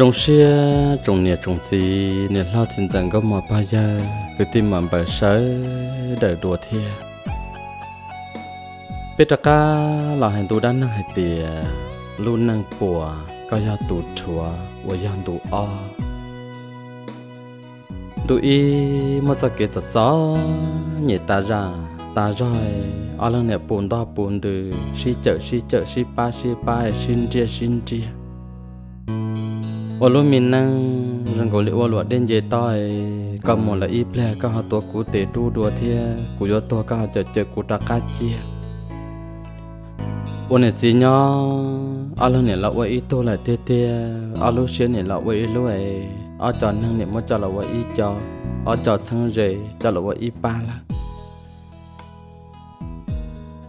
rong xe trong nhà trong gì nhà lo chân rằng có mà ba gia cứ tìm mà bờ sớ đợi đùa thia biết ra ca là hành tu đan năng hay tiề luôn năng bùa có gia tu chùa và gia tu o tu y mà sao kể thật gió nhẹ ta ra ta rồi ở lần này buồn đo buồn từ si chợ si chợ si ba si ba xin chia xin chia ô lúc mình năng rừng gỗ liệu lụa đến dễ tỏi còn một là y ple, các họ tua cú tể tru đùa thia cú do tua các họ chờ chờ cú ta cá chia ô này chỉ nhó ở lúc này là ô ít tu là thia thia ở lúc xưa này là ô ít lúc ấy ở tròn năng mới cho là ô cho ở tròn sang rể cho là ô ba là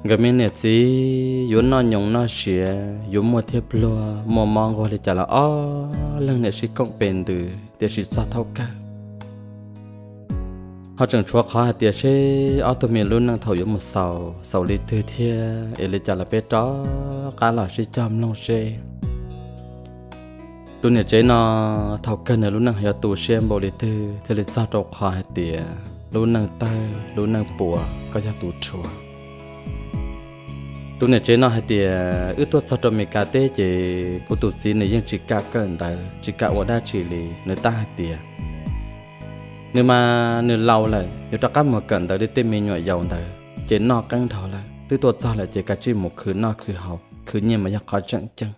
cái mình nè chỉ yến nó nhung nó xỉa yến mua thiệp lúa mua măng gọi là chả là ó lần này chỉ công bền từ để chỉ sao thâu cả họ chẳng chua khó thì sẽ ở tụi mình luôn đang thầu yến một sầu sầu lì từ thia để lì chả là bé đó cả là chỉ chăm lòng xe tụi nè chế nó thầu cần nè luôn đang hiểu tụi xem bộ lì từ thì lì sao đâu khó thì luôn đang tay luôn đang bùa có giá tụi chua tôi này chế nó hay eh, thì ước thuốc sao cho mình cá tê chỉ cô tụt xin này vẫn chỉ cá cần ta chỉ cá ở đa chỉ lì nơi ta hay thì nếu mà nếu lâu lại nếu ta cắt một cần ta để tìm mình nhồi dầu ta chế nó căng thầu lại tôi tuột sao lại chế cá chỉ một khứ nó khứ hậu khứ nhiên mà nhắc khó chăng chẳng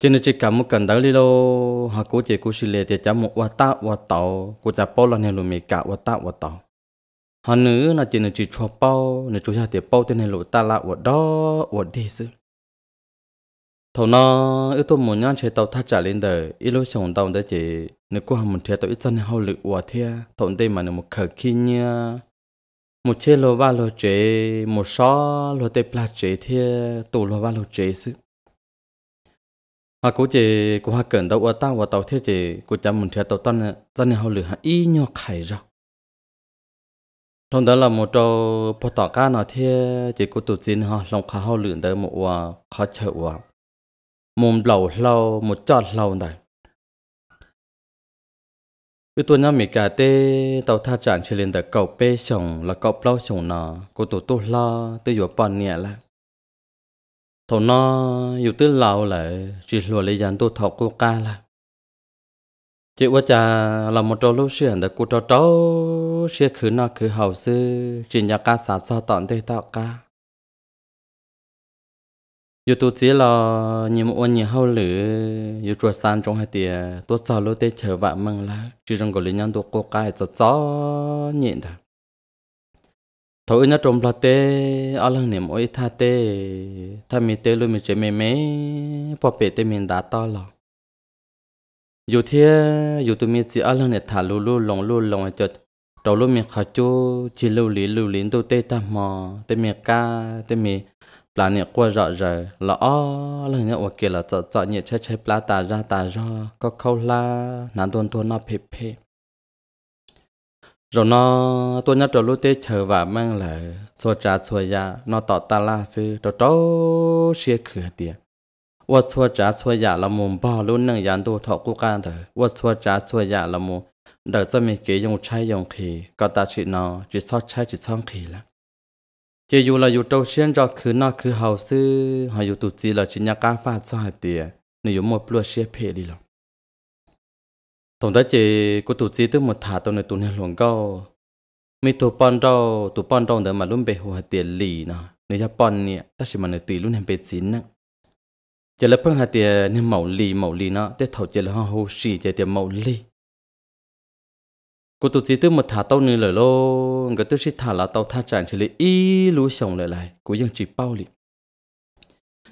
cho nên chỉ cả một cần tới đi đâu học cố chỉ cố xử lý thì chả một quả ta quả tàu cố chả bao lần này luôn mình cả quả ta quả tàu hà nữ là chỉ nó chỉ cho bao nó chủ nhà tiền bao tên này lộ ta là ở đó ở đi chứ thầu nó ít tôi muốn nhắn chơi tàu thắt trả lên đời ít lúc chồng tàu đấy chế, nếu cô hàm một thế tàu ít chân hao lực ở thế thầu đây mà nó một khởi khi nha một chế lo va lo chế một số lo tê pla chế thế tù lo va lo chế chứ họ cố chế cô hà cần tàu ở tao ở tàu thế chế, cô chăm một thế tàu tân dân hao lực hà y nhau khải rồi trong đó là một chỗ bắt tỏ cá nó thế chỉ có tụ chín họ, lòng khá hao lượn tới một quả khó chịu quả mồm lẩu lâu một chót lâu này cứ tôi nhớ mình cả tê tàu tha chẳng chỉ lên tới cầu bê sông là cầu plau sông nó có tụ tụ lo tới vừa bòn nhẹ lại thầu nó yêu tới lâu lại chỉ lùa lấy dàn tụ thọ cô ca lại chị qua cha là một trâu lúc xưa đã cụ trâu trâu xưa khứ nó khứ hậu sư chỉ nhà ca sản sao tận thế tạo ca dù tôi chỉ là nhiều một ôn nhiều hậu lử dù chuột san trong hai tiề tôi sao lúc tết chờ vạ mừng là chỉ trong cái lý nhân tôi cô cái cho gió nhịn thôi thôi nhớ trong là tê ở lưng niệm ôi tha tê tha mi tê luôn mi chế mi mê bỏ bể tê mình đã to lòng dù thế dù tụi mình chỉ ở lần này thả lù lù lòng lù lòng cho đầu lù mình khá chú chỉ lù lì lù lì đâu tê ta mò tê mình ca tê mình là nè qua rõ rồi là ó là nhớ ở kia là chọn chọn nhiệt chơi chơi plá ta ra ta ra có khâu la nán tuôn tuôn nó phê phê rồi nó tôi nhớ rồi lúc tết chờ và mang lại xua trà xua ya nó tỏ ta la sư rồi đó xia khử tiệt วัดชัวจ้าชัวยาละมุมบ่รุ่นหนึ่งยันดูถอกูการเถอะวัดชัวจ้าชัวยาละมุมเดี๋ยวจะมีเกี่ยงใช้ยงขีก็ตาชิโนจิตซอดใช้จิตซ่องขีละเจียอยู่เราอยู่โตเชียนจอคือนอคือเฮาซื้อหาอยู่ตุจีเราจินยากาฟาดซอยเตียนี่อยู่หมดปลัวเชียเพดีหรอกตรงตาเจกูตุจีตึ้งหมดถาตัวในตัว่นหลวงก็มีตัวปอนเราตัวปอนเราเดี๋ยวมาลุ่มไปหัวเตียนหลีเนะในยาปอนเนี่ยถ้าชิมันในตีลุ่นเห็นเป็ดสินนะ chỉ là phương hà tiền nên mẫu lì mẫu lì nó để thầu chỉ là hoa hồ xì chỉ tiền mẫu lì cô tụt chỉ tư một thả tàu nữa rồi lô người tư chỉ thả là tàu thả tràn chỉ là y lú sòng lại lại cô vẫn chỉ bao lì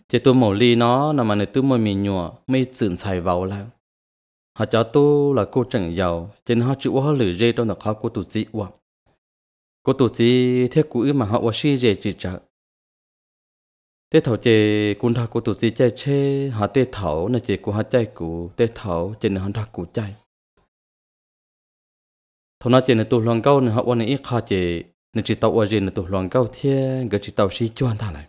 chỉ tôi mẫu lì nó nằm mà người tư mồi mình nhùa mấy chừng xài vào là họ cho tôi là cô chẳng giàu chỉ họ chịu hoa lử dê đâu là khó cô tụt chỉ qua cô tụt chỉ thế cũ mà họ hoa xì dê chỉ chợ tế thảo chế cũng ra của tổ chức chạy chế họ tế thảo là chế của họ chạy của tế thảo chế nên họ ra của chạy thằng nó chế là tổ loạn câu là họ quan ít khó chế là chỉ tàu ở là tổ loạn câu thiên gần chỉ tàu xí chuan ta lại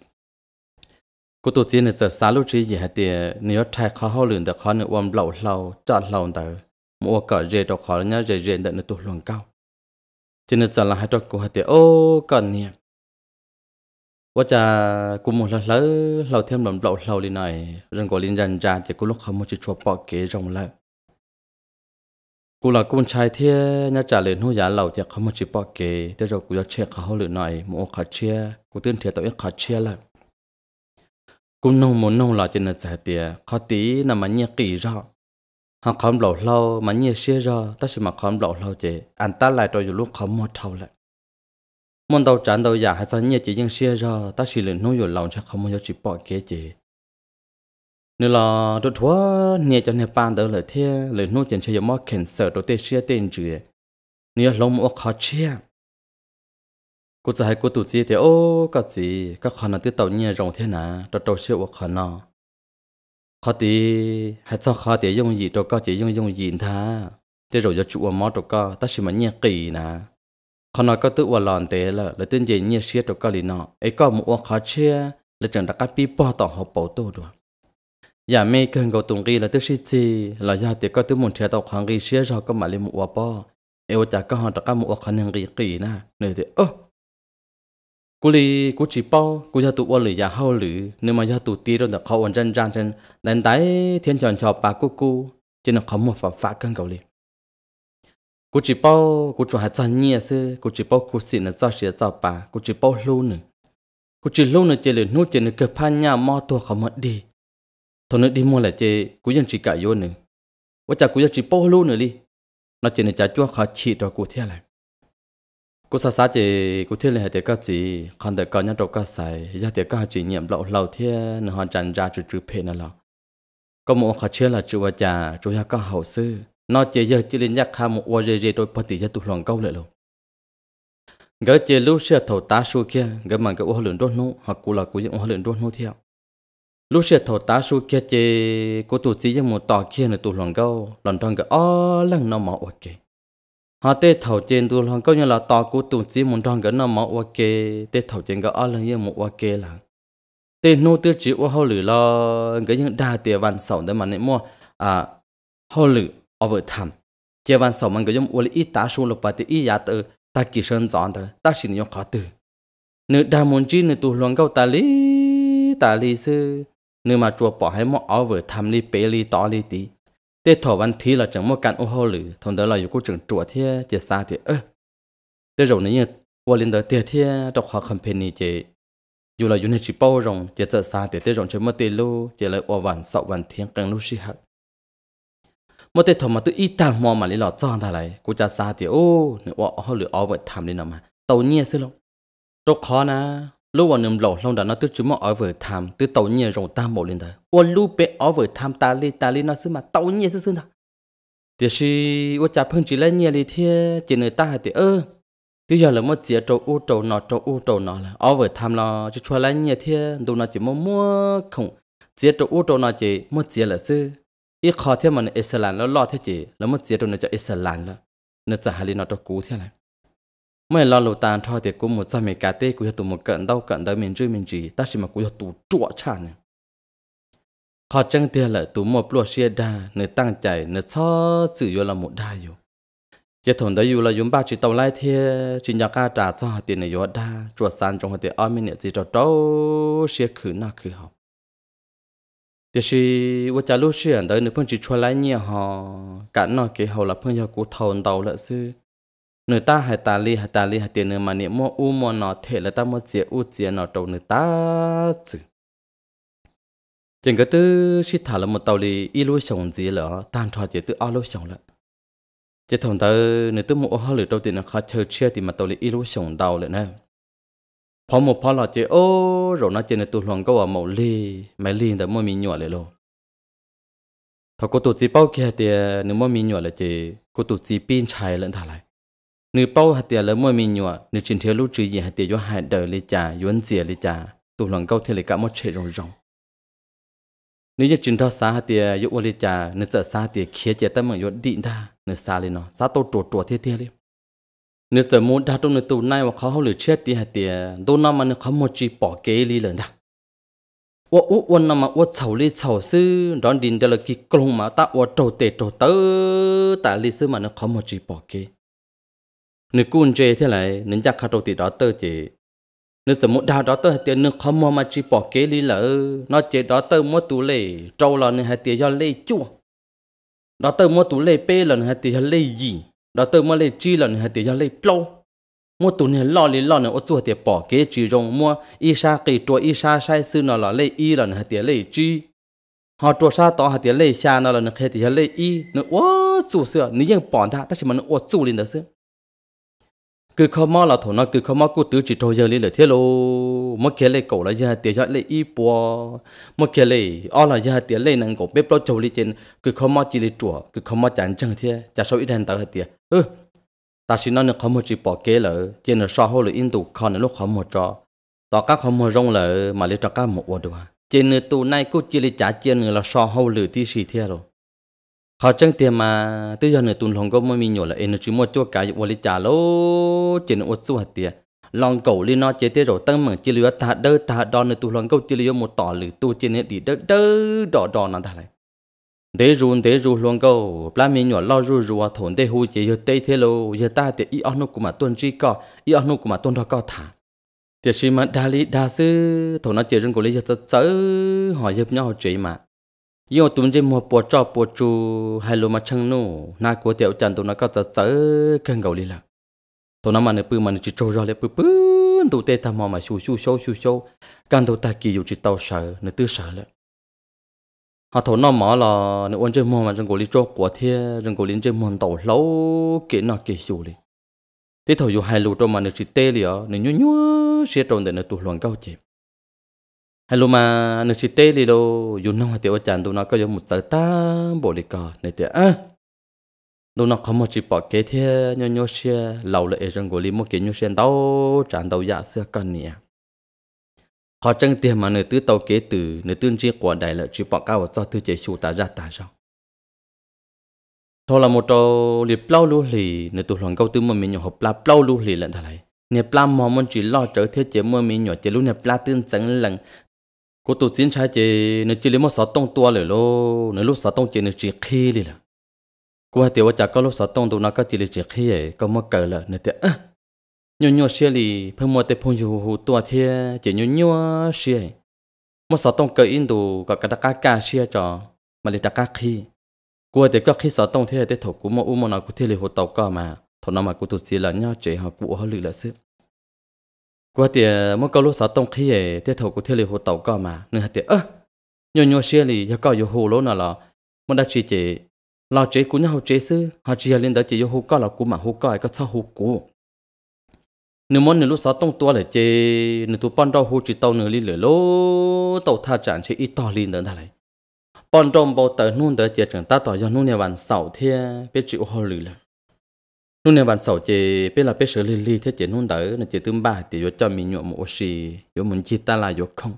cô tổ chức là giờ xá lúc chế gì hết tiền nếu chạy khó họ luyện được khó nữa quan lẩu lẩu chọn lẩu tới mua cả dễ đọc khó nhá dễ dễ đợi là tổ loạn câu chế nên giờ là hai đọc của họ tiền ô còn niệm ว่าจะกูมองแล้วเราเทียมหลอนเปล่าเราลีหน่อยเรื่องกอลินรันจาจะกูลูกเขามจิชัวปอกเก๋จงแล้วกูหลักกูชายเทียน่าจะเลยนู่ยาเราจะเขามจิปอกเก๋แต่เรากูจะเชื่อเขาหรือหน่อยมูขาเชื่อกูตื่นเทียตัวเองขาเชื่อแล้วกูนงมุนนงหลอจะนึกใจเตียเขาตีน่ะมันเงียกี่รอบหากคำเหล่าเรามันเงียเชื่อรอแต่สมัครคำเหล่าเราเจอันตรายตัวอยู่ลูกเขาหมดเท่าแล้ว môn tàu trán tàu giả hay sao nhẹ chỉ riêng xe ra ta xì lên nuôi rồi lòng chắc không bao giờ chỉ bỏ kế chế nữa là đôi thua nhẹ cho nhẹ bàn tới lời thiên luyện nuôi chuyện chơi giống mắc khen sợ đôi tê xe tên chữ nữa lòng một khó chia cô sẽ hay cô tụt gì thì ô cái gì các khó nào tự tàu nhẹ rộng thế nào đôi tàu xe một khó nào khó thì hay sao khó thì dùng gì đâu có chỉ dùng dùng gì thà thế rồi cho chủ ở mỏ có ta xì mà nhẹ kỳ nè เขาน้อยก็ตัวอวลอนเตะเลยแล้วตื่นเย็นเนี่ยเชียร์ตัวเกาหลีนอไอ้ก็มัวเขาเชียร์แล้วจังตะกับปีป้อต่อหัวปูตัวด้วยอย่าไม่เกินกับตรงรีแล้วตัวชิจีแล้วยาเตะก็ตัวมุนเชียร์ตัวขังรีเชียร์เราก็มาเลยมัวป้อเอวจากก็หอนตะกับมัวขันหนึ่งรีกีนะเนื้อเตะเออกูลีกูจีป้อกูจะตัวอวหรือยาเฮาหรือเนื้อมายาตัวตีโดนแต่เขาอันจันจันจันแต่ไหนเทียนจอนชอบปากกูกูจะนักเขามัวฝาฝาเกินเกาหลีกูจีป้ากูจวนหาจานเนี่ยซึกูจีป้ากูสินะจ้าเสียจ้าป่ากูจีป้าลู่หนึ่งกูจีลู่หนึ่งเจริญนู่เจริญเกิดพันยามอตัวเขามาดีทนดีมัวแหละเจกูยังจีกะโยนหนึ่งว่าจากกูยังจีป้าลู่หนึ่งลิน่าเจริญจะจ้วเขาฉีดตัวกูเท่าไรกูสาสาเจกูเท่าไรเด็กก็จีคันเด็กก็ยังตกก็ใส่ยาเด็กก็จีเงียบเราเราเท่าหนึ่งหันจันจาจืดจืดเพนนั่นหรอก็มัวเขาเชื่อละจืว่าจาจูยาก็เห่าซื้อ nó chỉ giờ chỉ lên nhắc ham một oai rì rồi bắt tỉ lòng câu lại luôn gỡ chỉ lúc xe thầu tá su kia gỡ mà gỡ hoa lượn đốt nô hoặc cụ là cụ những hoa lượn đốt nô theo lúc xe thầu tá su kia chỉ có tổ chức giờ một tòa kia là tụ lòng câu lần trong gỡ ó lần nó mà ok họ tê thầu trên tụ lòng câu như là tòa của tổ chức một trong gỡ nó mà ok tê thầu trên gỡ ó lần như một ok là tê nô tư chỉ hoa lửa lo gỡ những đa tiền văn sầu để mà nên mua à hoa lửa overtime kia van sau mang cái giống uoli ít ta xuống lục bát thì ya tự ta kỳ sơn chọn tờ, ta xin nhau khó tự nữ đa môn chi nữ tu luang câu ta lý ta lý sư nữ mà chùa bỏ hay mọ overtime lý bê lý to lý tí tê thọ văn thi là chẳng một căn ô hô lử thằng đó là yêu có chẳng chùa thế chỉ xa thì ơ tê rồi nữa uoli đó tiệt thế đọc họ company chế dù là dù này chỉ bao rồng chỉ sợ thì tê rồng chỉ mất tiền lu chỉ lại ô vạn sọ vạn càng lu si hạt มื่อเธอมาตัวอีตามมอมาเลยหล่อจ้องอะไรกูจะซาเดียวโอ้เนี่ยว่าเขาหรือเอาไว้ทำเลยนะมาตัวเนี่ยสิลูกรบคอนะลูกวันนึงหล่อลงดันนั่นตัวจุ่มเอาไว้ทำตัวตัวเนี่ยรงตามหมดเลยนะว่าลูกไปเอาไว้ทำตาลีตาลีนั่นซึ่งมาตัวเนี่ยซึ่งนะเดี๋ยวสิว่าจะเพิ่งจีเล่นเนี่ยเลยเที่ยจีเนต้าเดี๋ยวเออตัวอย่างเลยมั่เจียโตอูโตนอโตอูโตนอละเอาไว้ทำเราจะช่วยเล่นเนี่ยเที่ยดูนั่นจีมั่วมั่วคงเจียโตอูโตนอจีมั่วเจียเลยซึ่งอีคอเที่มันอิสลามแล้วรอดเท่จีแล้วมันเสียตรงนั้นจะอิสลามแล้วนึกจะหาลีนอตกูเท่าไรไม่รอหลูตาทอเด็กกูหมดจะมีกาเต้กูจะตัวมันเกินเต้าเกินเต้ามินจื้อมินจีแต่สิมันกูจะตัวจั่วชาเนี่ยขอจังเตี้ยเลยตัวหมดปลวกเชียดาเนื้อตั้งใจเนื้อชอสื่อโยละหมดได้อยู่จะถนได้อยู่ละยุ่มบ้าจีเต้าไล่เทียจินยากาจ่าจ่อเตียนเนยอดาตรวจสารจงหัวเตียอ้อมินเนี่ยจีจ่อเต้าเชียขืนหน้าคือเขา thì khi vợ cha lúc xưa đó nếu phương chỉ cho lại nhiều họ cả nó cái hậu là phương giờ cố thầu đầu là sư người ta hay ta li hay ta li hay tiền người mà niệm mua u mua nọ thể là ta mua chia u chia nọ đầu người ta chứ tiền cái tư khi thả là một tàu li y lối sống gì lỡ tan trò chỉ tư ao lối sống lỡ chỉ thằng ta người tư mua hoa lửa đầu tiên nó khó chơi chơi thì mà tàu li y lối sống đầu là nè พอหมดพอหลอดเจโอ้รน่าเจในตัวหลวงก็ว่าหมอลีไม่ลีแต่ไม่มีหนวดเลยโลถ้ากูตุจีเป้าแค่เตียนึกว่ามีหนวดเลยเจกูตุจีปีนชายเล่นท่าไรนึกเป้าหัดเตียแล้วไม่มีหนวดนึกจินเทลูกจีเหยียหัดเตียย้อนหายเดินเลยจ่าย้อนเจียเลยจ่าตัวหลวงก็เทเลยกะมดเชยรงรองนึกจะจินทอสาหัดเตียยุวเลยจ่านึกจะสาเตียเขียเจแต่เมืองยศดิ่งท่านึกสาเลยเนาะสาโตตัวตัวเทียเทียเลย nếu giờ muốn đa trong nơi tù này mà khó hơn lửa chết thì hạt tiền đô nam mà nó khó một chi bỏ kế đi lần đó wo wo wo nam mà wo chầu li chầu sư đón đình đây là cái công mà ta wo trâu tệ trâu tớ ta li sư mà nó khó một chi bỏ kế nếu cuốn chế thế này nên chắc khá trâu tệ đó tớ chế, nếu giờ muốn đa đó tớ hạt tiền nó khó mua mà chi bỏ kế đi lỡ nó chế đó tớ mua tù lệ trâu là nên hạt tiền do lệ chua đó tớ mua tù lệ p lần hạt tiền lệ gì đó tôi mới lấy chi lần hay tiền lấy lâu mua tụi này lo lý lo này ô chùa tiền bỏ cái chỉ rong mua y sa kỳ chùa y sa sai sư nó là lấy y lần hay tiền lấy chi họ chùa sa tỏ hay tiền lấy sa nó là nó hay tiền lấy y nó ô chùa sửa nếu yên bỏ ra ta chỉ mà nó ô chùa lên đó sửa cứ khó mò là thổ nó cứ khó mò cô tứ chỉ thôi giờ lấy là thiết lô mất kia lấy cổ là giờ tiền cho lấy ít bùa mất kia lấy o là giờ tiền lấy năng cổ bếp lo trâu lấy trên cứ khó mò chỉ lấy chùa cứ khó mò chẳng chẳng thế chả sao ít hàng tao hết tiền ừ ta xin nó không một chỉ bỏ kế lỡ trên là so hồ là in tụ khó nữa lúc khó một trò tao các khó một rong lỡ mà lấy cho các một ổ đồ trên tu này cô chỉ lấy trả trên là so hồ lửa thì xì thế rồi họ chẳng tiền mà tư giờ nửa tuần lòng có mình nhỏ là energy mua cho cái vô lý trả lô chỉ nửa một số hạt tiền lòng cầu liên nó rồi tăng mừng chỉ lừa thả đơ thả đo nửa tuần lòng câu chỉ lừa một tỏ lử tu trên hết đi đơ đơ đỏ đỏ nó thà lại thế run thế run lòng câu plan mình nhỏ lo run run thốn thế chế giờ tây thế lô giờ ta thì y ăn cũng mà tuần tri co y ăn cũng mà tuần đó co thả thì khi mà đa lý đa sư thốn nó chế run của lý giờ tới hỏi giúp nhau chế mà yêu tụm chỉ mua bò cho bò chú hai lô mà chăng nô na của tiểu trần tụi nó có tớ tớ cân gầu đi là tụi nó mà nè bự mà nè chỉ trâu ra lên bự bự tụi tê tham mò mà xù xù xô xù xô căn tụi ta kỳ dù chỉ tao sợ nè tư sợ lệ họ thổ nó mỏ là nè uốn chơi mua mà rừng cổ lý cho của the, rừng cổ lý chơi mua tàu lâu kỹ nó kỹ xù đi thế thầu dù hai lô cho mà nè chỉ tê liền nè nhua nhua xe trồn để nè tụi loạn cao chìm hello mà nước chị tê lì đâu dù nông hay tiêu chàng tụi nó có giống một tờ ta bộ lì cò này tiệt à tụi nó có một chỉ bỏ kế thế nhô nhô xe lầu lại rừng của lì một kế nhô xe đâu chàng đầu dạ xưa cần nè họ chân tiền mà nửa tư tàu kế từ nửa tương chiếc của đại lợi chiếc bỏ cao do tư chế chủ ta ra ta sao thôi là một trò lì plau lưu lì nửa tụi hoàng câu tư mà mình nhỏ hộp la plau lưu lì lận thà này nè mò mòn chỉ lo trở thế chế mơ mi nhỏ chế lúc nè pla tương chẳng lần cô tổ chiến trai chị nó chỉ lấy một sáu tông tua lại lô nó lúc sáu tông chị nó chỉ khi đi là cô hai tiểu cha có lúc sáu tông tụi nó có chỉ lấy chỉ khi ấy có một cờ là nó tiệt à nhua nhua xe lì phải mua tê phong dù hồ tua thia chỉ nhua nhua xe một sáu tông cờ in tụ có cả đặc cá cá xe cho mà lấy đặc cá khi cô hai tiểu có khi sáu tông thế thì thổ cú mua u mà nào cũng thế lấy hồ tàu cơ mà thổ nó mà cô tổ chiến là nhau chị họ cụ họ lì là sức qua tiệt mỗi câu lúc sáu tông khí ấy thổ của thiên lý hồ tàu co mà nên hạt tiề ơ nhồi nhồi xe lì giờ coi yêu hồ lỗ nào lọ muốn đã chỉ chỉ lo chế của nhau chế sư họ chỉ lên đó chỉ yêu hồ co là của mà hồ coi có sao hồ cũ nếu muốn nếu lúc sáu tông tua lại chế nếu tụ ban đầu hồ chỉ tàu nửa lì lửa lỗ tàu tha chẳng chế ít to lì nữa thà này ban đầu bao tờ nôn tờ chế chẳng ta tỏ do nôn nhà bàn sáu thia biết chịu hồ lì là lúc này bạn sầu chị biết là biết sửa lili thế chị nôn tới là chị tương ba thì vô cho mình nhộn một xì vô muốn chi ta là vô không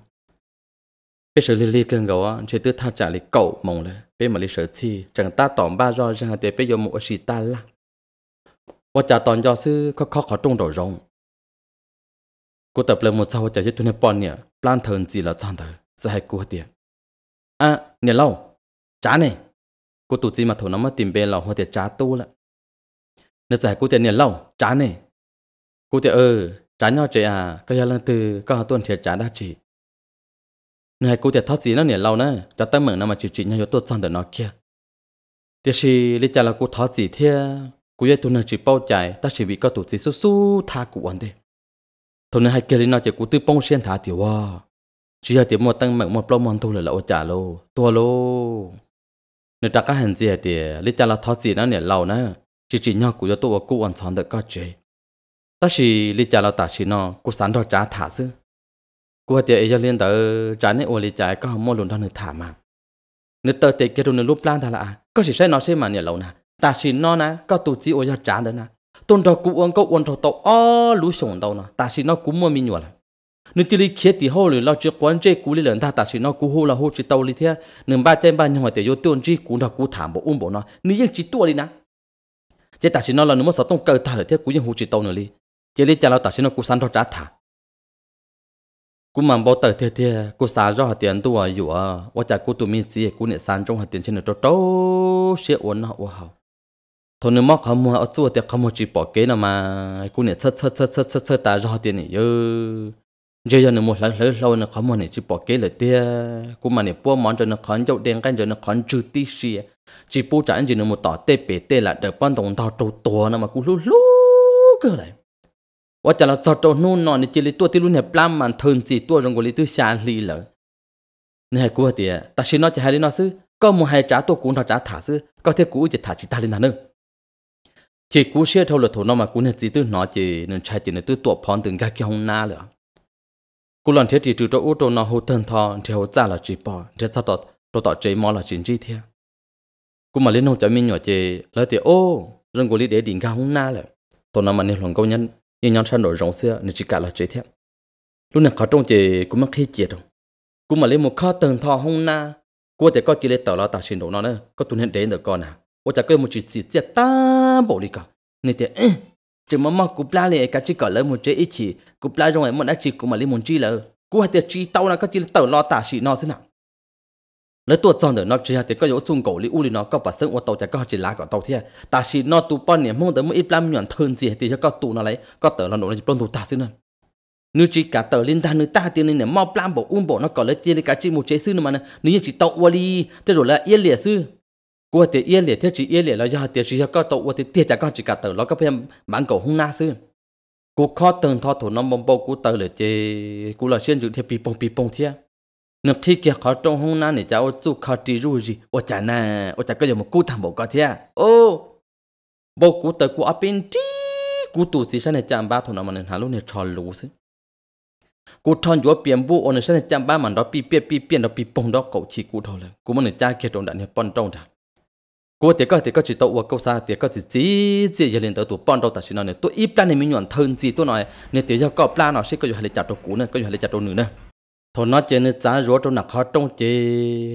biết sửa lili cơn gấu á chị tư tha trả lại cậu mong lên biết mà lý sửa chi chẳng ta tỏm ba rồi chẳng thì biết vô một xì ta là và trả tòn cho sư khó khó khó trong đầu rộng cô tập lên một sau trả chết tôi nè bọn nè, plan thường gì là chọn đời sẽ hay cua tiền à nè lâu trả này cô tụt gì mà thổ nó mà tìm bên là hoa tiền trả tu lại nó sẽ cô tiền nhiều lâu trả nè cô tiền ơ ừ, trả nhau chị à cái lần từ có tuần thiệt trả đa chị này cô tiền thoát gì nó nhiều lâu nè cho tới mừng nó mà chị chị nhau tuột sang được nó kia tiếc gì lý trả là cô thoát gì thế cô ấy tuần chị bao chạy ta chỉ vì có tụt gì su su tha cụ anh đi thôi nên hai kia nó chỉ cô tư bông xuyên thả tiểu à chỉ là tiệm mua tăng mệnh một plong mòn thu là lỗ trả lô tua lô nếu ta có hành gì à, thì lý trả là thoát gì nó nhiều lâu nè chỉ chỉ nhau của tôi cô ăn sáng được có chế ta chỉ lý trả là ta chỉ nó cô sáng đó trả thả chứ cô hãy tiệt cho liên tới trả nên ô lý trả có mua luôn đó nữa thả mà Nữa tớ tiệt kia rồi lúc plan thà là có chỉ sai nói xem mà nhiều lâu nè ta chỉ nó nè có tụ chỉ ô cho trả nữa nè tôn đó cũng ăn, có ăn thọ tàu ó lú sổng đâu nè ta chỉ nó cũng mua mình nhiều là nếu chỉ lý kia thì hô rồi lo chuyện quan chế cú lý lần ta ta chỉ nó cú hô là hô chỉ tàu lý thế nên ba trăm ba nhau tiệt vô tiêu chỉ cú đó cú thảm bộ ôm bộ nó nếu chỉ tua đi nè chỉ ta xin nó là nó mới sợ tông cờ ta thì thế cũng như hụt chỉ tàu nữa đi chỉ đi chả là ta xin nó cú sẵn cho trả thả cú mà bao tờ thế thế cú xả ra hạt tiền tu à dụ à và chả cũng tụi mình gì cú nè sẵn trong hạt tiền trên nó cho trâu sẽ uốn nó uốn hậu thôi nếu mà không mua ở chỗ thì không mua chỉ bỏ cái nào mà cũng nè chớt chớt chớt chớt chớt chớt ta ra hạt tiền này ơ giờ giờ nếu mua lâu lâu lâu nó không mua này chỉ bỏ cái là tia cũng mà nè bua món cho nó khẩn cho đen cái cho nó khẩn trừ tí xì chỉ bố trả chỉ nó một tỏ tê bể tê là đợt ban đồng tao trâu to nó mà cũng lú lú cơ này ว่าจะเราจอดตัวนู่นนอนในจิลิตัวที่รุ่นเนี่ยปล้ำมันเทินสีตัวรงกุลิตัวชาลีเลยเนี่ยกูเดียแต่ชินอจะให้ลินอซื้อก็มัวให้จ้าตัวกูนอจ้าถาซื้อก็เทียกูจะถาจิตาลินาเนอทีกูเชื่อเท่าหลอดถูนอมากูเนี่ยจีตัวนอจีนึงชายจีนึงตัวตัวพรถึงกาเกี่ยงหน้าเลยกูหลอนเทียจีตัวอู้ตัวนอหูเทินทองเทียวจ้าหลอจีปอเทียวสอดตัวต่อใจมอหลอจินจีเทีย mà mà lên chơi, thì ô, của để na lại. công nhân, nhưng đổi nên chỉ là lúc này khó trông chơi, cũng mắc khi chết rồi cũng mà lấy một kho tường thò hông na cô thì có chỉ lấy tàu lo tàu xin đồ nó nữa có tụi hẹn đến được con à ô chả có một chuyện gì chết ta bộ đi cả nên thì chỉ mà mà cũng la lại cái chỉ cả lấy một chế ít chỉ cũng la rồi mà đã chỉ cũng mà lấy một chi lỡ cô hay thì chỉ tàu là có chỉ lấy tàu lo tàu xin nó thế nào lấy tuột tròn để nó chỉ thì có dấu chung cổ li u li nó có bà sưng ô tàu chạy có chỉ lá của tàu thế ta chỉ nó tu bao niệm mong tới một ít lam nhọn thân gì thì cho có tu nó lấy có tờ là nổ lên bông thủ ta xin nè nếu chỉ cả tờ liên ta nếu ta tiền này mau lam bộ um bộ nó có lấy tiền cả chỉ một chế sư nữa mà nè nếu chỉ tàu ô li thế rồi là yên liệt sư qua thì yên liệt thế chỉ yên liệt là do tiền chỉ có tàu qua thì tiền chả có chỉ cả tờ nó có thêm bản cổ hung na sư cô khó từng thọ thủ nó bông bông cô tờ là chế cô là xuyên dự thế pi bông pi bông thế nếu khi kia khó trong hông na này cháu chú khó trì ru gì ô chả nè ô chả có gì mà cú thằng bộ có thế à? ô bộ cú tới cú áp in trí cú tụ sĩ sao này chạm ba thằng nào mà nên hà lúc này tròn lú xí cú tròn chúa biển bu ô này sao này chạm ba mà đó pi pi bị pi nó bị bông đó cậu chỉ cú thôi là cú mà này cha kia trong đạn này bòn trong đạn cú tiệt có tiệt có chỉ tàu qua câu xa tiệt có chỉ chỉ chỉ giờ lên tới tụ bòn đâu ta chỉ nó này tôi ít plan này mình nhọn thân gì tôi nói này tiệt giờ có plan nào sẽ có gì hay là chặt đầu cú nè có gì hay là chặt đầu nữa nè thôi nó chỉ nữa giá rồi trong nạc khó trong chỉ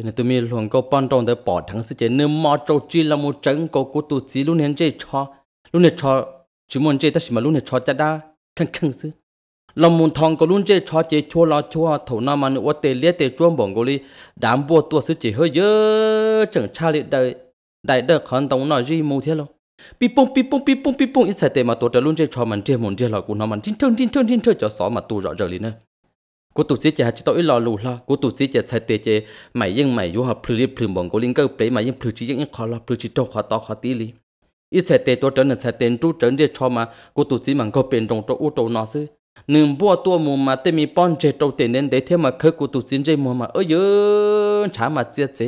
nên tụi mình luôn có ban trong để bỏ thằng sư chỉ nên mà trâu chỉ là một trứng có cố tụi chỉ luôn nên chơi cho luôn nên cho chỉ muốn chơi ta chỉ mà luôn nên cho cha đa khăng khăng sự lòng muốn thong có luôn chơi cho chỉ chua lo chua thầu nam mà nữa tê liệt tê chuông bổng gô li đám bùa tụi sự chỉ hơi dơ chẳng cha liệt đời đại đời khẩn tông nói gì mù thế luôn pi pong pi pong pi pong pi pong ít sai tệ mà tụi ta luôn chơi cho mình chơi muốn chơi là cũng nó mình tin thương tin thương tin thương cho xó mà tụi rõ rồi nữa กูตุสิจะหาจิตอิลอลูละกูตุสิจะใช้เตเจไม่ยังไม่ยูหาพลีพลีมองกูลิงก็เปลไม่ยังพลีจียังขอละพลีจีโตขอต่อขอตีลีอีใช้เตตัวเดินใช้เตนจู้เดินเดียชอมากูตุสิมันก็เป็นตรงตัวอุโตนอซึหนึ่งบัวตัวมูมาเตมีป้อนเจโตเตเน้นเดเทมาเคกูตุสินเจมัวมาเอ้ยเยอะช้ามาเจียเจ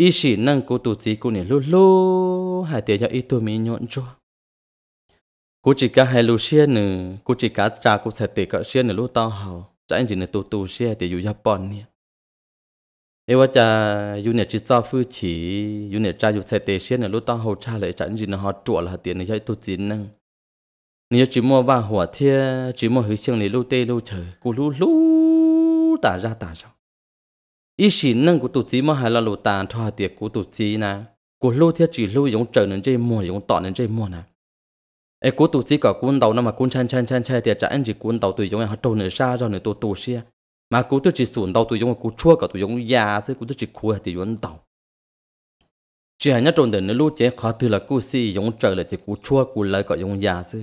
อีฉีนั่งกูตุสิกูเนี่ยลุลุหายเตียอีตัวมีโยนจ้ากูจิกาไฮลูเชียหนึ่งกูจิกาจากูใช้เตก็เชียหนึ่งลูกตาเฮาจะอันจีเนี่ยตัวตัวเชี่ยแต่อยู่ญี่ปุ่นเนี่ยเอว่าจะอยู่เนี่ยจีจ้าฟื้นฉีอยู่เนี่ยจ้าอยู่เซเตเชียเนี่ยรู้ต้องหัวชาเลยจะอันจีเนี่ยหัวจวดละเตียนเนี่ยใช้ตัวจีนนั่งเนี่ยจีมัวว่าหัวเทียจีมัวหือเชียงเลยรู้เตรู้เฉยกูรู้รู้ตาจ้าตาจ้าอีสินั่งกูตัวจีมัวหายละรู้ตาทอเตียกูตัวจีนะกูรู้เทียจีรู้ยงเจอเนี่ยจีมัวยงต่อเนี่ยจีมัวนะ ai cú tụ chỉ cả cuốn tàu nó mà cuốn chăn chăn chen chen thì chả anh chỉ cuốn tàu tụi giống họ trâu nửa xa rồi nửa tụ tụ xe mà cú tôi chỉ sụn tàu tụi giống cú chua cả tụi giống già xí cú tôi chỉ khua thì giống tàu chỉ hanya trộn đến nửa lúc chế khó thứ là cú xí giống trời là thì cú chua cú lại cả giống già thế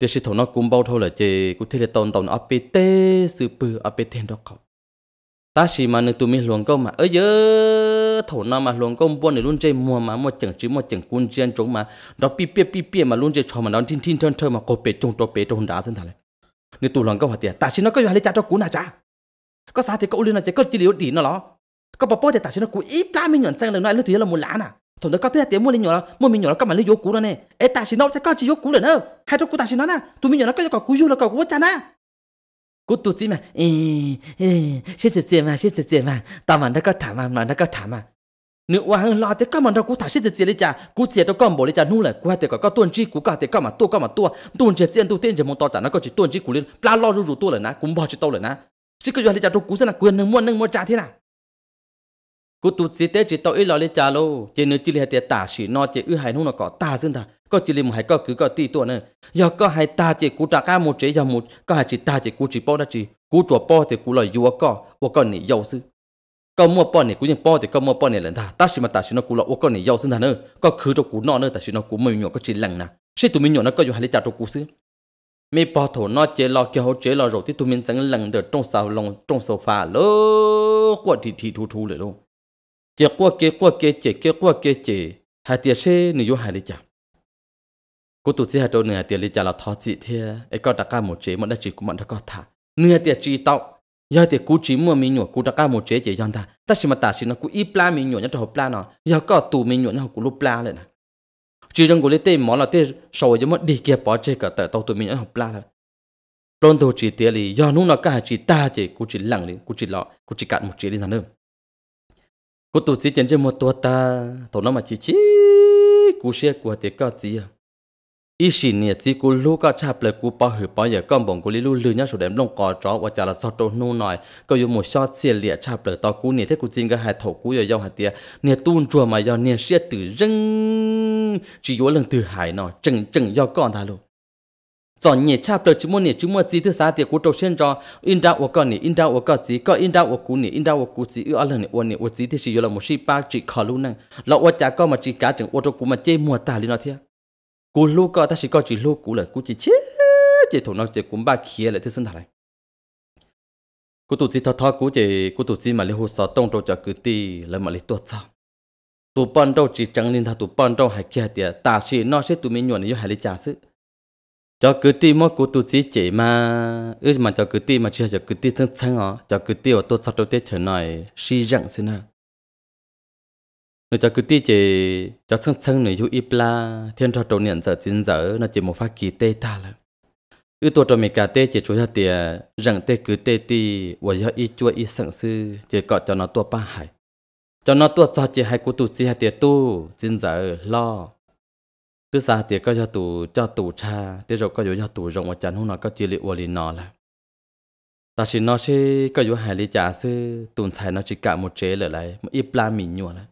thì sự thằng nó cũng bao thôi là chế cú thế là tàu tàu ở bên tê sự bự ở à bên thiên đó không ta chỉ mà nếu tụi mình luồng câu mà ơi giờ thổ nào mà luồng câu buồn để luôn chơi mua mà mua chẳng chứ mua chẳng cuốn chân chỗ mà nó pi pi pi pi mà luôn chơi cho mà nó thiên thiên thân thân mà cổ bé trông trâu bé trông đá thân thà này nếu tụi luồng câu hạt tiền ta chỉ nó có lấy cha cho cú nào cha có sao thì cậu liên là chỉ có chỉ liệu đi nó lo có bà bố thì ta chỉ nó cú ít ra mình nhận sang là nó lúc thì là muốn lá nè thằng nó có thế tiền mua lên nhỏ mua mình nhỏ các mà lấy vô cú nó nè ê ta chỉ nó thì có chỉ vô cú rồi nữa hai chỗ cú ta chỉ nó nè tụi mình nhỏ nó có cú vô là cậu cú cha nè cút tu sĩ mà sẽ sẽ sẽ mà sẽ sẽ sẽ mà tao mà nó có thả mà mà nó có thả mà nếu quá hơn lo thì có mà nó cú thả sẽ sẽ sẽ lấy cha cú sẽ đâu có bỏ lấy cha nu lại qua thì có có tuân chi cú cả thì có mà tua có mà tua tuân chỉ tiền tu tiền chỉ mong to trả nó có chỉ tuân chi cú lên pla lo rủ rủ tua rồi nè cũng bỏ chỉ tao rồi nè chỉ có lấy cha đâu cú sẽ là quyền nâng mua nâng mua trả thế nào cú tu sĩ thế chỉ tao ít lo lấy cha lô chỉ nếu chỉ lấy tiền tả sĩ nó chỉ ư hài nu nó có tả dân thật có chỉ liền một hai có cứ có tí tuần này giờ có hai ta chỉ cú trả cá một chế giờ một có hai chỉ ta chỉ cú chỉ bao đó chỉ cú chuột bao thì cú lời yêu có và con này giàu sư có mua bao này cú nhận bao thì có mua bao này lần ta ta chỉ mà ta chỉ nó cú lọ và con này giàu sư thằng nữa có cứ cho cú nọ nữa ta chỉ nó cú mình nhỏ có chỉ lần nè sẽ tụi mình nhỏ nó có dùng hai trả cho cú sư Mấy bỏ thổ nó chế lo kêu hỗ chế lo rồi thì tụi mình chẳng lần được trong sào lòng trong sofa lố quạt thì thì thu thu lại luôn chế quạt kia quạt kia chế kia quạt kia chế hai tia xe nữ yêu hai lý trả cô tụt chỉ hạt đồ nửa tiền lý chả là thọ chị thế ấy có đặc ca một chế mà đã chỉ cũng mặn đã có thả nửa tiền chỉ tao giờ tiền cú chỉ mua mình nhổ cú đặc ca một chế chỉ dọn ta ta chỉ mà ta chỉ nó cú ít pla mình nhổ nhất là hộp pla nó giờ có tụ mình nhổ nhất là cú lúc pla lại nè chỉ rằng cú lấy tiền mỏ là tiền sầu giống mất đi kia bỏ chế cả tờ tao tụ mình nhổ là pla rồi trôn đồ chỉ tiền lý giờ lúc nó cả chỉ ta chỉ cú chỉ lặng đi cú chỉ lọ cú chỉ cạn một chế đi thằng nữa cú tụt chỉ chân chân một tua ta tụi nó mà chỉ chỉ cú xe của tiền có gì à อีสิเนี่ยสิกูลูกก็ชาเปลกูปอหือปออย่าก้มบ่งกูลิลูลือเนี่ยสุดเดมลงกอจอว่าจะละซอโตนู่นหน่อยก็อยู่หมู่ชอดเสียเหลี่ยชาเปลตอกูเนี่ยถ้ากูจริงก็หายถกกูอย่ายาวหาเตียเนี่ยตูนจัวมายาวเนี่ยเสียตื่นจังจีวัวเรื่องตื่นหายหน่อยจังจังยาวก้อนทาลูกจอนเนี่ยชาเปลจิมเนี่ยจิมจีที่สาเตียกูโตเช่นจออินดาวก็เนี่ยอินดาวก็จีก็อินดาวกูเนี่ยอินดาวกูจีเอออะไรเนี่ยวันเนี่ยวันจีที่สิอยู่ละหมู่ชีปากจีขอรู้นั่งแล้วว่าจะก็มาจีการจังวัวกูมาเจมัวตาลินอเทีย cú lu có ta chỉ có chỉ lu cú là cú chỉ chết chỉ thủ nó chỉ cũng ba kia là thứ sinh thái cú tụt chỉ thọ thọ cú chỉ cú tụt chỉ mà lấy hồ sơ tông đầu cho cứ ti là mà lấy tuột sao tụ ban đầu chỉ chẳng nên thà tụ ban đầu hay kia tiệt ta chỉ nó sẽ tụ mình nhọn như hay lấy trả sự cho cứ ti mỗi cú tụt chỉ chỉ mà ư mà cho cứ ti mà chưa cho cứ ti chân chân ó cho cứ ti ở tôi sao đầu tiết trở này suy rạng xin nào người ta cứ ti chỉ cho chân chân người yêu ít la thiên cho trâu niệm giờ chín giờ nó chỉ một phát kỳ tê ta là ư tôi cho mình cả tê chỉ chúa tiề rằng tê cứ tê ti và do ít chúa ít sẵn sư chỉ gọi cho nó tua ba hải cho nó tua cho chỉ hai cú tu chỉ hai tiề tu chín giờ lo tức xa tiề có cho tụ cho tụ cha tiề rồi có cho tù rộng và chán hôm nào có chỉ liệu và lì nó là ta chỉ nó sẽ có cho hai lý trả sư tụn sai nó chỉ cả một chế lỡ lại một ít la mình nhua lại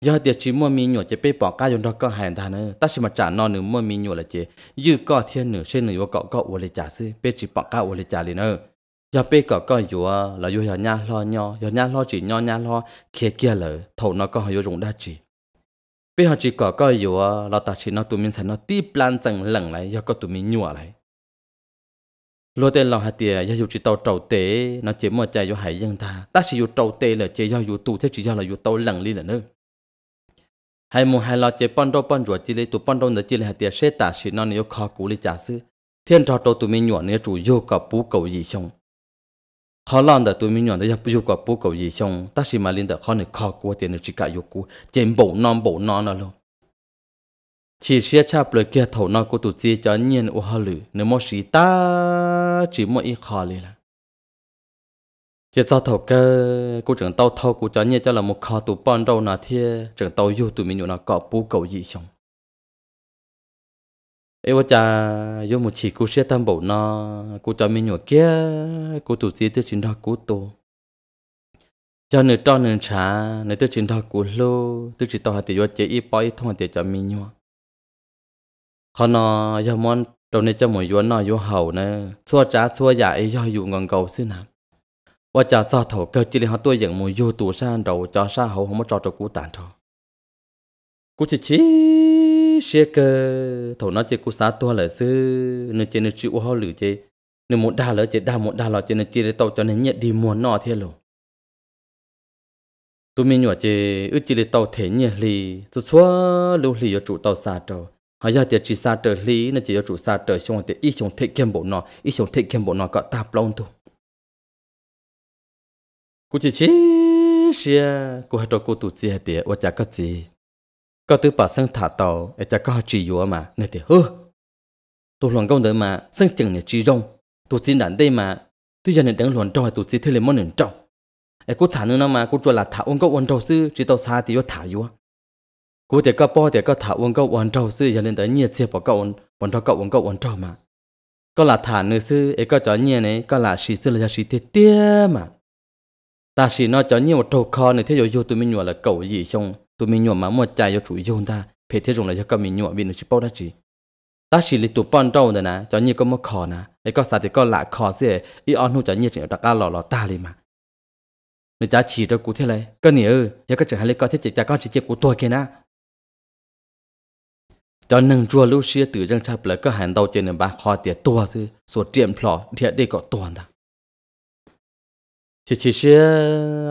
giờ tiệt chỉ mua mi nhổ chỉ bê bỏ cá dùng đó có hàng thà nữa ta chỉ mà trả non nữa mua mi nhổ là chỉ dư có thiên nửa trên nửa cọ cọ uổng lấy trả xí, bê chỉ bỏ cá uổng lấy trả liền nữa giờ bê cọ cọ uổng là uổng nhà lo nho uổng nhà lo chỉ nho nhà lo kia kia lỡ thầu nó có uổng dùng đa chỉ bê họ chỉ cọ cọ uổng là ta chỉ nó tụi mình sẽ nó tiếp plan chẳng lằng lại giờ có tụi mình nhổ lại lô tên lòng hạt tiề do dù chỉ tàu trầu tế nó chỉ mua chạy do hải dân ta ta chỉ dù trầu tế là chỉ do dù tù thế chỉ do là dù tàu lằng đi nữa hay mù hay lo chế pon đô pon rùa chỉ lấy tụ pon đô nữa chỉ lấy hạt tiền xe tả xịn non nếu khó cú lấy trả sư thiên trò trâu tụi mình nhọn nếu chủ vô cả bú cầu gì xong khó lo đỡ tụi mình nhọn để vô cả bú cầu gì xong ta xịn mà linh đỡ khó nữa khó cú tiền nữa chỉ cả vô cú chém bổ non bổ non nó luôn chỉ xe cha bờ kia thầu nó của tụi chia cho nhiên ô hà lử nếu mà xí ta chỉ mỗi ít khó lấy là chỉ cho thầu cơ cô trưởng tàu thầu cô cho nhẹ cho là một kho tụ bọn đâu nà thiê trưởng tàu yêu tụi mình nó có bú cầu gì không ấy vợ cha yêu một chỉ cô sẽ tam bảo nó cô cho mình nhỏ kia cô tụ gì tới chính đó cô tổ. cho nửa tròn nửa trả nửa tới chính đó cô lô tới chỉ tàu hạt thì vợ chế y bỏ y thông hạt thì cho mình nhỏ họ nó yêu món đầu này cho mồi vợ nó yêu hậu nè chua chá chua dạ ấy yêu yêu ngon cầu xin nào ว่าจะซาเถาเกิดจิลิฮะตัวอย่างมูยูตัวซานเราจะซาเขาของมันจอดกูตานทอกูจะชี้เชี่ยเกอถน้อเจกูสาตัวเลยซื้อเนื้อเจเนื้อชิวเขาหรือเจเนื้อหมดดาเลยเจดาหมดดาเราเจเนื้อเจได้โตจนเนี่ยดีมวนนอเทียโลตัวมีหนวดเจอึจิเลตเถเนี่ยลีสุดซัวลูลีอยู่จุตซาโตหายาเตียจีซาเตอลีนั่นจะอยู่จุซาเตอชงเตียอีชงเทกเกมบุนออีชงเทกเกมบุนอก็ตาปลงตัว cú chỉ chỉ xia cú hạt cú tụ chia tiệt và chả có gì có thứ bà sang thả tàu để chả có chỉ yếu mà nên thì hơ tụ luận công đời mà sang chừng này chỉ rong tụ chỉ đàn đây mà tuy nhiên này đang luận trâu tụ chỉ thế là món nền trâu ai cú thả nữa mà cú cho là thả uống có ông trâu sư chỉ tàu xa thì yếu thả yếu cú thì có bao thì có thả uống có ông trâu sư giờ này tới nhiệt xe bỏ cậu uống trâu cậu ông cậu ông trâu mà có là thả nữa sư ấy có cho nhiệt này có là xí sư là xí tiệt tiệt mà ta chỉ nói cho nhiều trâu kho này thế rồi vô tụi mình nhua là cậu gì xong tụi mình nhua mà mua chai cho chủ yêu ta phải thế dùng là cho các mình nhua bị nó chỉ bao đó chỉ ta chỉ lấy tụi bọn trâu này nè cho nhiều có mua kho nè ấy có sao thì có lại kho gì ý on hút cho nhiều chuyện đặc lò lò ta liền mà người ta chỉ cho cụ thế này cái này ư giờ các trường hay lấy coi thế chỉ cho con chỉ chỉ cụ tôi kia nè cho nên chùa lưu sĩ từ rừng chập lại cái hàng đầu trên nền ba kho tiệt tua sư số tiền phò thiệt đi có toàn đó chỉ chỉ xia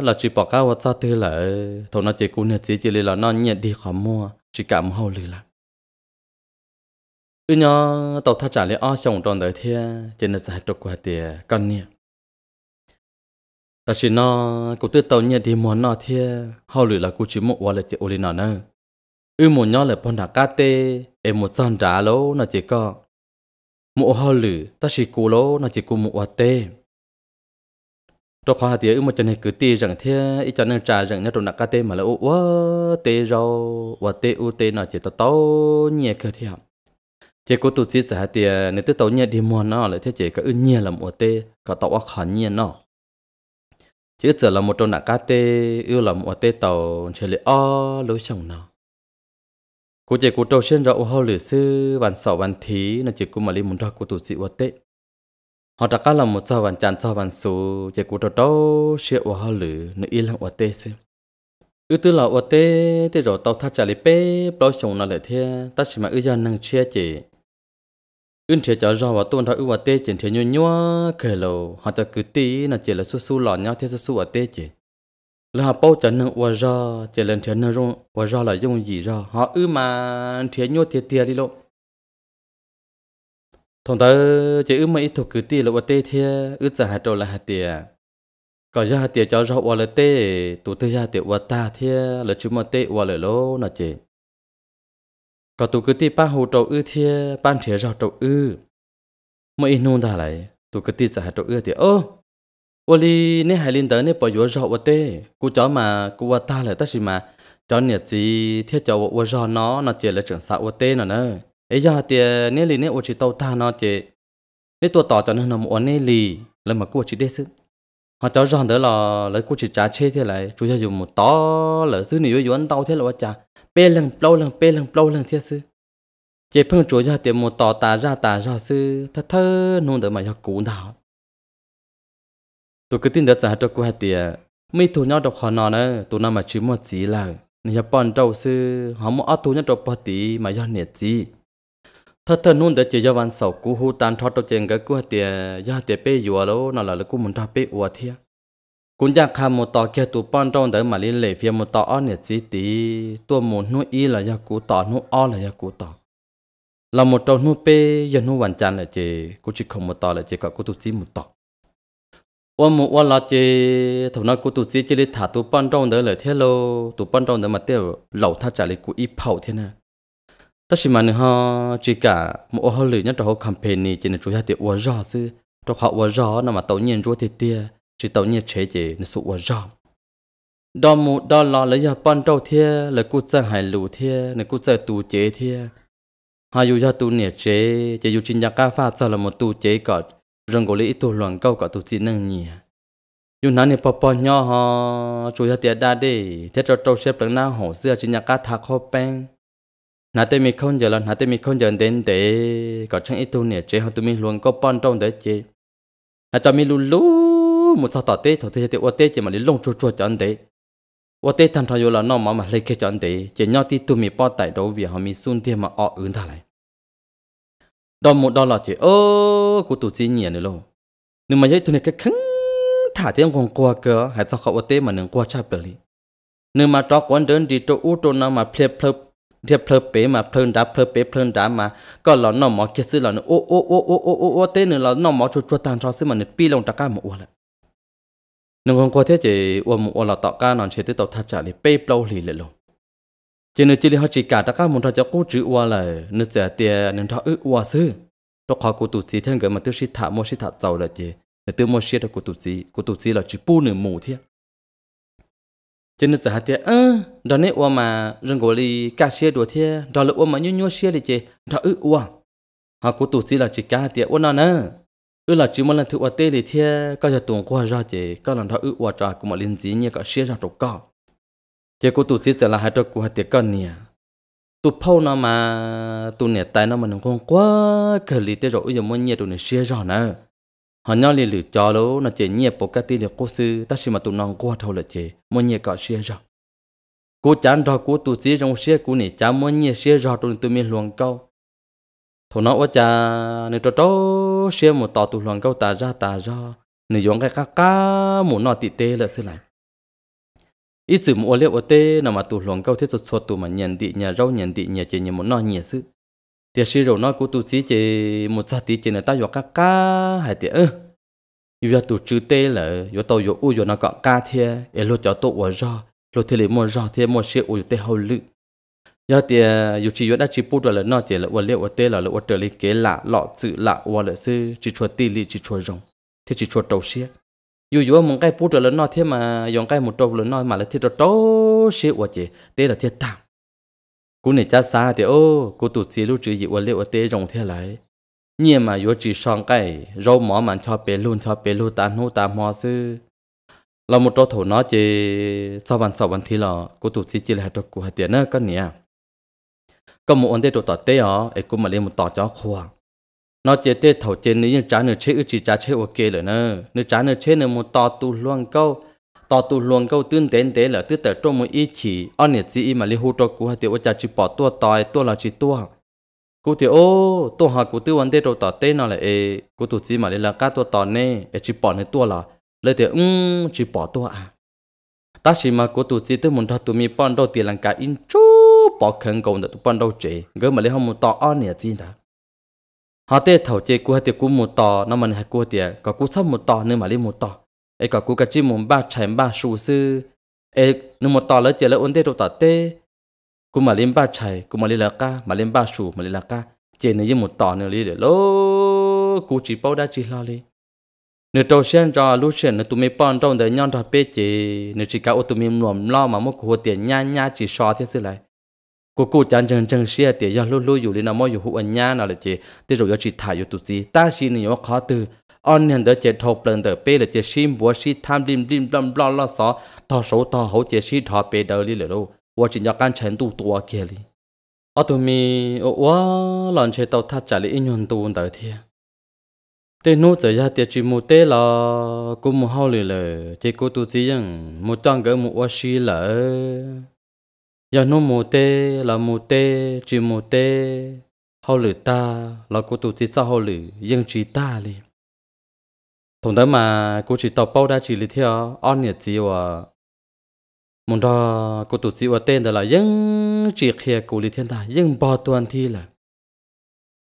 là chỉ bỏ cao vào sao thế là thầu nó chỉ cũng nhận chỉ chỉ là nó nhận đi khó mua chỉ cảm hậu lì là ư nhớ tàu thắt trả lấy o xong tròn đời thia chỉ là giải trục qua tiền con nè ta chỉ nó cũng tự tàu nhận đi muốn nó thia hậu lì là cũng chỉ một vài là chỉ ô uli nó nữa ư một nhớ là bọn đã cá tê em một trăm trả lâu nó chỉ có một hậu lì ta chỉ cú lâu nó chỉ cú một vài tê rồi khoa thì mà chân hệ cứ tê rằng thế ý chân này trà rằng nó trộn nạc tê mà là ô tê rau và tê u tê nó chỉ tao tao nhẹ cơ thì học chỉ có tổ chức tụt xịt thì nên tụt tao nhẹ đi mua nó lại thế chỉ có ư nhẹ là một tê có tao quá khó nhẹ nó chỉ giờ là một trộn nạc tê ư làm một tê tao chỉ lấy o lối chồng nó cô chỉ cô tổ chức rau hao lửa sư văn sầu văn thí là chỉ cô mà đi muốn ra cô tổ chức và tê họ đã cá là một sao vạn chán sao vạn số chỉ cụ trò đâu sẽ ở họ lử nó yên lặng ở tê xem ư tư là ở tê tê rồi tàu thắt trả lấy bê bao sông nó lại thế ta chỉ mà ư dân năng chia chỉ ưn chia cho ra và tuôn thao ư ở tê chỉ thế nhau nhua khởi lầu họ cho cứ tí là chỉ là su su lọ nhau thế su su ở tê chỉ là họ bao cho năng ở ra chỉ lần thế năng rong ở ra là dùng gì ra họ ư mà thế nhua thiệt thiệt đi lộ thằng ta chỉ ước mấy thuộc cứ tiền là qua tê thia ước giờ hạt trâu là hạt tiền có giờ hạt tiền cho rõ qua là tê tụ tê hạt tiền qua ta thia là chúng mà tê qua là lô nó chị có tụ cứ tiền ba hồ trâu ư thia ban thia rau trâu ư mấy nôn ta lại tụ cứ tiền giờ hạt trâu ư thì ô ô li nè hai linh tới nè bỏ vô rau qua tê cú chó mà cú qua ta là ta gì mà cho nhiệt gì thiết cho qua rau nó nó chỉ là trưởng xã qua tê nó nữa ấy giờ thì nè lì nè ô chỉ tàu ta nó chỉ nè tua tỏ cho nên nó muốn nè lì là mà cô chỉ đế sức họ cho rằng đó là lấy cô chỉ trả chê thế lại chú cho dùng một tó lỡ xứ nhiều yuan tàu thế là trả bê lần lâu lần bê lần lâu lần thế sư chỉ phương chú cho tiền một tỏ ta ra ta ra sư thật thơ nôn đỡ mà học cũ nào tôi cứ tin được rằng cho cô hai tiền mấy thủ nhau đọc họ nó nữa tụi nó mà chỉ một chỉ là nhà bọn đầu sư họ muốn ở tụi nhau đọc bao tí mà do nhiệt gì thật thật nôn để chỉ cho văn sầu cú hú tan thoát đầu chân cái cú tiề gia tiề bê vừa lô nó là cú muốn tháp bê uất thiệt cũng gia khám một tọ kia tụ pan trong đời mà liên lệ phía một tọ on nhiệt chỉ tí tua một nuôi y là gia cú tọ nuôi o là gia cú tọ là một trâu nuôi bê giờ nuôi hoàn chán là chỉ cú chỉ không một tọ là chỉ cả cú tụ chỉ một tọ qua một qua là chỉ thầu nói cú tụ chỉ chỉ đi thả tụ pan trong đời là thế lô tụ pan trong đời mà tiêu lẩu thắt trả lại cú y phẩu thế nè tất nhiên mà nữa họ chỉ cả một họ lười nhất trong company chỉ là chủ nhà tiệm uống rượu chứ trong họ uống rượu nó mà tàu nhiên rượu thì tia chỉ tàu nhiên chế chế là sự uống rượu đó mu đó là lấy giờ ban đầu thia lấy cú chơi hải lù thia là cú chơi tu chế thia họ dù cho tu nè chế chỉ dù chính nhà ca phê cho là một tu chế cả rừng của lý tu loạn câu cả tu chỉ năng nhỉ dù nãy nè papa nhỏ họ chủ nhà tiệm đa đi thế cho tàu xếp đứng na hồ xưa chính nhà ca thạc họ bang nà tê mi không giờ là nà tê mi không giờ đến để có chẳng ít tu nè chế họ tụi mi luôn có bon trong đấy chế nà cho mi lù lù một sao tỏ tê thổ tê tê ô tê chỉ mà lấy lông chua chua cho anh đấy ô tê thằng thằng là nó mà mà lấy cái cho anh đấy chỉ nhau tí tụi mi bỏ tại đâu vì họ mi sun thiên mà ở ứng thà lại đó một đó là chỉ ô của tụi chị nhỉ nữa luôn nhưng mà giấy tụi này cái khăng thả tiếng còn qua cơ hãy sao họ ô tê mà nâng qua cha được đi nhưng mà cho quán đến đi chỗ út chỗ nào mà pleb pleb เรียบเพลิเป๋มาเพลินดาเพลิเป๋เพลินดามาก็หลอนนอหมอเกซื้อหลอนโอ้โอ้โอ้โอ้โอ้โอ้โอ้เต้นหลอนนอหมอชุดชุดตานทอซื้อมันปีลงตะก้ามาอ้วนละนึงคงก็เท่จีอ้วนอ้วนละตะก้านอนเชื่อตัวทัดจ่าเลยเป้เปล่าหลีเลยลงจีนึกจีเลยเขาจีกาตะก้ามันทอจะกู้จื้ออ้วนเลยนึกเสียเตียนึกทออื้ออ้วนซื้อตัวขอกูตุจีเท่งเกิดมาตื้อชิดถาโมชิดถาเจ้าเลยจีนึกตื้อโมชิดกูตุจีกูตุจีเราจีปูหนึ่งหมู่เที่ย cho nên giờ hạt tiệt ơ đó nè ua mà rừng gỗ li cá xe đùa thiệt đó là ua mà nhua nhua xe li chị đó ư ua họ cố tụ xí là chỉ cá hạt tiệt ua nó nè ư là chỉ một lần thứ ua tê li thiệt có giờ tuồng qua ra chị có lần đó ư ua trà cũng mà liên gì như cả xe ra trục cọ chỉ cố tụ xí là hạt trục của hạt tiệt con nè tụ phao nó mà tụ nè tay nó mà nó không quá khởi li tê rồi giờ muốn nhẹ tụ nè xe ra nè họ nhau liền lử cho lâu, nó chế nhẹ bộ cái tí liền cố sư ta xin mà tụ nòng qua thâu là chế mua nhẹ cọ xe rồi cố chán rồi cố tụ xí trong xe cố nè chán mua nhẹ xe rồi tụ tụ miên luồng câu thổ nó quá cha nè trò trò xe một tọ tụ luồng câu ta ra ta ra nè dùng cái cá cá muốn nọ tị tê là sư lại, ít sự mua liệu ở tê nằm mà tụ luồng câu thiết sốt sốt tụ mà nhận tị nhà rau nhận tị nhà chế nhà muốn nọ nhẹ sư thì sĩ rồi nói cũng tu sĩ chỉ một sa tí chỉ là ta vô cá cá hay thì ơ vô tu chữ tê là vô tàu vô u vô nó cọ ca thì để lo cho tụ vào rò lo thì lấy mua rò thì mua xe u tê hầu lự giờ thì dù chỉ vô đã chỉ bút rồi là nói chỉ là u liệu u tê là u trở lấy kế lạ lọ chữ lạ u là sư chỉ chua tê li chỉ chua rồng thì chỉ chua tàu xe dù dù một cái bút rồi là nói thế mà dùng cái một trâu rồi nói mà là thiết trâu xe u chỉ tê là thiết tạm กูเนี่ยจะซาเดียวกูตุดซีลูจีอหยิวเลี้ยวเตยรงเท่าไรเนี่ยมาโยจีช่องไก่เราหมอมันชอบเปรูนชอบเปรูตาหูตามหมอซื้อเราหมดตัวถูน้อเจสวรรค์สวรรค์ที่เรากูตุดซีจีเลยตัวกูหดเตียเนอก็เนี่ยก็มูอันเตตัวต่อเตยอ๋อไอ้กูมาเลี้ยมต่อจ้อขวางนอเจเตถเจนนี่ยังจ้าเนื้อเชื่อจีจ้าเชื่อโอเคเลยเนอะเนื้อจ้าเนื้อเชื่อเนื้อมันต่อตูหลวงเก้า tao tu luôn câu tuyên đến để là tuyết tờ trong một ý chỉ anh nhớ chỉ mà li hô cho cú hai tiêu cha chỉ bỏ tua tài tua là chỉ tua cú thì ô tua hà cú tiêu vấn đề rồi tao tên nào là ê cú tu chỉ mà li là cá tua tao nè ê chỉ bỏ nè tua là lấy thì um chỉ bỏ tua à ta chỉ mà cú tu chỉ tư muốn thật tụi mi bán đầu tiền lăng cá in chú bỏ khẩn cầu được tụi bán đầu chế gỡ mà li không muốn tao anh nhớ chỉ đó họ tê thầu chế cú hai tiêu cú một tao nó mình hai cú tiêu có cú sắp muốn tao nên mà li muốn tao ai cả cú cả chi mồm ba chém ba sù sư ai nó một tỏ lỡ chỉ lỡ ổn đồ tỏ tê cú mà lên ba chảy cú mà lên là ca mà lên ba sù mà lên là ca chỉ này như một tỏ nữa đi lô cú chỉ bao đã chỉ lo nửa trâu sen cho lúc sen nửa tụi mình bòn trong đời nhon trò bê chỉ nửa chỉ cả ô tụi mình luồn lo mà mua của tiền nha nha chỉ so thế sự lại cô cô chán chân chân xe tiền do lúc lúc อยู่ lên nó mua อยู่ hụt nhà nào là chỉ thế rồi do chỉ thải อยู่ tụi gì ta xin nhiều khó từ on nhận được chế thọc lần đỡ bê là chế sim búa si tham lim lim lâm lo lo xó thọ số thọ hậu chế sim thọ bê đỡ li lỡ đâu wo chỉ nhớ căn chén tu tua kia đi. ở tụi mi wo lần chế tàu thắt trả li in nhận đời đỡ thiệt tê nô giờ ya tiệt chỉ mu tê là cô mu hao li lỡ chế cô tu gì rằng mu trang gỡ mu hoa si lỡ giờ nô mu tê là mu tê chỉ mu tê hao lử ta là cô tu chỉ sao hao lử nhưng chỉ ta li mà cô cô cô cô chỉ chỉ chỉ tập bao đa lý theo và và muốn ra tên là là thiên tuần tiệt tình ta 同得嘛，估计到包大几里条，二年级哇，梦到估都只话等的了，应只开估里天大，应包端天了。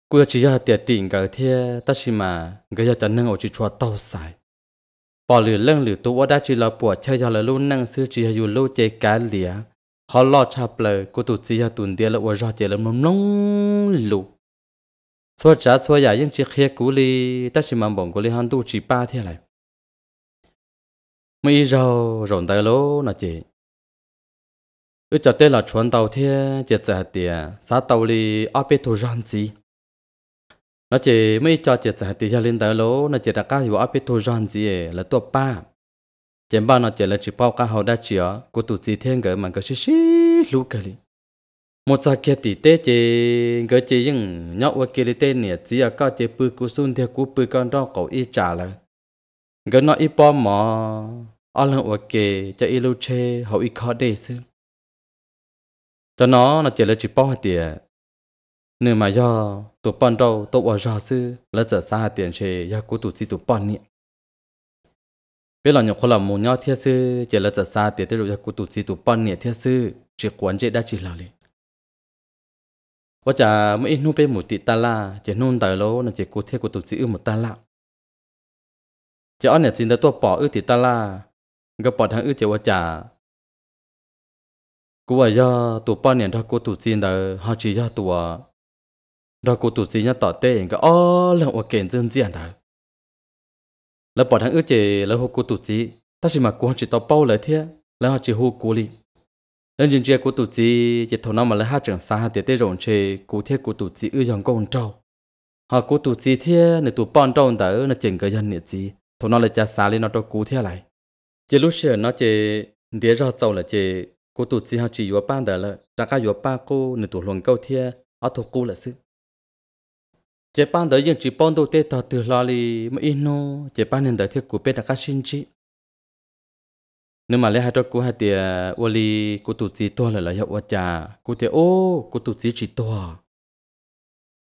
估要只要点点个天，但是嘛，个要只能我只说到晒。bỏ lửa lăng lửa tu ở đã chỉ là bỏ chơi cho là luôn năng sư chỉ hay luôn chơi cá lìa họ lo cha bờ cô tụi chỉ hay tuần tiền là ở ra chơi là mầm lông lụt số trả số giả những chiếc khía cũ li ta chỉ mang bổng của li hắn tu chỉ ba thế này mấy rau rộn tay lố nó chị ước cho tên là chuẩn tàu thế chỉ trả tiền xã tàu li áp bên thủ răng gì nó chỉ mấy cho chỉ trả tiền cho lên tay lố nó chỉ đặt cá vào ở bên thủ răng gì là tua ba chỉ ba nó chỉ là chỉ bao cá hậu đã chỉ ở của tụ chỉ thiên gửi mà cái xí xí lú cái một sa kia tỷ tế chế gỡ chế những nhóc qua kia tế nè chỉ là có chế bự cú sun theo cú bự con đó cổ y trả là gỡ nó y bom mò ở lần qua kia cho y lưu chê hậu y khó đề sư cho nó nó chỉ là chỉ bom tiền nếu mà do tụ bom đâu tụ ở rõ sư là trở xa tiền chế do cú tụ chỉ tụ bom nè biết là nhiều คน là muốn nhau thiết sư chỉ là trở xa tiền tới rồi do cú tụ chỉ tụ bom nè thiết sư chỉ quan chế đã chỉ là liền ว่าจะไม่นู่เป็นหมูติตาลาจะนู่นแต่โลนั่นจะกูเทกูตุจิอือหมดตาลาจะอ้อนเนี่ยจินตัวปออือติตาลาก็ปอทางอือจะว่าจะกูว่าย่อตัวป้อนเนี่ยถ้ากูตุจินแต่ฮาจีย่อตัวถ้ากูตุจิย่อต่อเต้งก็อ๋อเรื่องว่าเก่งจริงจริงแต่แล้วปอทางอือเจแล้วกูตุจิแต่สิมากูฮาจีต่อเป้าเลยเทียแล้วฮาจีฮูกูลี lần trước của tổ chức chỉ thầu nó mà lấy hai trường xa để tới rộn chơi cụ thể của tổ chức ở trong công trâu họ của tổ chức thế nửa tụi bọn trâu đỡ nửa chỉnh cái dân nhiệt chị thầu nó là cha xa lên nó cho cụ thế lại chỉ lúc xưa nó chơi để ra trâu là chơi của tổ chức họ chỉ vừa ban đỡ là ra cái vừa ban cô nửa tụi luồng câu thế ở thuộc cụ là sự chỉ ban đỡ những chỉ bọn tụi tê thọ từ lo li mà ino chỉ ban nên đỡ thế cụ biết là các sinh chị nếu mà lấy hai trâu cô hai tiền oli cô tụt gì to là lấy hiệu quả trà cú tiền ô cô tụt gì chỉ to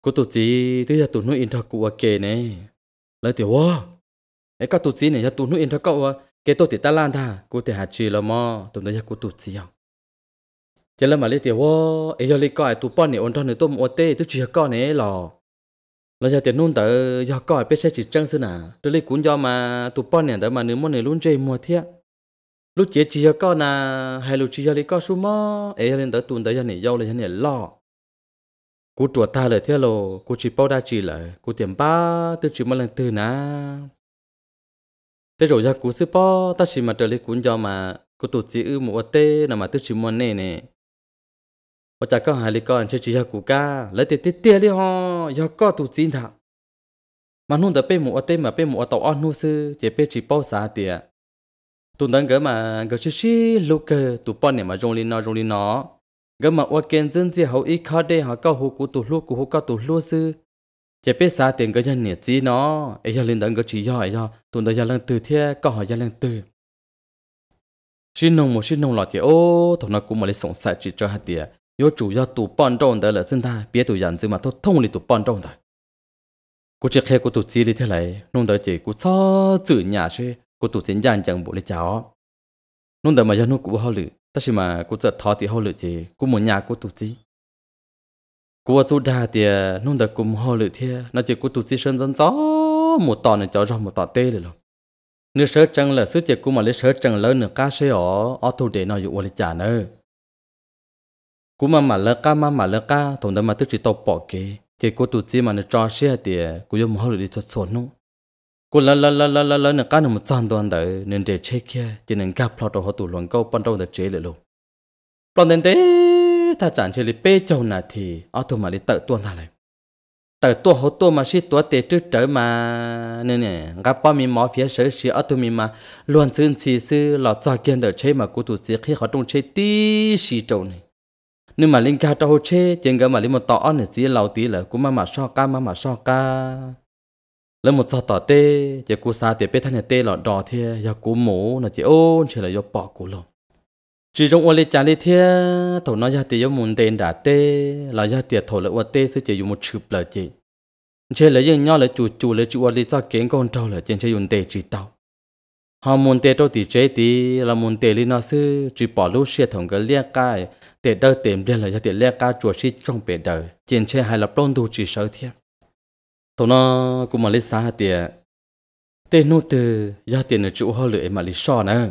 cô tụt gì thứ là tụt nuôi in thật cú ok này lấy tiền wow ấy các tụt gì này là tụt nuôi in thật cậu à tôi thì ta lan tha cô thì hạt chỉ là mò tụt đấy cô tụt gì không chỉ là mà lấy tiền wow ấy lấy coi tụt pon này ôn thon này tôm ô tê tụt chỉ coi này lò là giờ tiền nôn tới giờ coi biết sẽ chỉ trăng xưa nà tôi lấy cuốn do mà tụt pon này tới mà nếu muốn này luôn chơi mua thiệt lúc chế chỉ có na à, hay lúc chia cho đi con số mơ ấy lên tới tuần tới giờ này giàu lên này lo cú chuột ta lại theo lo, cú chỉ bao đa chỉ lại cú tiệm ba tôi chỉ mà lần từ nà thế rồi giờ cú sư po ta chỉ mà trở lại cuốn cho mà cú tụt chỉ ư một tê là mà tôi chỉ muốn nè nè ở chả có hai lý con chơi chỉ cú ca lấy tiền tiền tiền đi ho giờ có tụt chỉ thà, mà nôn tới bên một tê mà bên một tàu ăn nô sư chỉ bên chỉ bao xa tiền tụi đang gỡ mà gỡ chơi xí lúc cơ tụi bọn này mà rong lên nó rong lên nó gỡ mà qua kiện dân gì hậu ít khó đây họ cao hụt của tụi lúc của hụt cao tụi lúc sư chỉ biết xa tiền gỡ nhận nhiệt gì nó ấy giờ lên đang gỡ chỉ do giờ do tụi đang giờ lên từ thế có hỏi giờ lên từ xin nông một xin nông lọt thì ô thằng nó cũng mà lấy sống sạch chỉ cho hạt tiền yo chủ do tụi bọn trong đó là dân ta biết tụi dân gì mà thôi thông lý tụi bọn trong rồi cô chỉ khai cô tụi gì đi thế này nông đó chỉ cô cho chữ nhà chơi cô tụt xin giàn chẳng bộ lấy cháu nôn đời mà dân nó cũ họ lử tất mà cô chợt thọ thì họ lử thì cô muốn nhà cô tụt gì cô ở chỗ đa thì nôn đời cùng họ lử thì nó chỉ cô tụt gì sơn dân gió một tòn này cháu rong một tòn tê rồi luôn nếu sớ chẳng là sứ cô mà lấy sớ chẳng lớn nữa cá sẽ ở ở để nó dụ lấy trả nữa cú mà mà lơ ca mà mà lơ ca thằng tàu bỏ kế chỉ cô tụt gì mà nó cho xe thì cô dùng họ lử đi cho sốn luôn cô la la la la la la cái cá nằm chăn đoan đợi nên để chơi kia chỉ nên gặp lo đồ họ tụ luận câu ban đầu để chơi lại luôn còn đến thế ta chẳng chơi bê châu nà thì ở thôi mà đi tự tuân ra lại tự tua họ tua mà xí tua tê trước trở mà nên nè gặp bao mi mỏ phía sở sĩ ở thôi mi mà luôn xuyên xí xí lọ cho kiên đợi chơi mà cô tụ xí khi họ trong chơi tí xí châu này nhưng mà linh cao trâu chơi chừng cái mà linh một tỏ này xí lâu tí là cũng mà mà so ca mà mà so ca แล้วหมดซอต่อเต้จะกูซาเตเป้ท่านเต้หลอดดอเทียอยากกูหมูนะเจโอ้เฉลยยกปอกกูลงจีจงอเลจาเลเทียถน้อยาเตียมุนเตนดาเต้ลายาเตียถละวเต้ซึ่งจะอยู่มุดชึบเลยจีเฉลยยังย่อเลยจูจูเลยจูอเลจาเก่งก้นเท่าเลยเจนเชยุนเตจีเต้าฮอมุนเตโตติเจตีละมุนเตลินอซื้อจีปอลูเชียถงก็เลียกกายเตเดอเต็มเรียนเลยยาเตียเลียกกาจัวชิจงเปเดอเจนเชให้ละปล้นดูจีเสเทีย tụi nó cũng mà lấy xa hạt tiền tên nô tử gia tiền là chủ họ lưỡi mà lấy so nè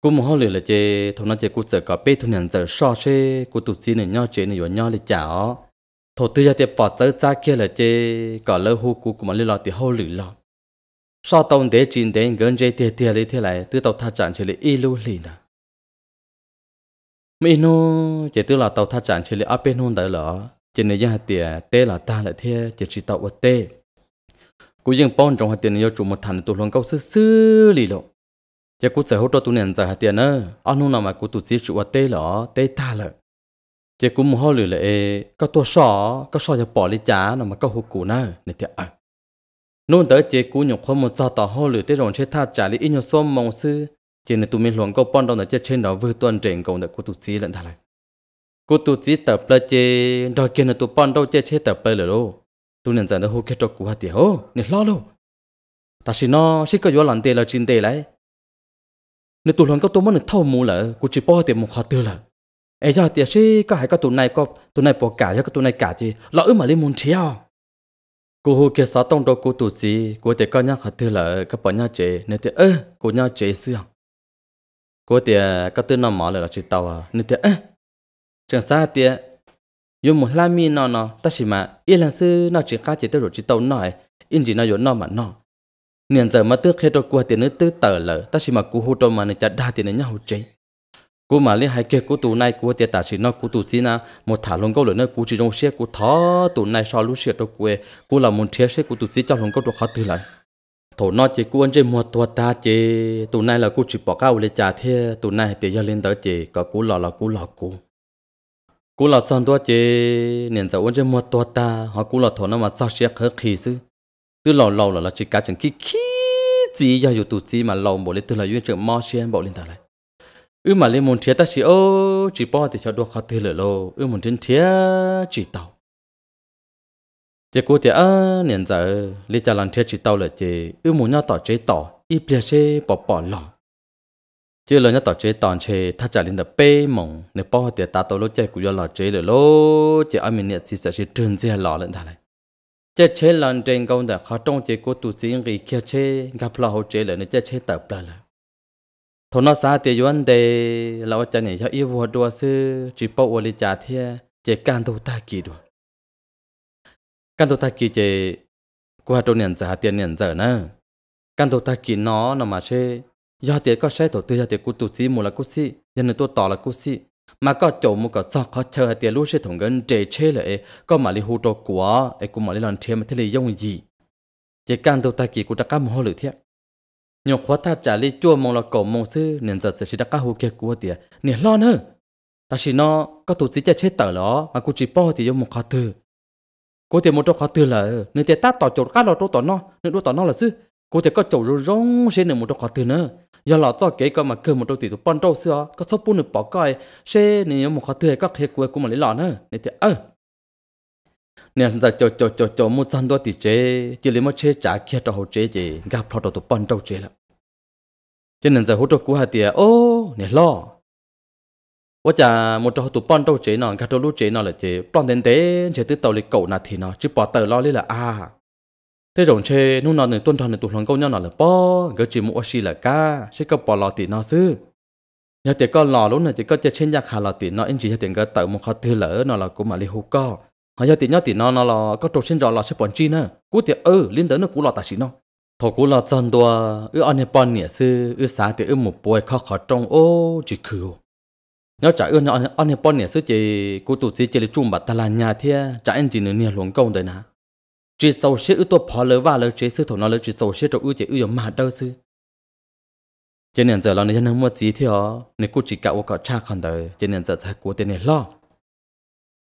cũng mà họ lưỡi là chê tụi nó chê cũng sợ có bê tụi nhận sợ so chê cũng tụt xin này nhau chê này vừa nhau lấy chảo thổ tư gia tiền bỏ tới cha kia là chê có lỡ hú cũng mà lấy lo thì họ lưỡi lo so tông để chín để gần chê tiền tiền lấy thế này từ tàu thà chặn chê lấy y lưu lì nè mấy nô chê từ là tàu thà chặn chê lấy áp bên hôn đấy lỡ chỉ nên nhớ tiền tế là ta là thế chỉ chỉ tạo vật tế, cú dân bon trong hạt tiền nhớ chủ một thằng tụ luôn câu sư sư lì lộ giờ cú sẽ hỗ trợ tụ nền giờ hạt tiền nữa anh hôm nào mà cú tụ chỉ chủ vật tê lọ tế ta lợ giờ cú mua hoa lử lại có tua sọ có sọ giờ bỏ đi trả nó mà có hụt cú nữa này thì à nôn tới chế cú nhục khoa một giờ tỏ hoa lử tê rồng chế tha trả lý ít nhiều xôm mong sư chỉ nên tụ mình luôn câu bon đó là chế trên đó vừa tuần trên cầu nữa cú tụ chỉ lận thà lại cô tu chỉ tập bơ chê đòi kia là tụ bọn đâu chơi chê tập bơ lửa đâu tu nên giờ nó hô kết trọc của hạt tiền hô nên lo luôn, ta xin nó xin có gió lặn tê là chín tê lại nên tụ lần có tụ muốn thâu mù lợ cô chỉ bỏ tiền một hạt tư là, ai giờ tiền xí có hai cái tụ này có tụ này bỏ cả cái tụ này cả gì lỡ ứ mà lên muốn chia cô hô kết sao tông đâu cô tu chỉ cô tiền có nhá hạt tư là các bỏ nhá chơi, nên tiền ơ cô nhá chế xương cô tiền à, các tư năm mỏ lợ là chỉ tàu à nên tiền chẳng xa tiệt dùng một la mi nó nó ta chỉ mà yên lặng sư nó chỉ cá chỉ tiêu rồi chỉ tàu nổi yên chỉ nó yếu nó mà nó niên giờ mà tước hết đồ của tiền nữa tứ tờ lợ ta chỉ mà cú hô đồ mà này chả đa tiền nữa nhau chế cú mà liên hai kia cú tù này cú tiền ta chỉ nó cú tù gì na một thả lông câu lợn nữa cú chỉ dùng xe cú thó tù này so lúc xe đồ quê cú là muốn chia xe cú tù gì cho lông câu đồ khó từ lại thổ nó chỉ cú ăn chơi một tua ta chế tù này là cú chỉ bỏ cao lên trả thế tù này tiền giờ lên tới chế có cú lò là cú lò cú cú là chọn tua chế nên giờ uống chơi mua tua ta họ cú là thọ nó mà sao sẽ khởi khí sư từ lâu lâu là là chỉ cá chẳng khí khí gì giờ dù tụt gì mà lâu bộ lên từ là duyên trường mò xe bộ lên ta lại ư mà lên muốn thiệt ta chỉ ô chỉ bỏ thì cho đua khó từ lỡ, lô ư muốn trên thiệt chỉ tàu chế cú thì à nên giờ lấy cha làm thiệt chỉ tàu là chế ư muốn nhau tỏ chế tỏ ít bia chế bỏ bỏ lòng chứ lo nhất tao chế toàn chế thắt chặt lên tập bê mông nếu bỏ tiền ta tổ lỗ chế của do lò chế được lỗ chế ở mình nhận chỉ sợ chỉ trường chế lò lên thà này chế chế lần trên công đã khó trong chế của tụ chiến người kia chế gặp lò hậu chế lại nữa chế chế tập lại là thôn nó xa tiền yuan đề lão cha này cho yêu vua đua sư chỉ bỏ uo lý trả thiê chế can tu ta kỳ đua can tu ta kỳ chế qua trong nhận giả tiền nhận giờ nè can tu ta kỳ nó nằm mà chế giờ thì có xe tổ tư giờ thì cú tụt xí mù là cú xí giờ này tôi tỏ là cú xí mà có chỗ mù có sao khó chờ thì lúc xe thủng gần trề chế lại có mà li hồ đồ quá ấy cũng mà li lần thêm mà thế li giống gì chỉ can tôi ta kỳ cú đã cá mồ lử thiệt nhục khóa ta trả li chua mong là cổ mong sư nên giờ sẽ đã cá hồ kia của tiệt nên lo nữa ta chỉ nó có tụt xí chết tờ đó mà cú chỉ po thì giống một khó từ cô thì một chỗ khó từ là ừ, nên thì ta tỏ chỗ cá lò chỗ tỏ nó nên đua tỏ nó là sư cô thì có chỗ rồi rong xe nữa một đôi khó từ nữa giờ là cho cái cái mà cơ một đôi tỷ tụ bắn trâu xưa có sắp bún được bỏ coi sẽ này một khó từ các hệ của của mà lấy lọ nữa này thì ơ nên giờ cho cho cho cho một trăm đôi tỷ chế chỉ lấy một chế trả kia cho hậu chế gì gặp họ đôi tụ bắn trâu chế là cho nên giờ hỗ trợ của hai tỷ ô này nè lo ว่าจะมุดจะตุป้อนตัวเจนอนคาตัวรู้เจนอนเลยเจป้อนเต้นเต้นเจตื้อเตาเลยเก่านาทีเนาะชื่อปอเตอร์ล้อเลยละอ่า thế rồi chê nung nọ nửa tuần tròn nửa tuần lòng câu nhau nọ là po gỡ chỉ mua xì là ca sẽ có bỏ lọ tỉ nọ sư nhà tiền có lò lúc này chỉ có chơi trên nhà khả lọ tỉ nọ anh chỉ nhà tiền gỡ tự một khó thư lỡ nọ là cũng mà li hú co họ nhà tiền nhau tỉ nọ nọ là có trộn trên giò lọ sẽ bỏ chi nữa cú tiền ư liên tới nó cú lọ tài xí nọ thổ cú lọ chân đua ư anh em bòn nhỉ sư ư sáng thì ư một buổi khó khó trong ô chỉ khử nhớ trả ư anh anh em bòn nhỉ sư chỉ cú tụt gì chỉ là chung bát ta là nhà thia trả anh chỉ nửa nhà luồng câu đấy nè chỉ sầu sẽ ưu tôi phá lỡ và lỡ chế sư thổ nó lỡ chỉ sầu sẽ trong ưu chế ưu giống mà đâu sư cho nên giờ là nên không mua gì thì họ nên cô chỉ cả cạo cả cha còn đời cho nên giờ sẽ cố tiền này lo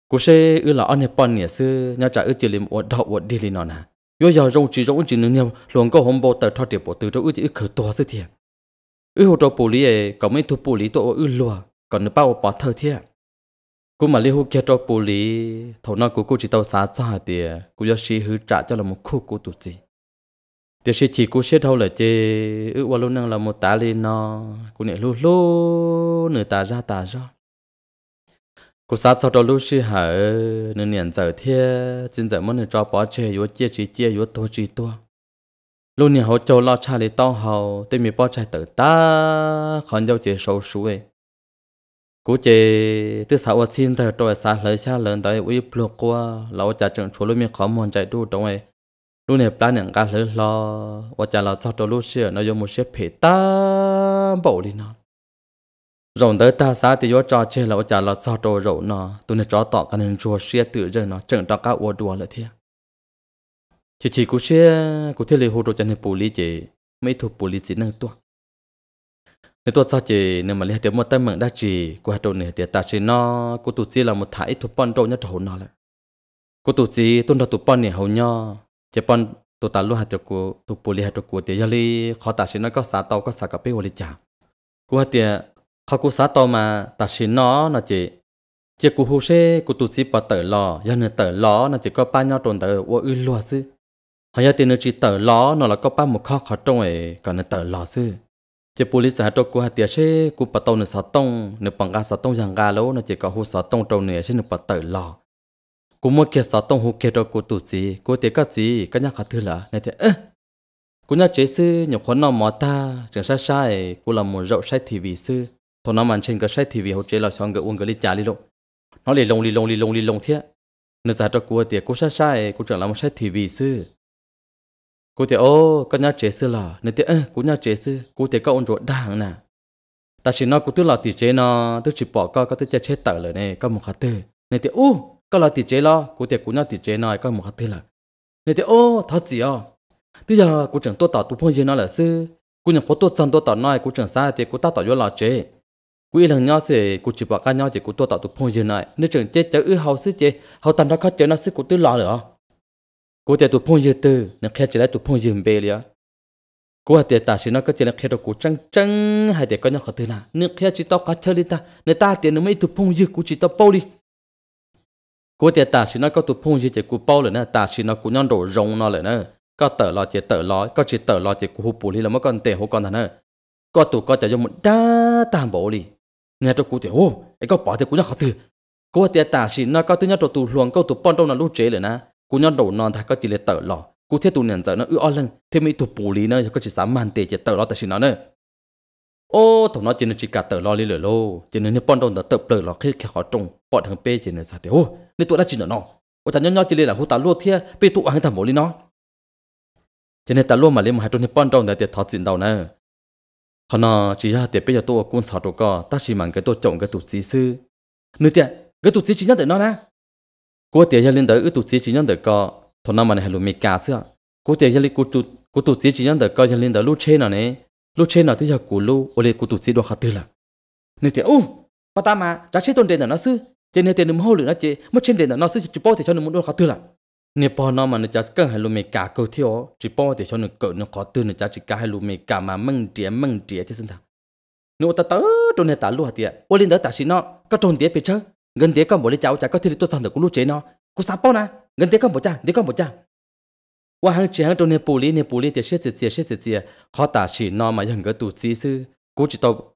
cô sẽ ưu là anh ấy bọn nhỉ sư nhà trả ưu chỉ làm ổn đạo ổn đi lên nó nè yo giờ rong chỉ rong chỉ nương nhau luôn có hôm bộ tờ thọ tiền bộ từ đó ưu chỉ khởi to sư thiệt ưu hồ trò bù lý ấy có mấy thu bù lý tôi ưu lùa còn nó bao bỏ thơ thiệt cú mà liên hô kia cho bù lì thầu nó của cô chỉ tàu xá cho hạt tiền cô cho xí hứa trả cho là một khu của tụt gì tiền xí chỉ cú xí thâu là chê ước qua luôn năng là một tá lì nó cú nè lu lu nửa tá ra tá ra cú xá cho đó lu xí hở nửa niệm giờ thiê xin giờ muốn nửa cho bỏ chê yếu chia chỉ chia yếu to chỉ to lu niệm hỗ cho lo cha lấy tao hầu tên mi bỏ chạy tự ta còn dâu chế sâu suối กูเจตัวสาวชินเธอตัวสาเลยชาเลินแอุวิปลุกกว่าเราจะจังชวนลูกมีความมั่นใจดูตรงไอ้ลูกเนี่ยปลาหนึ่งการเลยรอว่าจะเราชอบตัวลูกเชื่อนายมุเชืเพตาบ่ดีนะรองเดตาสาติยจอเชื่อเราจะเราชอบตัวรร้เนาะตัวเนี่ยจอต่อกันหนชัวเชื่อตื่นเรื่อนาะจังตาก้าวดัวเลยเที่ยชิชิกูเชื่อกูเที่ยวเลยหูตัวจะในปุริเจไม่ถูกปุริจินั่งตัว nếu tôi sao chỉ nếu mà lấy tiền một tay mượn đã chỉ của đầu này tiền ta chỉ nó cô tụt chỉ là một thải thuộc bọn trâu nhất hồ nó lại cô tụt chỉ tôi là tụt bọn này hầu nhau chỉ bọn tôi ta luôn hạt trâu của tụt bù li hạt trâu của tiền yali khó ta chỉ nó có xả tàu có xả cà phê hoặc chả cô hạt địa khó cô xả tàu mà ta chỉ nó nó chỉ chỉ cô hú xe cô tụt chỉ bỏ tờ lò giờ nữa tờ lò nó chỉ có ba nhau trộn tờ ô ư lúa sư hay giờ tiền nó chỉ tờ lò nó là có ba một kho khó trông ấy còn là tờ lò sư chỉ police hạt trâu của hạt tiệt xe của bắt tàu nửa sáu tông nửa bằng ga sáu tông giang ga lỗ nửa chỉ có hồ sáu tông trâu nửa xe nửa bắt tàu lò của mua kia sáu tông hồ kia trâu của tổ gì của tiệt các gì các nhà khát thứ là này thế ơ của nhà chế sư nhiều khoản nào mò ta trường sai sai của làm một rậu sai thì vì sư thằng nó màn trên cái sai thì vì hậu chế là xong cái uống cái ly trà đi lộ nó lì lông lì lông lì lông lì lông thế nửa sáu trâu của tiệt của sai sai e, của trường làm một sai thì vì sư cô thì ô con nhá chế sư là nên thì ơ cô nhá chế sư cô thì có ôn rồi đàng nè ta chỉ nói cô tức là tỷ chế nó tức chỉ bỏ co có tức chết tở lời này có một hạt tư nên thì ô, có là tỷ chế lo cô thì cô nhá tỷ chế này có một hạt tư là nên thì ô thật gì à tức giờ cô chẳng tôi tỏ tu phong gì nó là sư cô nhận cô tôi chẳng tôi tỏ nói cô chẳng sai thì cô ta tỏ vô là chế cô ý lần nhau thì cô chỉ bỏ ca nhau thì cô tôi tỏ tu phong gì này nên chẳng chế chớ ư hậu sư chế hậu tầm ra khát chế nó sư cô tức lo nữa กูแต่ตัวพงยืดตื้อนักแค่จะได้ตัวพงยืมเบลียกูแต่ตาชินะก็จะนักแค่ตัวกูจังจังหายแต่ก็ยังขอตื่นนะนึกแค่จิตตอกัดเชลิตาในตาเตียนไม่ตัวพงยืดกูจิตตอเป้าดิกูแต่ตาชินะก็ตัวพงยืดเจกูเป้าเลยนะตาชินะกูย้อนโดรงนอเลยนะก็เต๋อรอเจเต๋อรอก็จิตเต๋อรอเจกูหูปูลีแล้วเมื่อก่อนเตะหูก่อนนะก็ตัวก็จะยมด้าตามโบลีเนี่ยตัวกูเตะโอ้ไอ้ก็ปอเตะกูยังขอตื่นกูแต่ตาชินะก็ตัวย้อนตัวตัวหลวงก็ตัวป้อนตรงนั้นรู้เจเลยนะ cú nhon đầu non thay có chỉ là tờ lò cú thiết tu nền tờ nó ư o lưng thế mấy tụ bù lý nơi có chỉ sám màn tề chỉ tờ lò tại xin nó nơi ô thằng nó chỉ nên chỉ cả tờ lò lý lửa lô chỉ nó nhớ bọn đồng tờ tờ lò khi khi họ trùng bọn thằng pe chỉ nên sao thế ô nên tụi đã chỉ nó nó ô thằng nhon nhon chỉ là hú ta luo thia pe tụ anh thằng bố lý nó chỉ nên ta luo mà lấy một hai trùng nhớ bọn đồng để tiệt thoát xin đầu nè họ nó chỉ ha tiệt bây giờ tụi quân sọ tụ co ta chỉ mang cái tụ trộn cái tụ xí sư nữa tiệt cái tụ xí chỉ nhất để nó nè กูเตียยันเดอตุจีจีนันเดอก็ทนน้ำมันเฮลูมีกาเสียกูเตียยันกูตุกูตุจีจีนันเดอก็ยันเดอลูเชนอ่ะเนี่ยลูเชนอ่ะที่จะกูลูโอเลกูตุจีดวงขัดตื่นละนี่เตียอู้ปตามาจะใช้ต้นเด่นน่ะซื้อเจนเฮเตียนมึงหูหรือนะเจไม่เช่นเด่นน่ะซื้อจิปโป้เตียชนมึงดวงขัดตื่นละเนี่ยพอน้ำมันจะก็เฮลูมีกาเกิดเที่ยวจิปโป้เตียชนเกิดนึกขอตื่นจะจิกาเฮลูมีกามามึงเดียมึงเดียที่สุดท้ายนู่นตาเต๋อตัวเนี่ยตาลู่เตียโอเลนเดอตาชินอ่ะก็ต้นเดียไปเชอ ngân tế con bỏ đi cháu chả có thể tôi sẵn được cũng lúc chế nó cũng sao bao na, ngân tế con bỏ cha tế con bỏ cha qua hàng chỉ hàng trong nền bù lý nền bù lý thì sẽ sẽ sẽ sẽ sẽ khó ta chỉ nó mà dần cái tụ chỉ xư, cố chỉ tộc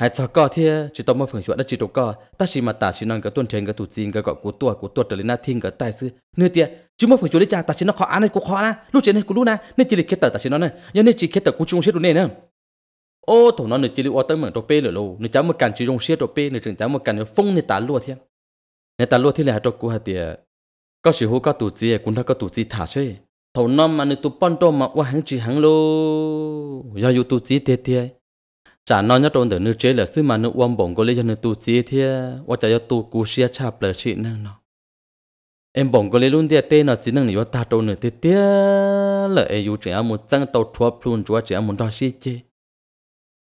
hai cháu có thì chỉ tộc mà phượng chuột đã chỉ tộc có ta chỉ mà ta chỉ nó cái tuần trên cái tụ chỉ cái gọi cố tua cố tua trở lên na thiên cái tài xư, nơi tiệt chúng mà phượng chuột đấy cha ta chỉ nó khó ăn này cố khó na lúc chế này cố lúc na nên chỉ được kết tờ ta chỉ nó này nhưng nên chỉ kết tờ cố chung sẽ đủ nè nè ô thổ nó nửa chỉ lưu tới mảng đồ pê lửa lô nửa cháu một cành chỉ rong xiết đồ pê nửa chừng cháu một cành phong nửa tá lúa thiên nửa tá lúa thiên là đồ cua hạt tiệt có sự hú có tủ gì cũng đã có tủ gì thả chứ thổ nó mà nửa tụ bắn đồ mà qua hàng chỉ hàng lô do yêu tủ gì tiệt tiệt chả nó nhớ trốn từ nửa chế là xứ mà nửa uom bổng có lấy cho nửa tủ gì tiệt qua chả do tụ cú xiết cha bờ chị năng nó em bổng có lấy luôn tiệt tê nó chỉ năng nửa ta trốn nửa tiệt tiệt là ai yêu chỉ muốn tăng tàu thua plun chúa chỉ muốn đo xí chơi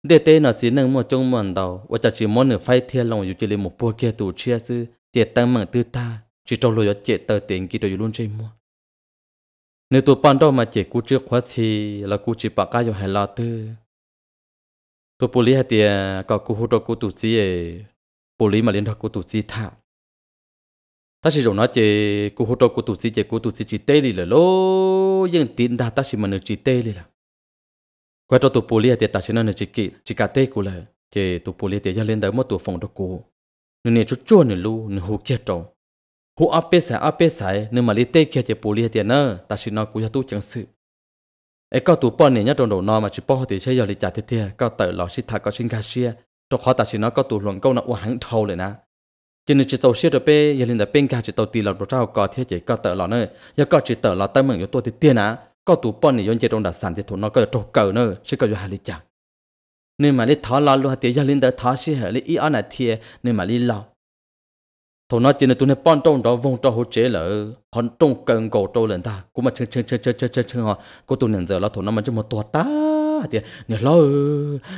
để tên nó chỉ nâng một chung mòn đầu và chả chỉ món nửa phai thiên lòng dù chỉ lấy một bữa kia tủ chia sư tiệt tăng mạng tư ta chỉ trong lối chết tờ tiền kia rồi luôn chơi mua nếu tụ ban đầu mà chỉ cú chưa khóa thì là cú chỉ bạc cái rồi hay là tư tụ bù lý hay tiền à, có cú hút đó cú tụ gì bù lý mà liên đó cú tụ gì thả ta chỉ dùng nó chỉ cú hút đó cú tụ gì chỉ cú tụ gì chỉ tê lì là lô nhưng tiền ta ta chỉ mà nửa chỉ tê lì là qua cho tụ poli thì ta sẽ nói chỉ kỹ chỉ cả tê cô là thì tụ poli thì ra lên tới một tụ phòng đó cô nên này chút chua nữa lu nữa hồ kia trâu hồ áp bê sai áp bê sai nên mà lấy tê kia thì poli thì nó ta sẽ nói của gia tụ chẳng sự ấy có tụ bọn này nhá trong đầu nó mà chỉ bỏ thì sẽ giờ lấy trả thế thế có tự lo sĩ thà có sinh ca xia cho khó ta sẽ nói có tụ luận câu nó u hẳn thâu rồi nè cho nên chỉ tàu xe được bê giờ lên tới bên cả chỉ tàu tì lòng rồi trao có thế chỉ có tự lo nữa giờ có chỉ tự lo tới mừng yếu tôi thì tiền nè có tụ bọn này yon chế trong đà sản thì thổ nó có trâu cầu nữa sẽ có hà lý chả nên mà đi thọ lo luôn thì gia linh đã thọ sẽ hở lý ý ở này nên mà đi lo thổ nó chỉ là tụ này bọn trong đó vong cho hỗ chế là hòn trong cần cầu trâu lên ta cũng mà chừng chừng chừng chừng chừng chừng họ cô tụ này giờ là thổ nó mà chỉ một tòa ta thì nè lo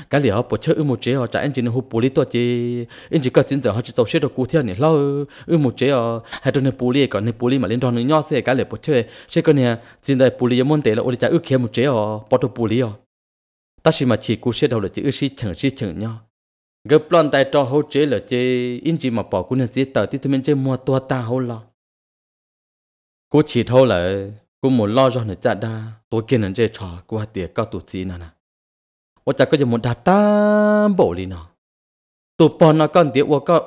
cái liệu bộ chơi một chế họ trả anh chỉ nên hụp bùi tôi chỉ anh chỉ có chính giờ họ chỉ sâu xe đồ cũ theo nè lo ư một chế họ hay trong bù bùi còn này bù bùi mà lên đòn nữa nhau sẽ cái liệu bộ chơi sẽ còn nè chính đời bùi môn tế là ôi trả ư kia một chế họ bỏ bù bùi họ ta chỉ mà chỉ cú xe đầu là chỉ ư sĩ chẳng sĩ chẳng nhau gấp lon tại cho hậu chế là chế anh chỉ mà bỏ cú này chế tờ thì tụi mình chơi mua tua ta hậu lo cú chỉ thôi là กูหมดล่อจอหนึ่งจัดได้ตัวเกินนั่นเจ้าชอกูหาเตี๋ยก็ตัวจีนั่นน่ะว่าจัดก็จะหมดดัตตาโบลีเนาะตัวปอนน่ะก้อนเตี๋ยว่าก็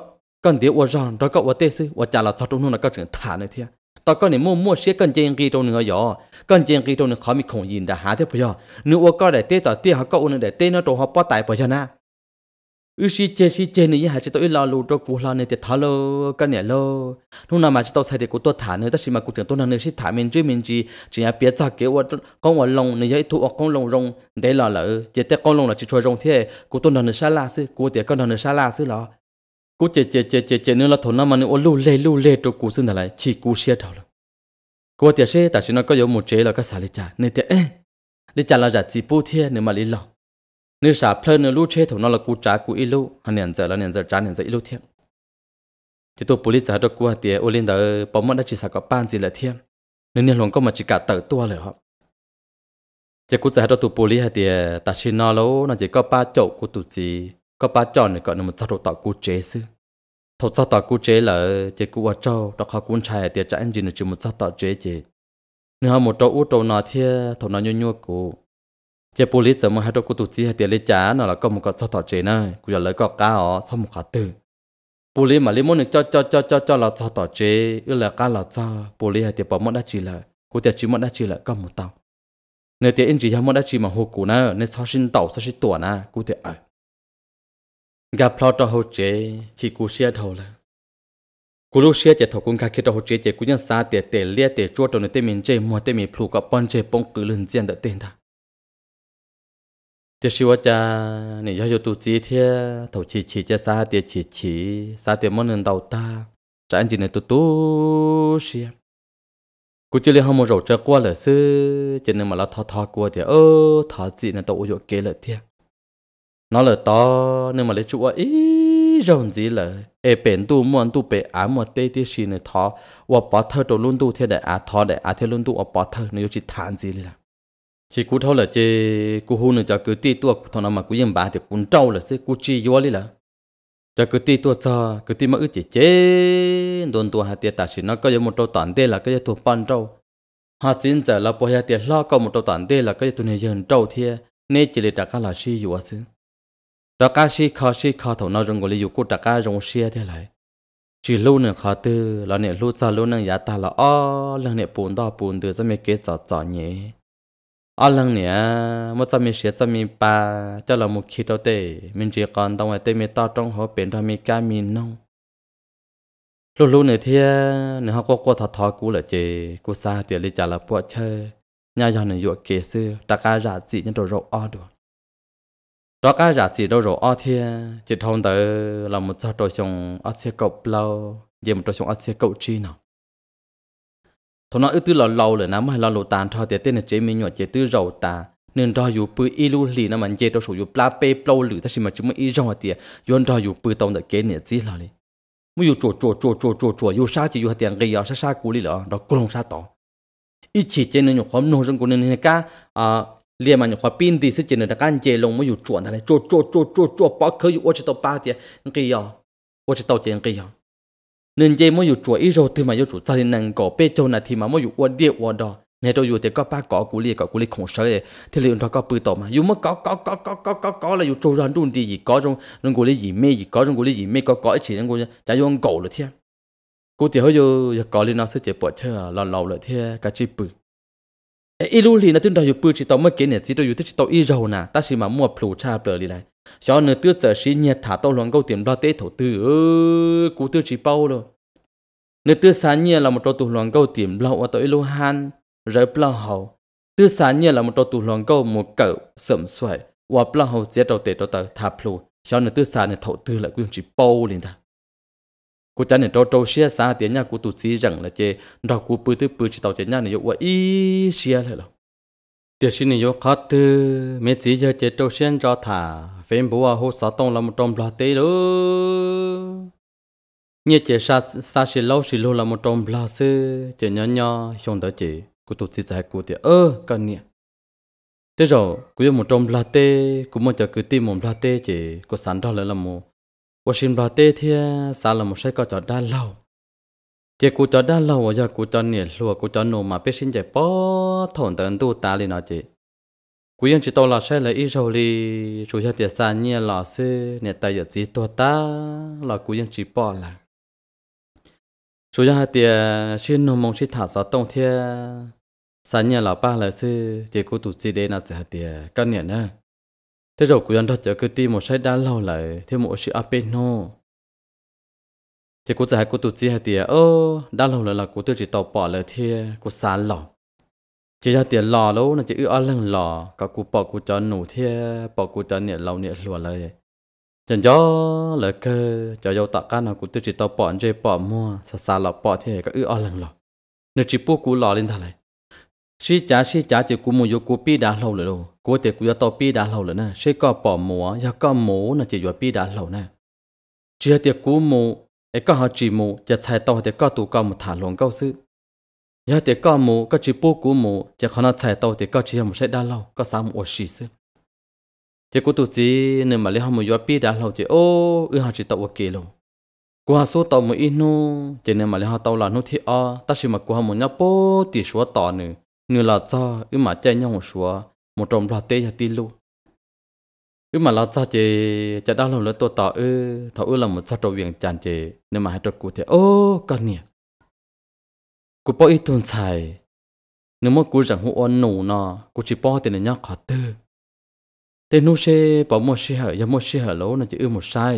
ก้อนเตี๋ยว่าจอนแล้วก็ว่าเตซึว่าจัดเราชอบตรงนู้นน่ะก็ถึงฐานเลยเทียตอนก้อนเนี่ยมั่วมั่วเชี่ยก้อนเจียงกีตรงหนึ่งเหรอก้อนเจียงกีตรงหนึ่งเขามีของยินด่าหาเทียพยอนึกว่าก็ได้เตะต่อเตะเขาก็อุ่นได้เตะนั่นตัวเขาป้อตายพอชนะ ư xí chê xí chê nữa hả chị tôi lo lù cho cụ lo này thì thả lo cái này lo lúc nào mà chị tôi xài thì cụ tôi thả nữa tất nhiên mà cụ trưởng tôi năng nữa xí thả mình chơi mình chỉ chỉ là biết ra kiểu con con lồng này giấy thu con lồng rồng để lo lỡ ừ, chỉ tới con lồng là chỉ chơi rồng thế cụ tôi năng nữa xa la xí cụ thì con năng nữa xa la xí lo cụ chê chê chê chê chê nữa là thôi. năm mà nữa lù lê lù lê cho cụ xin lại chỉ cụ xia thầu lo cụ thì xí tại xí nó có giống một chế là cái xài lịch trả nên thì đi trả là giả chỉ bù thế Nên mà lý lo nếu xả phơi nữa lúc chết thầu nó là cú trả cú ít lâu hắn nhận giờ là nhận giờ trả nhận giờ ít lâu thiệt thì tôi police trả cho cú hạt tiền ô lên đó bảo mất đã chỉ xả có ban gì là thiệt nên nhà lòng có mà chỉ cả tờ tua rồi họ chỉ cú trả được tôi police hạt tiền ta xin nó lâu nó chỉ có ba chỗ của tụ gì có ba chỗ này còn nó một trả được tàu cú chế xứ thầu trả tàu cú chế là chỉ cú ở châu đó họ cuốn chai tiền trả anh gì nữa chỉ một trả tàu chế chỉ nếu một chỗ út chỗ nào thiệt thầu nó nhua nhua cú chế police mà hai đứa cô tụt chỉ hai tiền lấy trả nó là có một cái sao thọ chế nữa cứ giờ lấy có cá ó sao một cái từ police mà lấy muốn cho cho cho cho cho là sao thọ chế ư là cá là sao police hai tiền bỏ mất đã chỉ là cô tiền chỉ mất đã chỉ là có một tàu nếu tiền chỉ hai mất đã chỉ mà hồ cũ nữa nên sao sinh tàu sao sinh tuổi nữa cô tiền ở gặp lo cho hồ chế chỉ cô xe đầu là cú lúc xưa chỉ thầu cũng khai khi đó chế chỉ cú nhân xa tiền tiền lia tiền chua trong nơi tên mình chơi mua tên mình phụ gặp bọn chơi bông cứ lên diện đỡ tiền ta tiếc xíu cha nè do e tu chi thế thầu chỉ chỉ cha sa tiếc chỉ chỉ sa tiếc món nên đầu ta trả anh chỉ nên tu tu xí cú chỉ lấy hông một rổ chơi qua là sư chỉ nên mà là thọ thọ qua thì ơ thọ chỉ nên tao uyo kế là thiệt nó là to nên mà lấy chỗ ý rồng gì là ê bền tu muốn tu bền, á mà tê tiếc xí nên thọ và bỏ thơ đồ luôn tu thiệt để á thọ để á thế luôn tu và bỏ thơ nếu chỉ than gì là chỉ cú thâu là chê cú hôn cho cứ ti tua thằng nào mà cú yên bà thì cú trâu là sẽ cú chi vô đi là cho cứ ti tua cho cứ ti mà ước chỉ chế đồn tua hạt tiền ta xin nó có một trâu tản đê là cái thua ban trâu hạt tiền giờ là bỏ hạt tiền lo có một trâu tản đê là cái tụi này dần trâu thì nên chỉ để đặt cá là si vô chứ đặt cá si khó si khó thằng nào rồng gọi là yêu cú đặt cá rồng xe thế này chỉ lâu nữa khó tư là nè lâu xa lâu nữa giá ta là ó là nè bùn đo bùn từ sẽ mấy cái giọt giọt nhỉ ở lần nè một trăm mi sáu trăm mi ba cho là một khi đầu tê mình chỉ còn tông ngoài tê mi to trong hồ biển thôi mi cá mi nông lúc lúc này thì nửa học qua qua thọ thọ cũ là chị cú xa tiền đi trả là bữa chơi nhà giàu này dụ kể xưa đã cá rả gì nhân đồ rộ o được đó cá rả gì đồ rộ o thì chỉ thông tới là một trò đồ sông cậu lâu về một trò sông ở cậu chi nào thọ nó ư tư lò lâu rồi nãy mà là lô tàn thọ tiền tiền là chế mình nhọ chế tư rầu tà nên đó dù bự ít lu lì nãy mà chế đâu số dù pla pe plau lử ta xí mà chúng mà ít rong tiền yon đó dù bự tông được kế nè gì lò đi mu dù chuột chuột chuột chuột chuột chuột dù sa chỉ dù tiền gây yếu sa sa cú lì lò đó cũng sa tỏ ít chỉ chế nên nhỏ khóm nô dân của nên cả à liền mà nhỏ khóa pin thì sẽ chế nên cả chế lông mu dù chuột này chuột chuột chuột chuột chuột bỏ khơi dù ôi chế tàu ba tiền gây yếu ôi chế tàu tiền gây yếu nên chế mới dù chùa ít rồi thì mà dù chủ gia đình nàng có bê châu này thì mà mới dù qua địa qua đó nè tôi dù thì có ba có cú li có cú li không sợ ấy thì liền thôi có bự tổ mà dù mất có có có có có có có là dù trâu ran đun đi gì có trong trong cú li gì mê gì có trong cú li gì mê có có chỉ trong cú chả dùng ăn cổ rồi thiên cú thì hơi dù có li nó sẽ chế bỏ chơi à, lò lò rồi thiệt cái chi bự ít lúc thì nó tương đối dù bự chỉ tao mất kiến nè chỉ tôi dù thích tao ít rồi nè ta chỉ mà mua plu cha bự đi này cho nửa tư giờ xí nhiệt thả tàu luôn câu tiền lo tế thổ tư ơ cú tư chỉ bao rồi nửa tư sáng nhiệt là một trò tù luôn câu tiền lo ở tới lô han rồi bao hậu tư sáng nhiệt là một trò tù luôn câu một cậu sẩm xoài và bao hậu giết đầu tế đầu tờ thả plu cho nửa tư sáng này thổ tư lại quyên chỉ bao liền ta cú chán này trâu trâu xia xa tiếng nhà cú tụt xí rằng là chê đó cú bự tư bự chỉ tàu chén nhà này dụ quá ý xia lại rồi Tiết xin yếu khát tư, mấy chỉ giờ chế trâu xuyên cho thả, phim búa à sa xá tông là một trong là tê đó. Như chế sa sa xì lâu xì lâu là một trong là sư, chế nhỏ nhỏ, xong đó chế, cụ tụt xì giải cụ tế ơ, cần nè. Thế rồi, cụ yếu một trong là tê, cụ muốn chờ cứ tìm một là tê chế, cụ sẵn đó là một. Washington là tê thì sa là một sai có cho đa lâu chỉ cụ cho đã lâu giờ cô cho nhiệt lùa cô cho nô mà biết xin chạy bỏ thốn tận tu ta liền nói chị cụ yên chỉ tao là sẽ là ít rồi đi chủ nhà tiệt xa nhiệt là sư nhiệt tay giờ chỉ tua ta là cụ yên chỉ bỏ là chủ nhà tiệt xin nô mong xin thả sáu tông thiên xa nhiệt là ba là sư chỉ cô tụ gì đến là sẽ tiệt căn nhiệt nữa thế rồi cụ yên đó chờ cứ ti một sai đã lâu lại thêm một sự áp bên nô chỉ cú giải cô tụt chỉ hay tiền ô đã lâu rồi là cô tự chỉ tàu bỏ lời thiê cô sán lò chỉ ra tiền lò lâu là chỉ ư ăn lăng lò cả cô bỏ cô cho nụ thiê bỏ cô cho nhẹ lâu nhẹ lùa lời chẳng cho lời cơ cho dâu tạ cá nào cô tự chỉ tàu bỏ chơi bỏ mua xa xa lò bỏ thiê cả ư ăn lăng lò nên chỉ bố cô lò lên thà này sĩ cha sĩ cha chỉ cô mua vô cô pi đã lâu rồi đâu cô tiền cô cho tàu pi đã lâu rồi nè sĩ có bỏ mua, giờ có múa là chỉ vừa pi đã lâu nè chỉ tiệc cô mua ấy có họ chỉ mù giờ chạy tàu thì có tụ có một thả luồng câu sư giờ thì có mù có chỉ bố cú mù giờ khó nó chạy tàu thì có chỉ một sẽ đa lâu có sao một sĩ sư thì cô tụ chỉ nên mà lấy họ một gió bi đã lâu thì ô ư họ chỉ tàu kì luôn cô họ số tàu một ít nu chỉ nên mà lấy họ tàu là nu thì o ta chỉ mà cô họ một nhóc bố thì số tàu nữa nữa là cho ư mà chạy nhau một số một trong loạt tê là tin luôn ư mà lo cho chị chị đau lòng lớn tôi tỏ ư thọ ư là một sao trâu viện chàng chị nếu mà hai trâu cụ thể ô con nè cụ bỏ ít tuần xài nếu mà cụ chẳng hữu ôn nụ nó cụ chỉ bỏ tiền nhá khó tư thế nô xe bỏ mua xe hở giờ mua xe hở lâu nó chỉ ư một sai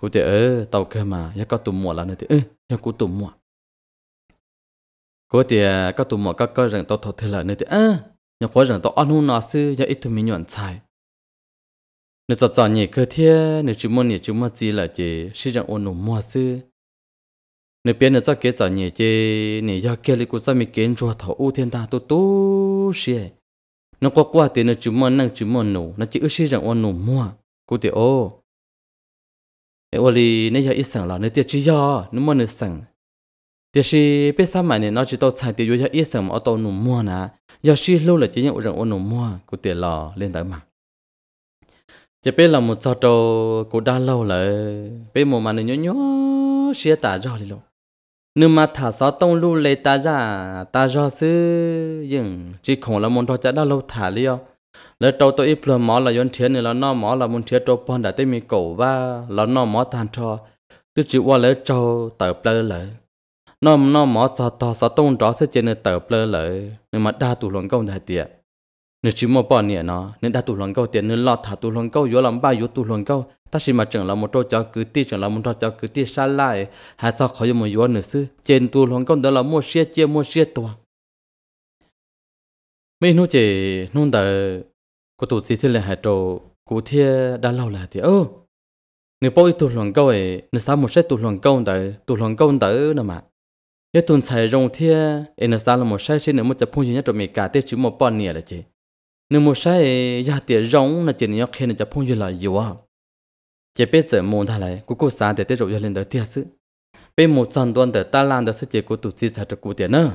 cụ thể ơ tàu cơ mà giờ có tụ mua là nó thì ư giờ cụ tụ mua cụ thể à, có tụ mua các cơ rằng tàu thọ thế là nó thì ơ giờ khóa rằng tàu ăn hôn nó sư giờ ít thằng mình nhuận xài nếu cho cho nhỉ cơ thiê nếu chúng muốn nhỉ chúng muốn gì là chị sẽ chẳng ôn nụ mua sư nếu biết nếu cho kế cho nhỉ chị nếu do kia lý của sao mình kiến cho thảo ưu thiên ta tu tu xie nó qua qua thì nếu chúng muốn năng chúng muốn nụ nó chỉ ước sẽ chẳng ôn nụ mua cô thì ô nếu oli nếu giờ ít sẵn là nếu tiếc chỉ do nếu muốn nếu sẵn Tiếc sĩ biết sao mà nếu nó chỉ tao xài thì vô ít sẵn mà tao nụ mua nè giờ xí lâu là chỉ nhận rằng ôn nụ mua cô tiệt lò lên tới mặt chỉ biết là một sao trâu cũng đa lâu rồi biết một mà nó nhớ nhớ xia tả rồi đi luôn nhưng mà thả sao tông lưu lấy ta ra ta ra sư nhưng chỉ không là một trò chơi đã lâu thả đi không lấy trâu tôi ít luôn mỏ là yon thiệt nữa là nó mỏ là muốn thiệt trâu pon đã tới mi cổ và là nó mỏ than cho tôi chịu qua lấy trâu tờ plơ lại nó nó mỏ sao to sao tông đó sẽ chơi nữa tờ plơ lại nhưng mà đa tụ luận câu này tiệt nếu chỉ một bọn nhẹ nó nên đã tụ lòng câu tiền nên lo thả tụ lòng câu yếu làm ba yếu tụ lòng câu ta chỉ mà chẳng là một trò cho cứ ti chẳng là một trò cho cứ ti xa lại hà sao khỏi một yếu nữa sư trên tụ lòng câu đó là mua xe chia mua xe tua mấy nô chỉ nô tờ của tụ sĩ thiên là hai trầu cụ thiên đã lâu là thì ô, nếu bôi tụ lòng câu ấy nếu sao một xe tụ lòng câu tờ tụ lòng câu tờ nữa mà cái tuần xài rong thiên ấy nếu sao là một xe xin nữa một chập phun gì nhất rồi mình cả tết chỉ một bọn nhẹ là chị nếu một sai ya tiệt rong là chỉ nhớ khi là chụp phong như là yêu à chỉ biết giờ muốn thay lại cố cô sáng để tiếp tục lên được tiệt sự bên một trận đoan để ta làm được sự chỉ của tụt chỉ thật cụ tiệt nữa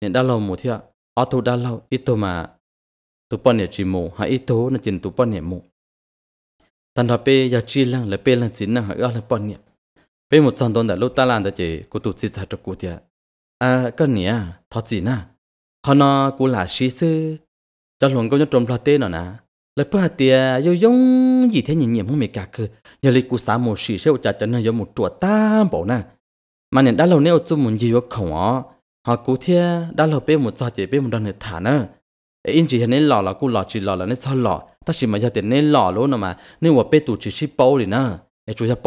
nên đã lâu một thiệt ở thu đã lâu ít thôi mà tụi bọn này chỉ mù hay ít thôi là chỉ tụi bọn này mù thành ra pe ya chỉ lăng là pe lăng chỉ năng hay ở là bọn này bên một trận đoan để lúc ta làm được chỉ của tụt chỉ thật cụ tiệt à cái này thật gì na họ nó cũng là sĩ sư cho luôn có nhớ trộm là tên nó nà là bữa tiề yêu yong gì thế nhìn nhìn không mệt cả cứ nhờ lịch của xã một sĩ sẽ trả cho nên một chuột ta bỏ nè mà nên đã lâu nếu chung muốn gì vô khổng ó họ cố thế đã lâu bên một trò chơi bên một đoàn người thả nè in chỉ hiện nên lò là cô lò chỉ lò là nên sao lò ta chỉ mà giờ tiền nên lò luôn mà nếu mà bên tụ chỉ ship bao liền nè để chủ ship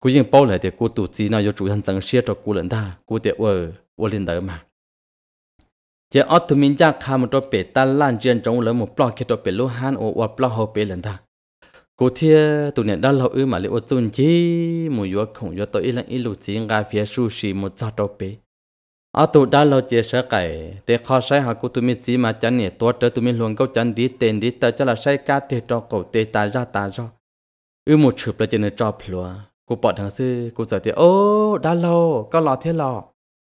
cú yên bao lại thì cú tụ chỉ nào yêu chủ nhân chẳng xia cho cú lần ta cú tiệt ở ở lên đó mà chỉ ở tụi mình chắc ham một bể ta lan trên trong lớn một plot kia cho bể lô han ở ở plot hậu bể lần ta cú thia tụi này đã lâu ư mà liệu ở chun chi mù yếu khủng yếu tới lần ít lụ chỉ ngay phía sushi một chát cho bể ở tụ đã lâu chỉ sợ để khó sai họ tụi mình chỉ mà chân này tốt trở tụi mình luôn câu chân đi tên đi tới cho là sai cá để cho cậu để ta ra ta ra một chụp là chỉ nên cho plua cô bọn thằng sư cô giờ thì ô đã lâu có lò thế lò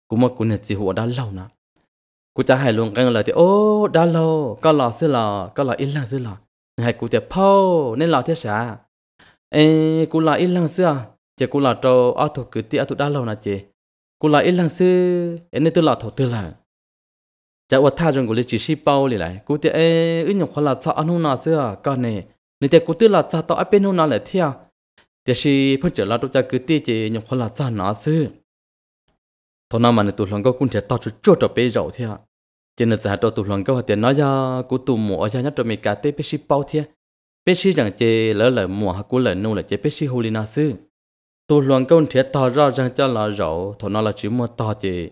cô mà cô nhận gì hộ đã lâu nữa cô cha hài luôn cái người thì ô đã lâu có lò sư lò có lò ít lăng sư lò hay cô thì phô nên lò thế xả ê cô lò ít lăng sư à chị cô lò trâu ở thuộc cứ tiệt thuộc đã lâu nè chị cô lò ít lăng sư ê nên tôi lò thuộc tư là chả ủa tha rằng cô chỉ xí bao lì lại cô thì ê ứng nhộng khó là sao ăn hôn nọ sư à con nên thì cô tư là sao tao ở bên hôn nọ lại thiệt à? thì khi phân trở là chúng ta cứ ti chỉ nhung khoa là cha nó sư thôi nào mà tụi lòng có cũng sẽ tao chút chút rồi bây giờ thì à chỉ là sao tụi lòng có thì nói ra của tụi mùa nhà nhất trong mình cả tê bê xí bao thì bê xí rằng chỉ lỡ lỡ mùa hay của lỡ nô là chỉ bê xí hồ lina sư tụi lòng có sẽ tao ra rằng cho là rậu thôi nó là chỉ mua tao chỉ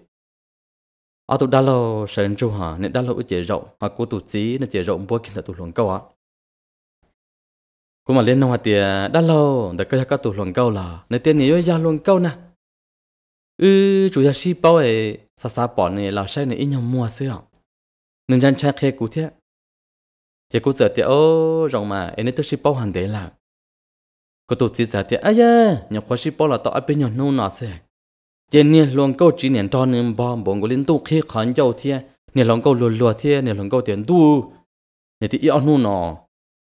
ở tụi đã lâu sơn chu hà nên đã lâu chế rậu hoặc của tụi chỉ nên chế rộng bố kinh là tụi lòng có cũng mà lên nông hạt tiền à, đã lâu để cái các tủ luồng câu là nơi tiền này ra luồng câu nè ừ chủ nhà ship bao ấy sa sa bỏ này là sai này ít nhau mua xưa nên chăn chăn khe cú thế thì cú giờ thì ô rằng mà anh ấy tôi ship bao hàng đấy là cô tụt chỉ giờ thì ấy nhà khoa ship bao là tao ở bên nhà nô nọ xe trên nè luồng câu chỉ nè cho nên bom bom của liên tục khi khán giàu thế nè luồng câu lùa lùa thế nè luồng câu tiền tu nè thì ít ăn nô nọ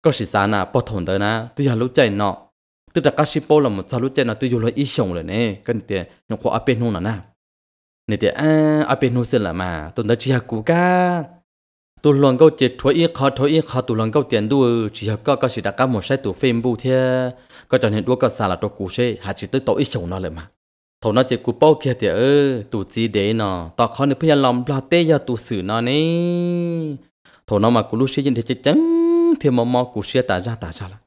ก็สิสานะปอถนเดนะตัวอย่ารู้ใจเนาะตัวตะกาชิโปละมันจะรู้ใจเนาะตัวอยู่เลยอีชงเลยเนี่ยกันเตียยงขออาเป็นหูน่ะนะเนี่ยเตียอ่าอาเป็นหูเสร็จละมาตัวนั้นจีฮากูก้าตัวหลงก็เจ็ดถวยอีคอถวยอีคอตัวหลงก็เตียนด้วยจีฮาก็ก็สิตะกาหมดใช้ตัวเฟมบูเทียก็จะเห็นด้วยก็สาละตัวกูใช่หาจิตตัวโตอีชงเนาะเลยมาทนเจ็บกูเป้าเคียเตียเออตูจีเดนอต่อเขาเนี่ยพยายามลอมปลาเตยาตูสื่อนอนี่ทนมากูรู้ใช่ยินเทจัง thì mà mò cụ xe tả ra tả ra là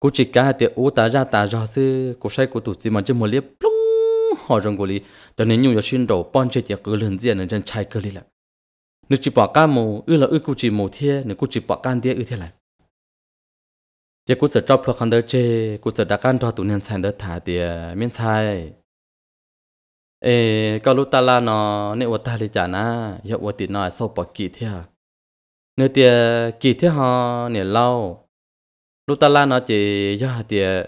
cụ chỉ cả thì ô tả ra tả ra chứ cụ sai cụ tụt gì mà chỉ một liếp plong họ trong cụ li cho nên nhiều sinh đầu bọn chơi tiệc cứ lần gì nên chân chạy cứ li là nếu chỉ bỏ cá mù ư là ư cụ chỉ mù thiê nếu cụ chỉ bỏ can thiê ư thế là giờ cụ sợ cho phật khăn đỡ chê cụ sợ đã can cho tụi nên sai đỡ thả thì miễn sai ê cao lúc ta la nó nếu ta đi trả giờ ta tin sau bỏ kỳ thiê nếu tiề chỉ thế họ nè lâu lúc ta la nó chỉ do tiề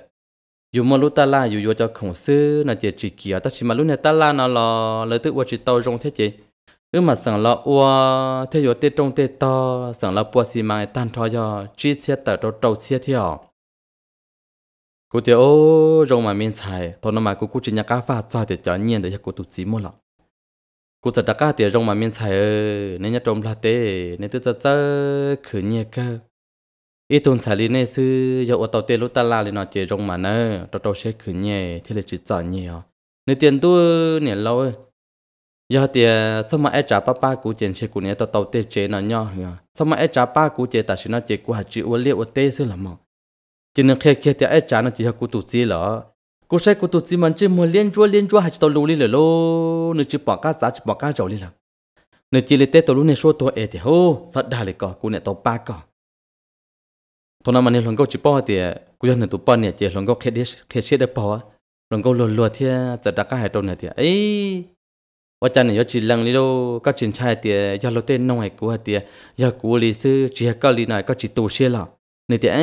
dù mà lúc ta la dù vô cho khổng sư nó chỉ chỉ kia ta chỉ mà lúc này ta la nó lo lời tức chỉ tàu rong thế chị ư mà sẵn lo ua thế vô tê trong tê to sẵn lo bùa xì mà tan thò cho chỉ xe tờ trâu trâu xe theo cô tiề ô rong mà miên xài thôi nó mà cô cô chỉ nhắc cá pha cho để cho nhiên để cho cô tụt chỉ mua lọ กูจะดักเตียรงมาเมียนใส่เนี่ยจะจมลาเต้เนี่ยตัวจะเจอขืนเนี่ยก็อีตุนสาลีเนี่ยซื้อยาอตเตลุตาลาเลยนอเจรงมาเนอตัวโตเชขืนเนี่ยที่เลยจิตจอเนี่ยเนี่ยเตียนตัวเนี่ยเรายาเตียสมัยไอ้จ่าป้าป้ากูเจนเชกูเนี่ยตัวโตเตเจนอย่อเหรอสมัยไอ้จ่าป้ากูเจตัดสินอเจกูหาจิวเลียวเตซื้อละมั้งจินเนี่ยเคเคเตียไอ้จ่าเนี่ยจิฮากูตุจีเหรอ cô sẽ cô tụt mình chỉ muốn liên chúa liên hai chỉ tao lưu đi là lô nửa chỉ bỏ cả, giá chỉ bỏ cả rồi đi là nửa chỉ lấy tết tao lưu này số tôi ế thì hô sát đa lấy cỏ cô này tao ba cỏ thôi năm mà nên lòng chỉ bỏ thì cô dân này tụi bỏ này chỉ lòng câu khét đi khét xếp để bỏ lòng câu lùn lùn thì sát đa cá hay tao này thì ấy ว่าจันเนี่ยจีลังลิโลก็จินชายเตียยาโลเต้นน้องไอ้กูเตียยากูลีซื้อจีก็ลีนายก็จีตูเชียละ nên thì à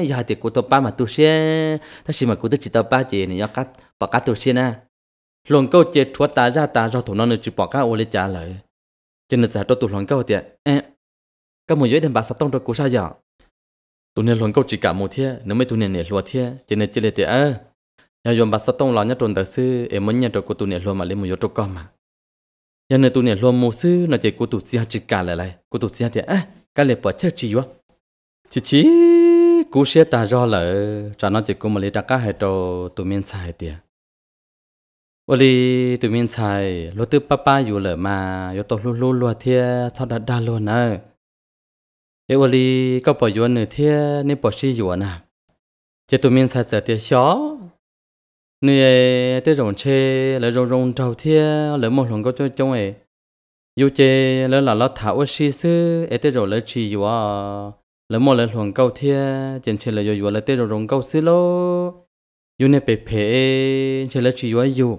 giờ thì cô tôi ba mà tôi xem, ta xí mà cô tôi chỉ tao ba chị này cắt bỏ cắt tôi xem na lòng câu chuyện thua ta ra ta do thủ nó nữa chỉ bỏ cá ô lấy trả lời cho nên giờ tôi tụ lòng câu thì à các mối giới đàn bà sắp tông rồi cô sao giờ tụ nên lòng câu chỉ cả một thiê nếu mấy tụ nên nè lúa thiê cho nên chỉ lấy thì à nhà dòng bà sắp tông là nhất tròn đặc sư em muốn nhà trò cô tụ nè lúa mà lấy mối giới trò con mà nhà nơi tụ nè lúa mù sư nó chỉ cô tụ xia chỉ cả lại lại cô tụ xia thì à cái lệ bỏ chơi chỉ vậy chỉ chỉ cú xe ta do lỡ cho nó chỉ cú mà lấy đặt cá hệ đồ tụi miền xài tiệt ô li tụi miền xài lô tư ba dù lỡ mà yo tổ lô lô lô thiê sao đã đa luôn nè ê ô li có bỏ yuan nửa thiê nên bỏ xi yuan à chỉ tụi miền xài giờ tiệt xó nửa tê rồng chê lỡ rồng rồng trâu thiê lỡ một lần có cho chống ấy yêu chê lỡ là lo thảo xi sư ê tê rồng lỡ chi à. แล้วมอเลยหลวงเก้าเทียเจนเชลยอยู่แล้วเตยรงเก้าซิโลอยู่ในเปเพเชลชีวอยู่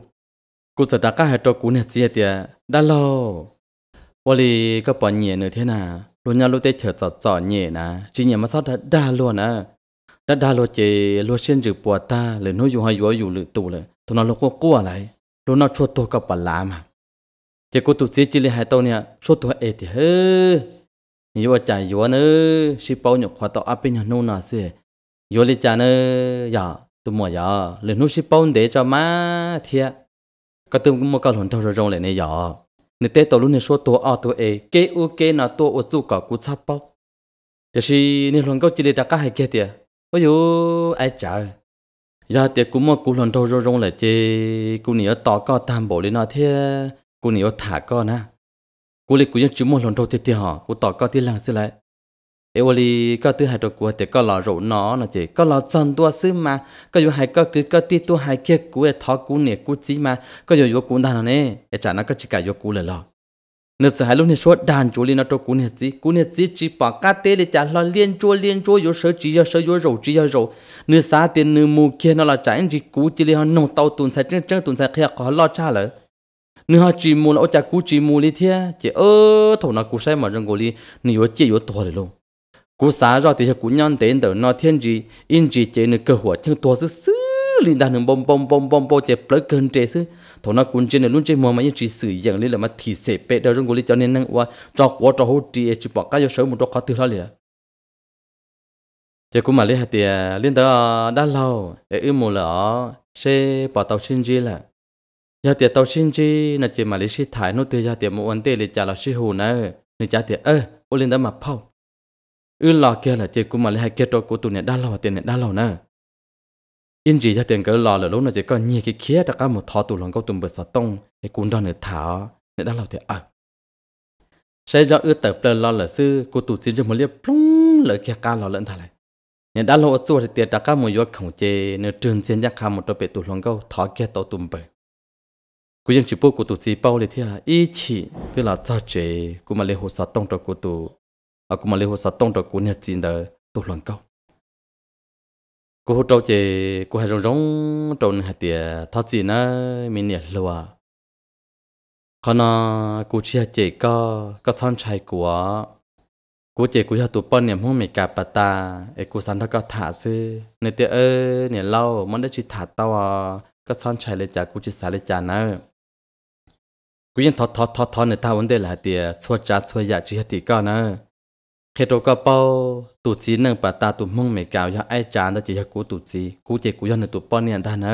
กูสตาก้าเหตัวกูเนี่ยเจียเตียด้านโลวลีก็ปอนเหยียเนื้อเทียนะลุนยาลุเตเฉิดจอดจอดเหยียนะจีเหยียมาซอดด้าล้วนนะด้าด้าล้วนเจล้วนเช่นจือปวดตาหรือนู้อยู่หอยู่อยู่หรือตูเลยตอนนั้นเราก็กลัวอะไรลุนเอาชดตัวกับปลาลามาเจ้ากูตุซีจิเลยหายตัวเนี่ยชดตัวเอติเฮ้ yo cha yo nơ shi bao khoa tọ apin hàn nô nà se yo cha nơ ya tu mò ya le nu shi để cho má thia có tu mò cao hồn thâu rồi rong lại nè ya nè tê luôn nè số tổ ao tổ e kê u kê nà tổ u chu cả cú chắp bao thế thì nè luôn cao chỉ để đặt cái hai kia ôi yo ai trả ya tiệt cú mò cú hồn thâu rồi rong lại chê cú nè ở tọ cao bộ lên nà cú nè ở thả cao cú lịch cú dân chú một lần đầu tiên thì họ cú tỏ có tiếng làm xí lại ê ô li có thứ hai đầu của thì có lò rượu nó là chỉ có lò chân tua xứ mà có dù hai có cứ có tiền tua hai kia cú ê thọ cú nè cú chỉ mà có dù vô cú đàn nè ê chả nó có chỉ cả vô cú là lò nữa sợ hai lúc này số đàn chú li nó đồ cú nè gì, cú nè gì chỉ bỏ cá tê để chả lo liên chua liên chua vô sợ chỉ vô sợ vô rượu chỉ vô rượu nữa xa tiền nữa mù kia nó là chả chỉ cú chỉ li họ nông tàu tuần sai chân chân tuần sai kia có lo cha lợi nếu họ chỉ mua là cha cú chỉ mua đi thế chỉ ơ thổ nó cú sai mà rừng gò đi nếu chỉ yếu to rồi luôn cú xá rồi thì cú nhon tên tờ nó thiên gì in gì chỉ nữa cơ hội chân to sư sư liên đàn bom bom bom bom bom chỉ plug gần chế sư thổ nó cún chỉ này luôn chỉ mua mà những chỉ sử dụng lên là mà thì sẽ bê đâu rừng gò đi cho nên năng qua cho qua cho hỗ trợ chỉ bỏ cái vô sớm một đó khó từ đó liền chỉ cũng mà lấy hạt tiền liên tờ đã lâu ư một là sẽ bỏ tàu sinh gì là nhà tiệt tàu xin chi nà chỉ mà lấy xí thải nô tiệt nhà tiệt một vấn đề lấy trả là xí hù nè nè trả tiệt ơ ô lên đó mà phao ư lò kia là chỉ cũng mà lấy hai kia trâu của tụi nè đa lò tiền nè đa lò nè in gì nhà tiền cỡ lò là lúc nà chỉ có nhiều cái khía đặc cả một thọ tụi lòng câu tụi bờ sọt tông thì cuốn đòn để thảo để đa lò tiệt ơ ờ. sẽ do ư tập lên lò là sư của tụi xin cho một liệp plung lỡ kia ca lò lẫn thà này nhà đa lò ở chỗ thì tiệt đặc cả một yếu khổng chế nửa trường xin nhắc khá một đôi bể tụi lòng câu thọ kia tàu tụi bờ cú dân chụp của tụi chị bao lệ thì à ý chỉ tức là cha trẻ cú mà lệ hồ sa tông trọc của tụ à cú mà lệ hồ sa tông trọc của nhà chị đó tụ loạn câu cú hồ trâu chị cú hai rong rong trâu này tiề thao chị nó mình nhẹ lùa khi nào cú chia chị có có son trai của cú chị cú hai tụ bao niệm hôm mình cả bà ta ấy e cú sáng đó có thả sư này tiệt ơi e này lâu món đã chỉ thả tao à có son trai lên chả cú chỉ xả lên chả nữa กูยังทอทอทอทอในตาวันเดล่ะเดียชัวจ้าชัวยาจีฮติก็นะเคโตก็เป้าตุจีนึงปะตาตุมุ่งไม่กาวยาไอจานตาจีฮกูตุจีกูเจกูยันในตุป้อนเนี่ยได้นะ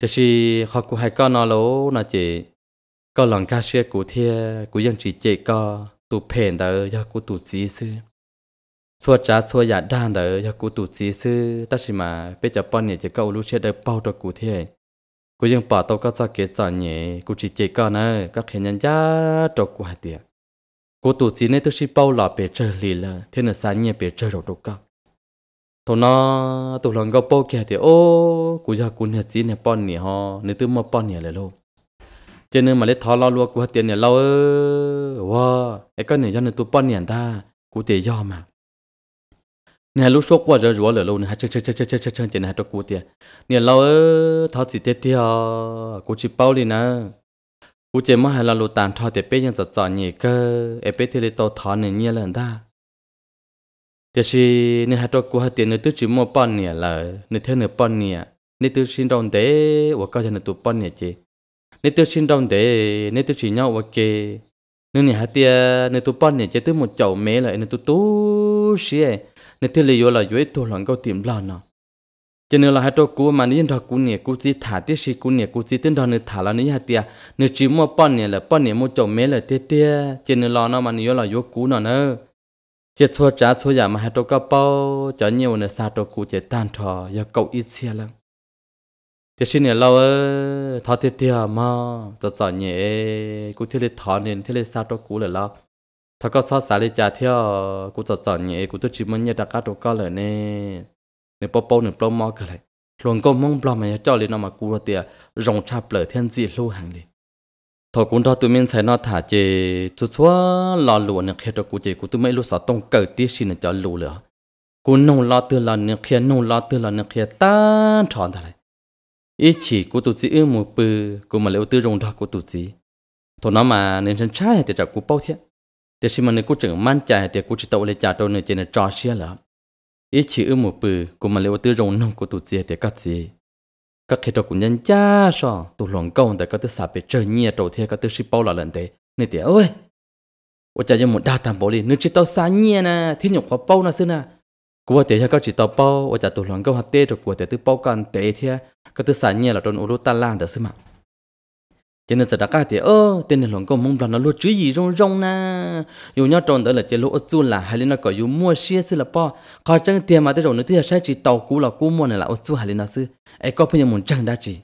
จะชีขอกูให้ก็นอโลนะเจก็หลังกาเชียกูเทียกูยังจีเจก็ตุเพนเดอยากูตุจีซื้อชัวจ้าชัวยาด้านเดอยากูตุจีซื้อตั้งชิมาเป็จะป้อนเนี่ยจะก็รู้เชียเดอเป้าตัวกูเทียกูยังป่าตัวก็จะเกจเนี่ยกูจีเจก็นะก็เห็นยันยาจกกูหาเดียกูตัวจีเนี่ยตัวชิเป้าหลับเปเจอลีละเท่านั้นสายเนี่ยเปเจอเราดูก็ตัวน้าตัวหลังก็เป้าแกเดียโอ้กูอยากกูเนี่ยจีเนี่ยป้อนเนี่ยฮะเนี่ยตัวมาป้อนเนี่ยเลยลูกเจนึงมาเล็ดท้อเราลวกกูหาเดียเนี่ยเราเออว่าไอ้ก็เนี่ยยันเนี่ยตัวป้อนเนี่ยได้กูเตยยอมอ่ะ nè lúc số qua rồi rồi là lâu nè chơi chơi chơi chơi chơi chơi chơi chơi nè cho cô tiệt nè lâu thao chỉ tiệt tiệt cô chỉ bao đi nè cô chỉ mà hay là lô tàn thao tiệt bé nhân giật giật nhỉ cơ em bé thì lấy tàu thao nè nhia lần ta tiệt si nè hai cho cô hai tiệt nè tức chỉ mua bón nè là nè theo nè bón nè nè tức xin đồng tế và cao cho nè tụ bón nè chị nè tức xin đồng tế nè tức chỉ nhau và kê nè nè hai tiệt nè tụ bón nè chị tức một chậu mé lại nè tụ tú xí ấy nên thế lý do là dưới tôi lòng câu tiệm lo nó cho nên là hai trâu cú mà nếu ra cú nè cú chỉ thả tiếc gì cú nè cú chỉ tên đó nữa thả là nếu hạt tia nè chỉ mua bón nè là bón nè mua chồng mé là tia tia cho nên là nó mà nếu là vô cú nó nữa chỉ xua trả xua giả mà hai trâu cá bao cho nhiều nữa sao trâu cú chỉ tan thò giờ cậu ít xe lắm thế sinh nè lâu ơi thọ tia tia mà cho sợ nhẹ cú thế là thọ nè thế là sao trâu cú là lâu ถ้าก็ซอสาลิจาเที่ยวกูจะสอนเนี่ยกูต้องจิมันเนี่ยตะกาตัวก็เลยเนี่ยเนี่ยปอปหนึ่งปลอมมอกันเลยหลวงก็มุ่งปลอมมาเจ้าเลยนอมากูเตียรองชาเปลือเทียนจีลู่หังเลยถ้ากูทอตัวเมียนใส่นอถ่าเจจุดชัวหล่อหลวงเนี่ยแค่ตัวกูเจกูต้องไม่รู้สอต้องเกิดที่ชินจะรู้เลยกูนุ่งล้อตัวหล่อเนี่ยแค่นุ่งล้อตัวหล่อเนี่ยแค่ต้านถอนอะไรอีฉีกูตุจีเอื้อมือปือกูมาเลี้ยวตัวรองทอกูตุจีถ้าน้อมาเนี่ยฉันใช่แต่จากกูเป้าเทียแต่ชิมันกูจึงมั่นใจแต่กูจะตัวเลยจ่าตัวเนี่ยเจนจอเชียละอีชีอือมูปือกูมาเลวตื้อรงน้องกูตัวเจียแต่ก็เจียก็เคยตัวกูยันจ้าชอตัวหลงกงแต่ก็ตัวสาไปเจอเนี่ยตัวเทียก็ตัวชิเป้าละเลนเตเนี่ยเดียวเอ้ยว่าจะยังหมดดาตามบอกเลยนึกจิตตัวสาเนี่ยนะที่หยกขอเป้านะซึ่งนะกูว่าเตะก็จิตตัวเป้าว่าจะตัวหลงกงหัดเตะตัวกูแต่ตัวเป้ากันเตะเทียก็ตัวสาเนี่ยละโดนอุรุตาล่างแต่ซึ่งมา cho nên sẽ đã cả thì ơ tên này lòng có mong là nó luôn chữ gì rong rong na dù nhau tròn đó là chế lỗ ở chun là hay là nó có dù mua xe xí là po có chẳng tiền mà tới rồi nữa thì sẽ chỉ tàu cũ là cũ mua này là ở chun hay là nó xí ấy có bây giờ muốn chẳng đã chỉ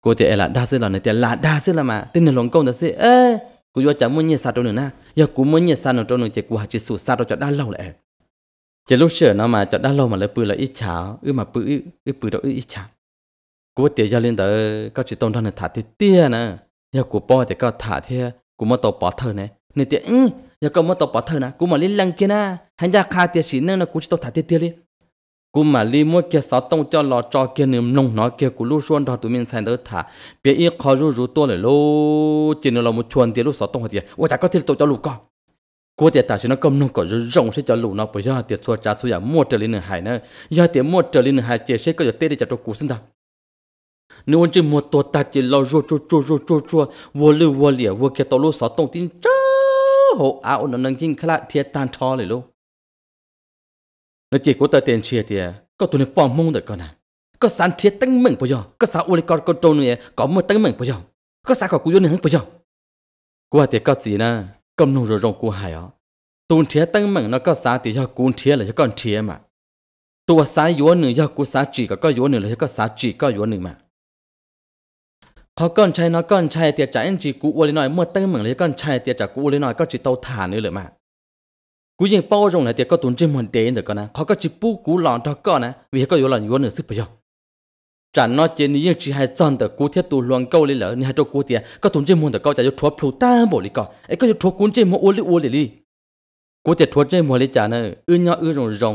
cô thì là đa xí là này thì là đa xí là mà tên này lòng công đó xí ơ cô vô chẳng muốn nhẹ sao đâu nữa na giờ cô muốn nhẹ sao nó đâu nữa thì cô hạt chỉ sụt sao đâu cho đã lâu lại chế lúc sửa nó mà cho đã lâu mà lấy bự là ít chảo, ư mà bự ư bự đó ư ít chảo cú tiệt gia linh tử, các chị tông thân thả tiệt tia nè giờ cú bỏ thì các thả thế cú mà tàu bỏ thơ này, nên tiệt ừ giờ cú mà tàu bỏ thơ nè cú mà liên lăng kia nè hắn ra khai tiệt xịn nè cú chỉ tàu thả tiệt tia đi cú mà li mua kia sáu tông cho lò cho kia niệm nông nó kia cú lúc xuân đó tụi mình sang đỡ thả bé ít khó rú rú to lại lô chỉ nó là một chuồn tiệt lúc sáu tông tiệt ôi chả có tiệt tổ cho lù co cú tiệt ta chỉ nó cầm nông cỏ rú rộng sẽ cho lù nó bây giờ tiệt xua cha xua giả mua trở lên hải nè giờ tiệt mua trở lên hải chỉ sẽ có giờ tê để chả cho cú sinh đâu nếu anh chỉ một tổ ta chỉ lo rùa rùa rùa rùa rùa rùa vô lưu vô lìa vô kia tàu lúa sáu tông tin chớ hộ áo nó nâng kinh khá là thiệt tan cho lại luôn nó chỉ có tờ tiền chia thì có tụi nó bỏ mông rồi con à có sáng thiệt tăng mừng bây giờ có sáng uống có con trâu này có một tăng mừng bây giờ có sáng có cú vô nữa bây giờ qua thì có gì nè cầm nông rồi rong cú hài ó tụi thiệt tăng mừng nó có sáng thì cho cú thiệt là cho con thiệt mà tôi sáng yếu nữa cho cú sáng chỉ có có yếu nữa là do có sáng chỉ có yếu nữa mà เขาก่อนใช้เนาะก่อนใช้เตียจ่าเอ็นจีกูอวเลยหน่อยเมื่อตั้งเหมือนเลยก่อนใช้เตียจ่ากูอวเลยหน่อยก็จีเตาถ่านนี่เลยมากูยังเป้าตรงไหนเตียก็ตุนจิ้มมันเดนเด็กก่อนนะเขาก็จีปูกูหลอนทอก่อนนะวิก็อยู่หลอนอยู่หนึ่งสิบปีจันนอเจนี่ยังจีให้จอนแต่กูเทียตูหลวงเกาเลยเหรอนี่ให้ตัวกูเตียก็ตุนจิ้มมันแต่ก็จะยกทัวพลูต้าบ่เลยก่อนไอ้ก็ยกทัวกูจิ้มมันอวเลยอวเลยกูเตียทัวจิ้มมันเลยจ่าเนอะอื้อเนาะอื้อรงรง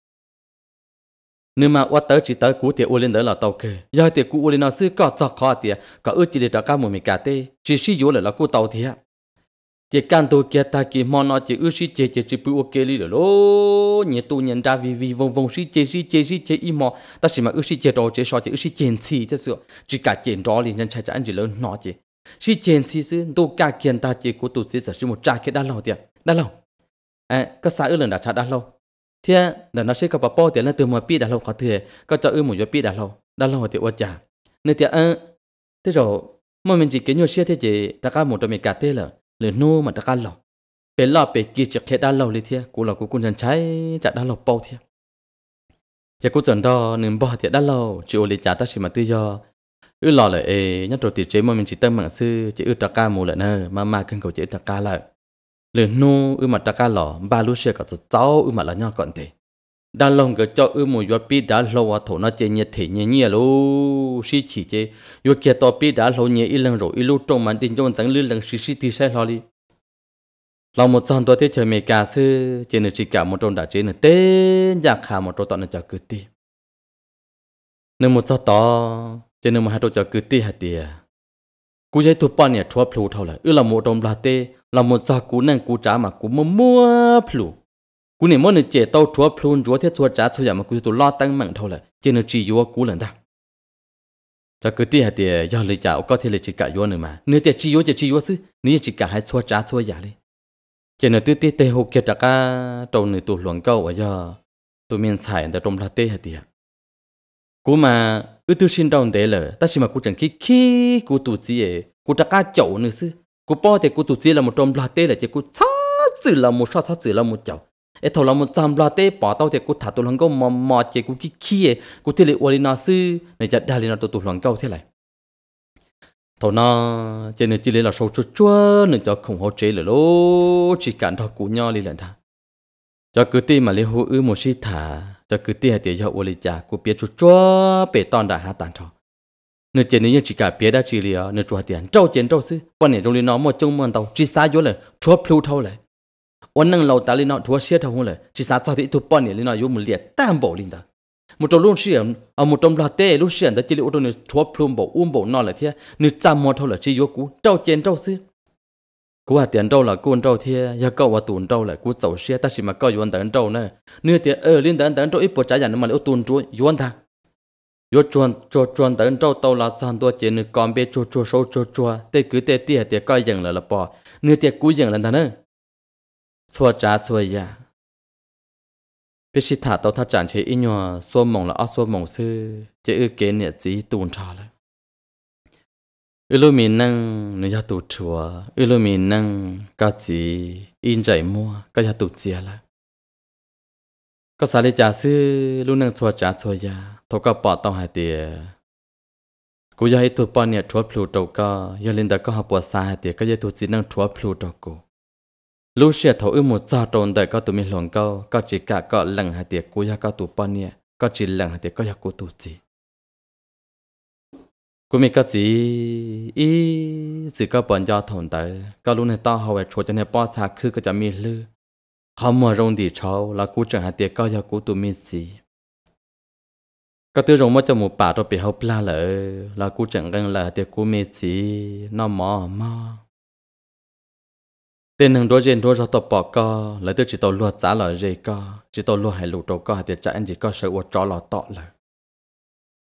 nếu mà qua tới chỉ tới cú tiệt u linh đó là tàu kề do tiệt cú u linh nó sư có chọc khó tiệt có ước chỉ để trả cá mùi mình cà tê chỉ suy yếu là là cú tàu thiệt chỉ can tôi kia ta chỉ mong nó chỉ ước sĩ chế chế chỉ bự ok li rồi nhẹ tu nhận ra vì vì vòng vòng suy chế suy chế suy chế im mò ta chỉ mà ước sĩ chế đó chế so chỉ ước sĩ chèn chi thế sự chỉ cả chèn đó liền nhân trai anh chỉ lớn nó chỉ suy chèn chi sư tu cả kiện ta chỉ của tu sĩ sở sĩ một trai kia đã lâu tiệt đã lâu à có sao ước lần đã trả đã lâu thế là nó sẽ có bảo tiền là từ mùa pi đã lâu khó thừa có cho ư một giờ pi đã lâu đã lâu thì ua trả nên thế ơ thế rồi mà mình chỉ kiến nhau xe thế chỉ ta cả một đôi mình cả thế là lửa nô mà ta cả lâu bé lo bé kia chỉ khi đã lâu lý thế cú là cú cũng chẳng trái chả đã lâu bao thế giờ cú dần đó nên bỏ thì đã lâu chỉ ô lý trả ta chỉ mà tự do ư lo lại nhất rồi thì chế mà mình chỉ tâm mạng sư chỉ ư ta cả một lần nữa mà mà cần cầu chỉ ta cả lại lửa nu ư mà ta cả lò ba lú xe cả cháu ư mà là nhau còn thế đa lòng cái cho ư mùi yuột pi đá lâu à thổ nó chê nhẹ thể nhẹ nhẹ lú xí chỉ chê yuột kia to pi đã lâu nhẹ ít lần rồi ít lú trong màn tin trong chẳng lư lần xí xí thì sai lo đi lâu một trăm tuổi thế trời mẹ cả sư chê nửa chỉ cả một trong đã chê nửa tê, giặc hà một trong tọt nửa chả cứ ti nửa một trăm to chê nửa một hai trong chả cứ ti hạt tiề cú chơi tụ pan nhẹ thua plu thâu lại ư là một trong là tê là một giờ cú nên cú trả mà cú mua mua plu cú này mua nơi chế tàu chúa plu chúa thiết chúa trả chúa giả mà cú tụ lo tăng mạnh thôi là chỉ nơi chỉ yếu cú lần ta cho cứ tiếc hạt tiền do lời chào có thể lấy chỉ cả yếu nữa mà nếu tiền chỉ yếu thì chỉ yếu chứ nếu chỉ cả hai chúa trả chúa giả đi chỉ nơi tiếc tiếc tê hụt kia trả cả trâu nơi tụ luận câu ở do tụ miền sài ở trong là tê hạt tiền cú mà ư tư sinh trong tế là ta chỉ mà cú chẳng khí khí cú tụ gì cú trả cả chậu nữa chứ cú bỏ thì cú tụt chỉ là một trộm lá tê là chỉ cú sát chữ là một sao sao chữ là một chậu ế thầu là một trăm lá tê bỏ tao thì cú thả tụi lăng câu mà mà chỉ cú kí kia cú thì lại uali na sư này chặt đa lên là tụi tụi lăng câu thế này thầu na chỉ nên chỉ lấy là sâu chua chua nên cho không hỗ chế là lô chỉ cản thọ cú nho lên lần cho cứ ti mà lấy hồ ư một si thả cho cứ ti thì giờ cho uali chả cú biết chua chua bể toàn đã hạ tàn thọ nửa chén này chỉ cả bia đã chỉ lìa nửa chua tiền trâu chén trâu sư quan này trong liên nó một chung một tàu chỉ xa vô là chúa plu thâu lại quan năng lâu ta liên nó chúa xia thâu lại chỉ xa sau thì tụ bọn này liên nó dùng một liệt tam bộ liên đó một trong luôn xuyên ở một trong là tê luôn xuyên đó chỉ liệu trong nửa chúa plu bộ um bộ nó lại thế nửa trăm một thâu lại chỉ vô cú trâu chén trâu sư cú hạt tiền trâu là cú trâu thế giờ cậu và tuần trâu là cú sầu xia ta chỉ mà cậu yuan tấn trâu nè nửa tiền ở ờ, liên tấn tấn trâu ít bộ trái nhà nó mà liệu tuần trâu yuan thang yo chuan cho chuan tận trâu tàu la san tua chế nữ con bé cho cho số cho cho tê cứ tê tê tê coi dừng là là bỏ nửa tê cú dừng là thằng nữa xua trả xua ya dạ. biết sĩ thả tàu thắt chặt chế in nhòa mong mỏng là xua mỏng sư chế ư kế nè chỉ tuôn trà lên ư lô mi năng nửa ya tu chùa ư lô mi năng cá chỉ in chạy mua cá ya tu chia là có sao lấy trả sư luôn năng thâu cá bỏ tao hai tiề cô giờ tụi bỏ nè chúa plu trâu cá giờ lên đã có học bỏ xa cái giờ tụi chỉ năng chúa plu cô lúc xưa thâu ư một giờ tròn đời có tụi mình lòng câu có chỉ cả có lần hai cô giờ có tụi bỏ nè có chỉ lần hai tiề có cô tụi chỉ cô mình có chỉ chỉ có bọn gia thôn tới có lúc này tao học về chúa cho nên bỏ xa khứ có cho lư không mà rong đi cháu là cú chẳng hai tiề có giờ cú tụi mình gì ก็ตัวรงมันจะหมูป่าตัวไปเขาปลาเลยเรากูจังกันละเดี๋ยวกูไม่สีน้อมอมอเต็นหนึ่งตัวเจนตัวเราตัวปอกก็แล้วตัวจิตตัวลวดจ้าเลยเจก็จิตตัวลวดให้ลูกตัวก็เดี๋ยวจะอันจีก็เสือวจอหล่อต่อเลย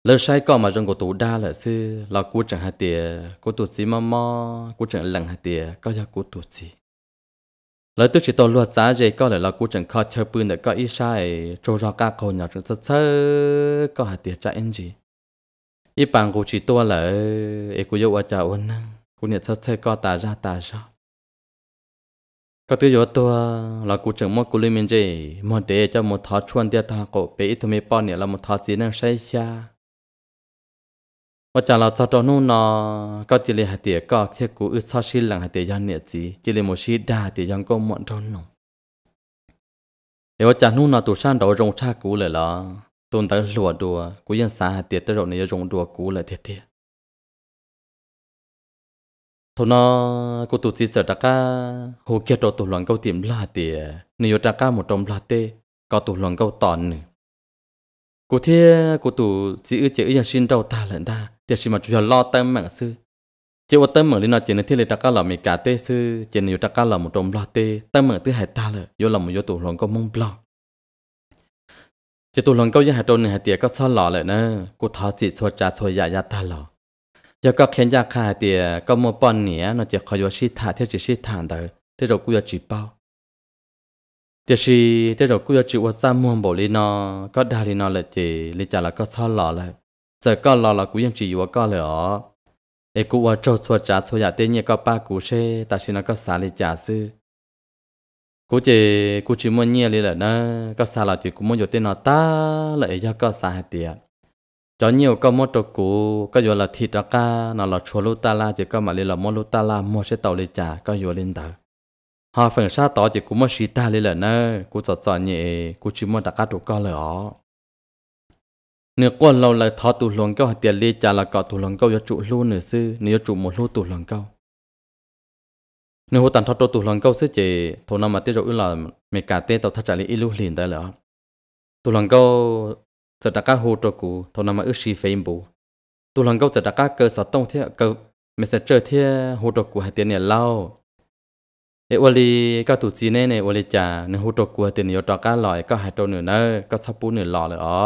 แล้วใช้ก็มาจนกูตัวได้เลยซึ่งเรากูจังหาเดี๋ยวกูตัวสีมอมอกูจังหลังหาเดี๋ยวก็อยากกูตัวสี lỡ tức chỉ tổ luật giá gì có lẽ là cú chẳng khó chơi bươn để có ít sai trâu ra cá khô nhỏ chẳng sơ sơ có hạt tiền chạy anh gì ý bằng cú chỉ tua là ấy cú yêu ở chợ ôn năng cú nhiệt sơ sơ có tà ra tà ra có tư yếu tua là cú chẳng mất cú lưu mình gì một để cho một thọ chuan tiền thọ cổ bé ít thôi mấy bao nhiêu là một thọ gì năng say xa ว่าจะเราจะตอนนู้นนอก็จิเลหาเตียก็เทียกูอึดซอชิหลังหาเตียยันเนี่ยจีจิเลโมชิดาเตียยังก็หมดตอนนู้นเดี๋ยวจะนู่นนอตุชันเดารงชากูเลยล่ะตุนตะหลัวดัวกูยังสาหาเตียตะรงเนี่ยรงดัวกูเลยเตียทนอกูตุจิเจตะก้าหูเกียรตตุหลังเกาติมลาเตียนิยตะก้าหมดตมลาเตก็ตุหลังเกาตอนหนึ่ง cô thế cô tụ chỉ ư chỉ ư sinh đầu ta lần ta thì sinh mà chủ yếu lo tâm mạng sư chỉ có tâm mạng lên nói chuyện nên thiết lấy trắc là mình cả tê sư chuyện nên trắc là một trong lo tê tâm mạng thứ hai ta lợ vô lòng một vô tụ lòng có mong lo chỉ tụ lòng có với hai trôn này hai tiệt có sao lọ lợ nè cô thọ chỉ cho trà cho dạ dạ ta lọ giờ có khen dạ khai tiệt có mua bòn nhỉ nó chỉ khỏi vô sĩ thả thế chỉ sĩ thản đời thế rồi cô chỉ bao thì chỉ thế rồi cứ chịu qua muôn bộ lý nó có đa lý nó là chỉ lý trả là có sao lọ lại, giờ có lọ là cứ yên chỉ qua có lọ ấy cứ qua trâu xua trả xua giả tên như có ba cú xe ta chỉ nó có xả lý trả sư cú chỉ cú chỉ muốn nhẹ lý là nó có xả là chỉ cũng muốn vô tên nó ta lại ấy do có xả hết tiệt, cho nhiều có một trâu cú có vô là thịt đó ca nó là chua lúa ta la chỉ có mà lý là mua lúa ta la mua xe tàu lý trả có vô lên tàu họ phần xa tỏ chỉ cũng mất sĩ ta lên là nơ cũng sợ sợ nhẹ cũng chỉ muốn đặt cá trụ con lửa nửa quân lâu lại thọ tụ lồng câu hạt tiền li trả là cọ tụ lồng câu cho trụ luôn nửa sư nửa trụ một luôn tụ lồng câu nửa hồ tàn thọ tụ lồng câu sư chỉ thổ nam mà tiết rồi là mẹ cả tê tàu thắt trả li ilu liền tới là tụ lồng câu sợ đặt cá hồ trụ cụ thổ nam mà ước sĩ phải bù tụ luồng câu sợ đặt cá cơ sở tông thiết cơ mẹ sẽ chơi thiết hồ trụ cụ hạt tiền này lâu เอวลีก็ตุจีเน่เนี่ยวลีจ่าเนื้อหูตกัวเตียนยตอก้าลอยก็หายตัวหนึ่งเนอก็ชอบปูหนึ่งหล่อเลยอ๋อ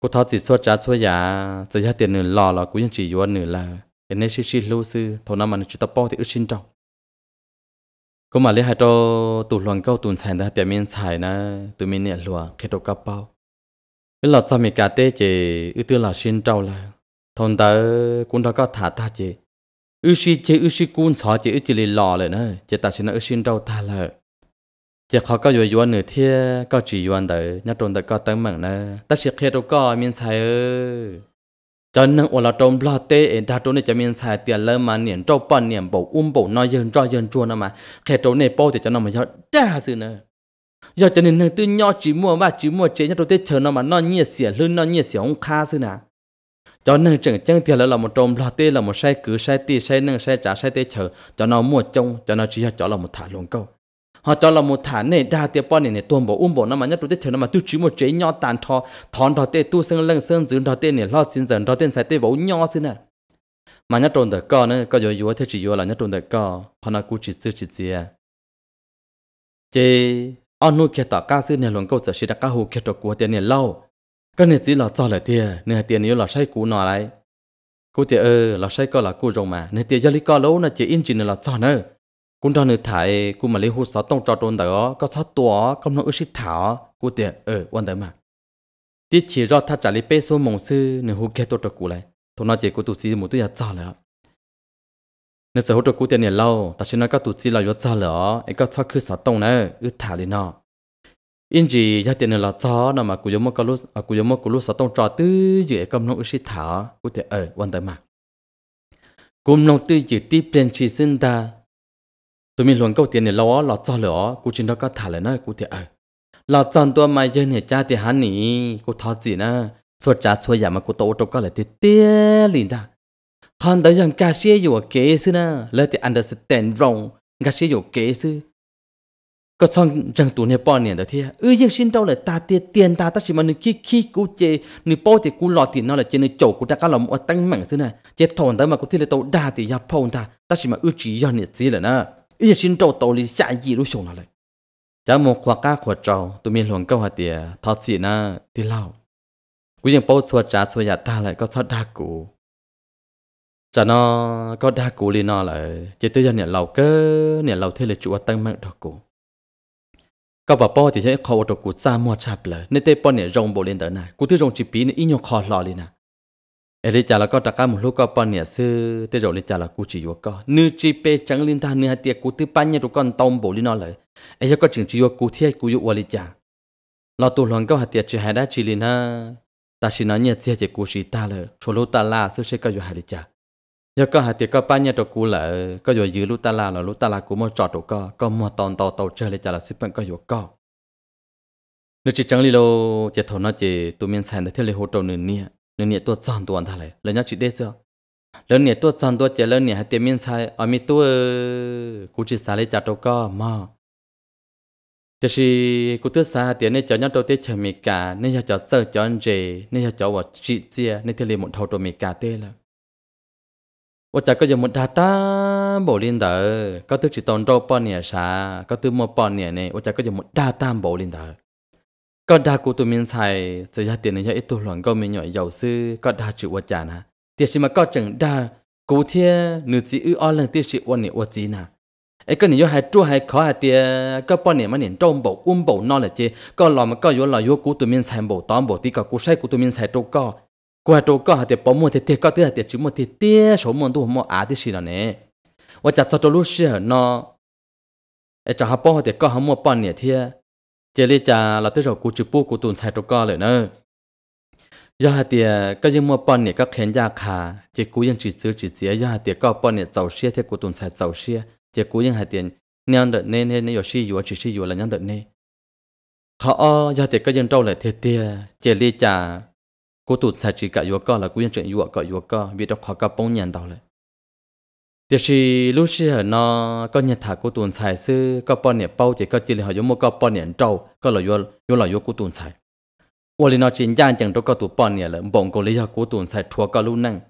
กูทอจิตสวดจ้าสวยาจะยาเตียนหนึ่งหล่อหรอกูยังจียวนหนึ่งละเอ็นเนชิชิลูซื้อทนน้ำมันจิตตะป้อที่อึชินเจ้ากูมาเลี้ยหายตัวตุหลวงก็ตุนแสนแต่เตียมินใส่นะตุมินเนี่ยหลัวเคดกับเป้าเออหลอดจะมีการเตะเจอือตัวหลอดชินเจ้าละทนเตอคุณทอก็ถาตาเจ Ushi chế ushi cún xó chế ushi lì lò lệ nè chế ta xin ushi đâu ta lệ chế khó có vừa vừa nửa thiê có chỉ vừa đỡ nhát trốn đỡ có tấn mảng nè ta sẽ khi đâu có miên sai ơ cho nên ủa là trông lo tê đa trốn e này cho miên sai tiền lơ mà niệm trâu bò niệm bổ um bổ nói dần cho dần chua nè mà khi trốn này bao thì cho nó mà cho đa sự nè giờ cho nên nương tư nho chỉ mua và chỉ mua chế nhát trốn tê chờ nó mà nó nhiệt xỉa lưng nó nhiệt xỉa ông kha sự nè cho nên chẳng chẳng tiền là một trộm lo tê là một sai cứ sai tê sai nâng sai trả sai tê chờ cho nó mua trông cho nó chỉ cho chó là một thả luôn câu họ cho là một thả này đa tiệp bọn này tuôn bộ um bộ nó mà nhất tôi chờ nó mà tôi chỉ một chế nhỏ tàn thọ thon thọ tê tu sưng lưng sưng dưỡng thọ tê này lo xin dần thọ tê sai tê bộ nhỏ xin nè mà nhất trộn được co nữa có dối dối thế chỉ dối là nhất trộn được co họ nó cú chỉ chữ chỉ gì à chế ông nuôi kia tỏ ca sư này luôn câu giờ sĩ đã ca hồ kia tỏ của tiền này lâu ก็เนี่ยจีเราจอเลยเตียเนี่ยเตียนี่เราใช้กูหน่อยกูเตียเออเราใช้ก็เรากูลงมาเนี่ยเตียยาลิก็รู้นะเจียอินจีเนี่ยเราจอเนอะกูตอนเนี่ยถ่ายกูมาเลี้ยหูสอต้องจอดโดนแต่ก็ทัดตัวกำลังอึชิดถาวกูเตียเออวันเดิมมาที่ชีรอดทัดจ่าลิเป้โซมงซื้อเนี่ยหูแค่ตัวตัวกูเลยทุนน่าเจียกูตุซีหมูตัวยาจอเลยเนี่ยเสือหูตัวกูเตียเนี่ยเราแต่ฉันนั้นก็ตุซีเรายาจอเลยไอ้ก็ชอบคือสอต้องเนอะอึดถ่ายเลยเนาะ in gì gia tiền là cho nó mà cú giống một cái lúc à cú giống một cái lúc sao tông trò tư gì cầm nông sĩ thả cú thể ở quan tâm mà cùng nông tư gì tiếp lên chỉ xin ta tôi mình luôn câu tiền này lo là cho lỡ cú chỉ đó có thả lại nó cú thể ở là chọn tôi mà giờ này cha thì hắn nỉ cú thọ gì na số trả số giả mà cú tổ trộm có lại thì tiếc liền ta còn tới rằng ca sĩ dù kế sư na lấy thì understand wrong ca sĩ dù kế sư ก็ช่องจังตัวเนี่ยป้อนเนี่ยเดี๋ยวที่เอ้ยยังชินเท่าเลยตาเตี้ยเตียนตาตั้งชิมันนึกขี้ขี้กูเจนึกโป้เจกูหล่อตีนนั่นแหละเจนึกโจกูตะก้าหล่อมอตั้งมั่งซึ่งน่ะเจถอนตั้งมากูที่เลยโตด่าตียาพ่อนตาตั้งชิมันอื้อจีย้อนเนี่ยจีเลยนะเอ้ยยังชินเท่าโตเลยจ่ายยี่รู้ชงนั่นเลยจะมองขวาก้าขวาเจ้าตัวมีหลวงเก้าหัวเตียทอดสีนะที่เล่ากูยังโป้สวดจ้าสวดยาตาเลยก็ชอบด่ากูจะนอก็ด่ากูเลยนอเลยเจตัวเนี่ยเราเก้อเนี่ยเราเท่เลยจุดตั้งมั่งดอกกูก็บ่พอที่จะขอตัวกูจ้ามัวชับเลยในเตปอนเนี่ยรงโบเลนเดอร์นะกูที่รงจีปีเนี่ยอีโยคอหล่อเลยนะเอริจาแล้วก็ตะก้ามุลูกก็ปอนเนี่ยซื้อเตโรลิจาแล้วกูจีวก็นื้อจีเปจังลินทาเนื้อเตียกูที่ปันเนี่ยทุกคนตอมโบลินอเลยไอ้ยก็จึงจีวกูที่กูอยู่วลิจาเราตัวหลวงก็หัดเตียจีหายได้จีลินะแต่ชินเนี่ยเจียเจกูชีตาเลยชัวลูตาลาซื้อเชก็อยู่หายลิจา giờ có hạt tiền có ba nhà đồ cũ là có giờ dư lúc ta là là lúc ta là cũng mua trò đồ co có mua tòn tàu tàu chơi lại trả là xếp bằng có giờ co nếu chỉ chẳng lý lô chỉ thầu nó chỉ tụi mình sản để theo lấy hỗ trợ nửa nia nửa nia tôi chọn tuần thà này là nhớ chỉ để sao lần nia tôi chọn tôi chỉ lần nia hạt tiền mình sai ở miền tôi cũng chỉ xài lấy trả đồ co mà thế thì cũng tôi sai tiền này cho nhau tôi tiệc chơi mì cả nên cho chơi sợ cho anh chị nên cho cho vợ chị chơi, nên theo lấy một thầu đồ mì cả thế là ว่าจะก็ยังมุดดาตาโบลินเดอร์ก็ตื้อจิตอนโรปอนเนี่ยชาก็ตื้อมอปอนเนี่ยเนี่ยว่าจะก็ยังมุดดาตามโบลินเดอร์ก็ดากูตัวมินไซจะยาเตียนยาไอตัวหลอนก็มีหน่อยยาวซื้อก็ดาจิว่าจานะ เตียชิมาก็จังดากูเทียนูจีอื้ออ้อเรื่องเตียชิวันเนี่ยว่าจีนะไอ้ก็เนี่ยหายตัวหายขอหายเตียก็ปอนเนี่ยมันเนี่ยจมบ่อุ้มบ่นอนเลยเจก็หลอมันก็ยัวหลอยัวกูตัวมินไซบ่ตอมบ่ตีก็กูใช้กูตัวมินไซตัวก็ qua chỗ có hạt tiền bỏ mua thì tiền có tiền hạt tiền chỉ mua thì tiền số mua đủ mua à thì xin anh em và chặt cho lúc xưa nó ấy chặt hạt bỏ hạt tiền có hạt mua bao nhiêu thì chỉ lấy chả là tới rồi cú chụp bút cú tuần sai chỗ có rồi nữa giờ hạt tiền có những mua bao nhiêu các khen gia khả chỉ cú những chỉ ซื้อ chỉ chế giờ hạt tiền có bao nhiêu giàu xia thì cú tuần sai giàu xia chỉ cú những hạt tiền nên đợt nên nên nên có xí vừa chỉ xí vừa là nhân được nên họ giờ thì có những trâu lại thiệt tiền chỉ lấy chả cô tụt xài chỉ cả yoga co là quyên chuyện yếu cả yoga co biết đọc họ cả bông nhận đâu lại thì khi lúc xưa nó có nhận thả cô tụt xài sư có bao nhiêu bao thì có chỉ là họ giống một có bao nhiêu trâu có là yoga yoga là yếu cô tụt xài ủa nó chỉ gian chẳng đâu có cô lấy họ thua có luôn năng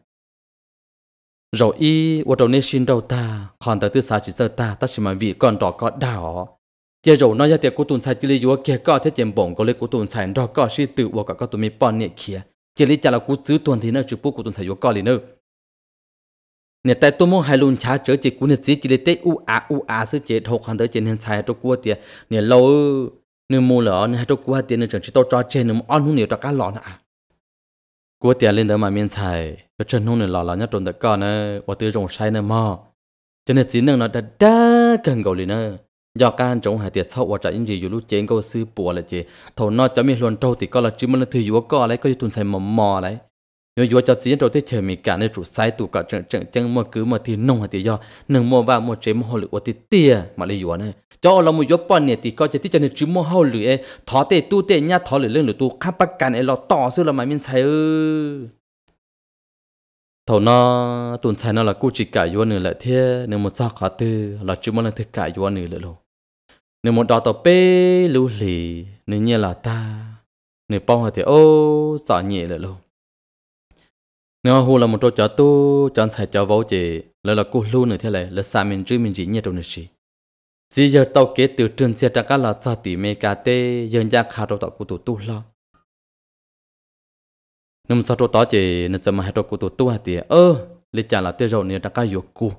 rồi y ủa đầu nên xin đâu ta còn tới tư xã chỉ sợ ta ta chỉ mà vì còn đó có đảo giờ rồi nó ra cô tụt xài chỉ là yếu có thế chuyện bông cô lấy cô tụt xài đó có sự tự ủa cả có tụi mình bao nhiêu chỉ lý chả là cú chữ tuần thì nó chữ bố của tuần thầy vô co liền nữa nè tại tôi muốn hai luôn chả chở chỉ cú nè chỉ chỉ lý tết u a u a sứ chỉ thuộc hàng tới trên hiện xài cho cua tiền nè lâu nè mua lỡ nè hai cho cua tiền nè chẳng chỉ tôi cho trên nè ăn hung nhiều cho cá lọ nè cua tiền lên đó mà miên xài cho chân hung nè lọ lọ nhá trộn tới con nè và từ rồng sai nè mò cho nên chỉ năng nó đã đã cần cầu liền nữa do can trong hai tiệt sau và trái những gì dù lúc chén câu sư bùa là chế. thầu nó cho mình luôn trâu thì có là chỉ mình là thứ dù có lấy có tụi sai mò mò lấy nhưng dù cho chiến trâu thế chơi mình cả nên chủ sai tụ cả trận trận chân mà cứ mà thì nông hay thì do nâng mua vào mua chế mua hồ lực của tiệt. tia mà lấy dù này cho là một gió bọn này thì có chỉ cho nên chỉ mua hồ lực ấy thọ tệ tu tệ nha thọ lực lên lực tu khắp bắc cạn ấy lo to xưa là mày mình sai ư thầu nó tuần sai nó là cô chỉ cả vô nữa là thế nên một sao khó tư là chỉ muốn là thứ cả vô nữa lại luôn nếu một đò tàu bê lưu lì nếu như là ta nếu bao thì ô sợ nhẹ lại luôn nếu hù là một chỗ chó tu chọn xài chó vô chị là là cú lưu nữa thế này là xa mình chứ mình chỉ nhẹ trong này gì chỉ giờ tàu kế từ trường xe trang cá là cho tỷ mê cá tê dân gia khá đầu tàu của tụ tu lo nếu một sao chỗ đó chị nếu mà hai chỗ của tụ tu hả thì ơ lý trả là tiêu rồi nếu trang cá dục cô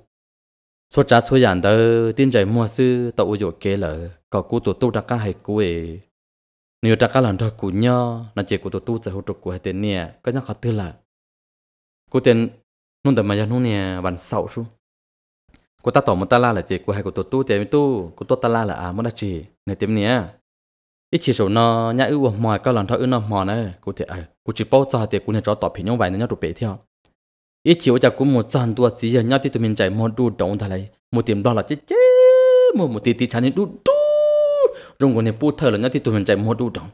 số trả số giản đó tin chạy mua sư tàu dỗ kế lợ có cú tổ tu đặc cá hay cú ấy nếu đặc cá lần đó cú nhớ là chỉ cú tổ tu sẽ hỗ trợ cú hay tiền nè có nhắc khó tư là cú tiền nôn tầm mà giờ nôn nè bàn sầu xuống cú ta tỏ một ta la là chỉ cú hay cú tổ tu tiền tu cú tổ ta la là à muốn là chỉ này tiệm nè ít chỉ số nó nhã ưu mòi có lần đó ưu nó mỏi này cú thiệt à ờ, cú chỉ bao giờ thì cú này cho tỏ phi nhông vài nữa nhau tụ bể theo ít chiều chắc cũng một sàn tua chỉ giờ nhau thì tụi mình chạy một đu động thay lấy một tiệm đó là chết chết một một tí tí chán đu đu rung của này bút thở là nhau thì tụi mình chạy một đu động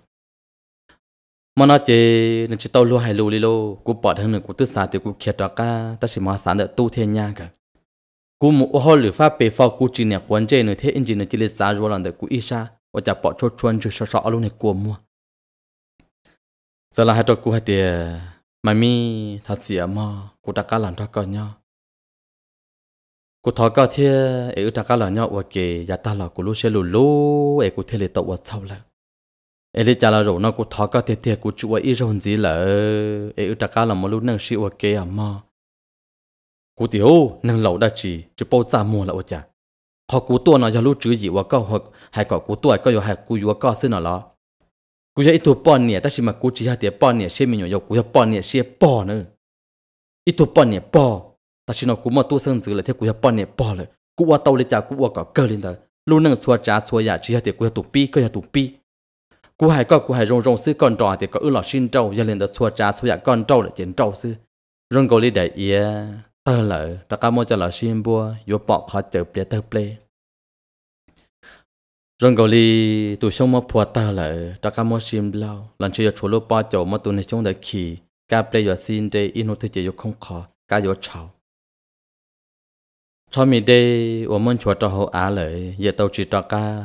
mà nó chế nên chỉ tao lúa hay lúa lì lô cú bỏ hơn nữa cú tự sản thì cú kiệt đó cả ta chỉ mà sản được tu thiên nha cả cú một hoa lửa pháp bề phao cú chỉ nè quan chế nữa thế anh chỉ nên chỉ lấy sản rồi làm được cú ít xa và chả bỏ chốt chuan chứ sợ sợ luôn này cua mua giờ là hai trò cú hai tiền mà mi thật gì mà cô ta cả lần thoát coi nhau cô thoát coi thế ấy e đã cả lần nhau ok, kì giờ ta là cô lúc xe lù lù ấy cô thế lệ tàu và sau là ấy lệ trả là rồi nó cô thoát coi thế thế cô chua ý rồi gì là ấy đã cả lần mà lúc năng sĩ ok à mà cô thì ô năng lẩu đã chỉ chỉ bao giờ mua là chả họ cô tua nó giờ lúc chữ gì và có hoặc hay có cô tua có giờ hay cụ vừa có xin nó lo กูจะอีตัวปอนเนี่ยแต่ชิมากูจีฮะเตียปอนเนี่ยเชื่อมีหน่อยกูจะปอนเนี่ยเชื่อปอนเนออีตัวปอนเนี่ยปอแต่ชิโนกูมาตัวเซิงจือเลยที่กูจะปอนเนี่ยปอเลยกูว่าเตาเลยจ้ากูว่าก็เกินเลยแต่ลูนั่งสัวจ้าสัวยาจีฮะเตียกูจะตุ่มปีก็จะตุ่มปีกูหายก็กูหายรงรงซื้อก่อนจอเตียก็เออหล่อชินเจ้าอย่าเล่นแต่สัวจ้าสัวยาก่อนเจ้าเลยเจนเจ้าซื้อเรื่องกูเลยได้เอียเตอร์เลยแต่ก็มัวจะหล่อชินบัวอยู่ปอกขอเจอเปลี่ยเตอร์เปลี่ย rong gò li tu xong mà phua ta lợ ta cá mò sim lao lần chơi chua lô ba chỗ mà tu này trong đại kỳ cá play vào xin để in hồ chơi yêu không khó cá yêu chào cho mình đây ở môn chùa cho hồ á lợ giờ tàu chỉ cho ca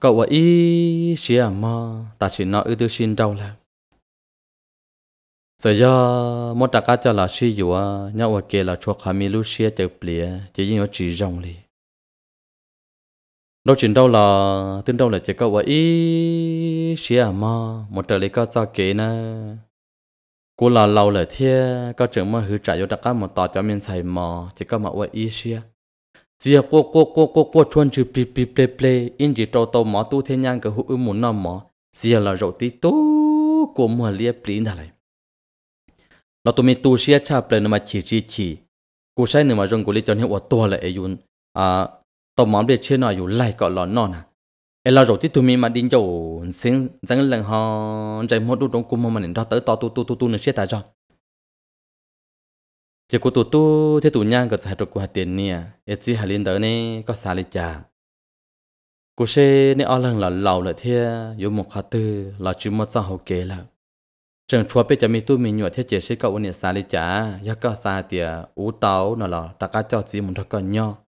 cậu và ý xí à mò ta chỉ nói ưu tư xin đâu là sợ do một đặc cá cho là xí dù à nhau ở kia là chùa khá mi lu xí chụp lìa chỉ những trí rong lìa đâu chuyện đâu là tin đâu là chỉ có vậy ý xia à mà một trời lấy có cho kỹ nè cô là lâu là thế có chuyện mà hứa trả cho tất cả một tòa cho mình xài mà chỉ có mà vậy ý xia à. chỉ cô cô cô cô cô chuẩn chữ pi pi ple ple in chỉ trâu tàu mà tu thế nhang cái hữu muốn nằm mà chỉ à là rượu tí tu cô mua lia plin thà lại, nó tụi mình tu xia cha ple mà chỉ chỉ chỉ cô sai nữa mà rong cô lấy cho nhau ở to là ấy yun à tao mắm để chơi nói dù lại có lọ nọ nè em lo rồi thì tụi mình mà đi chỗ xin rằng lần họ chạy một đôi trong cùng mà mình đó tới to tu tu tu tu nữa chết ta cho chỉ có tu tu thế tụi nhang có giải được của hạt tiền nè em chỉ hà liên tới nè có xả lịch trả cô xe nè ở lần là lâu là thế dù một khát tư là chỉ một sao hậu kế là chẳng chua bây giờ mình tu mình nhựa thế chỉ sẽ cậu nè xả lịch trả giá có xả tiền ú tàu nó là ta cá cho gì một thằng con nhau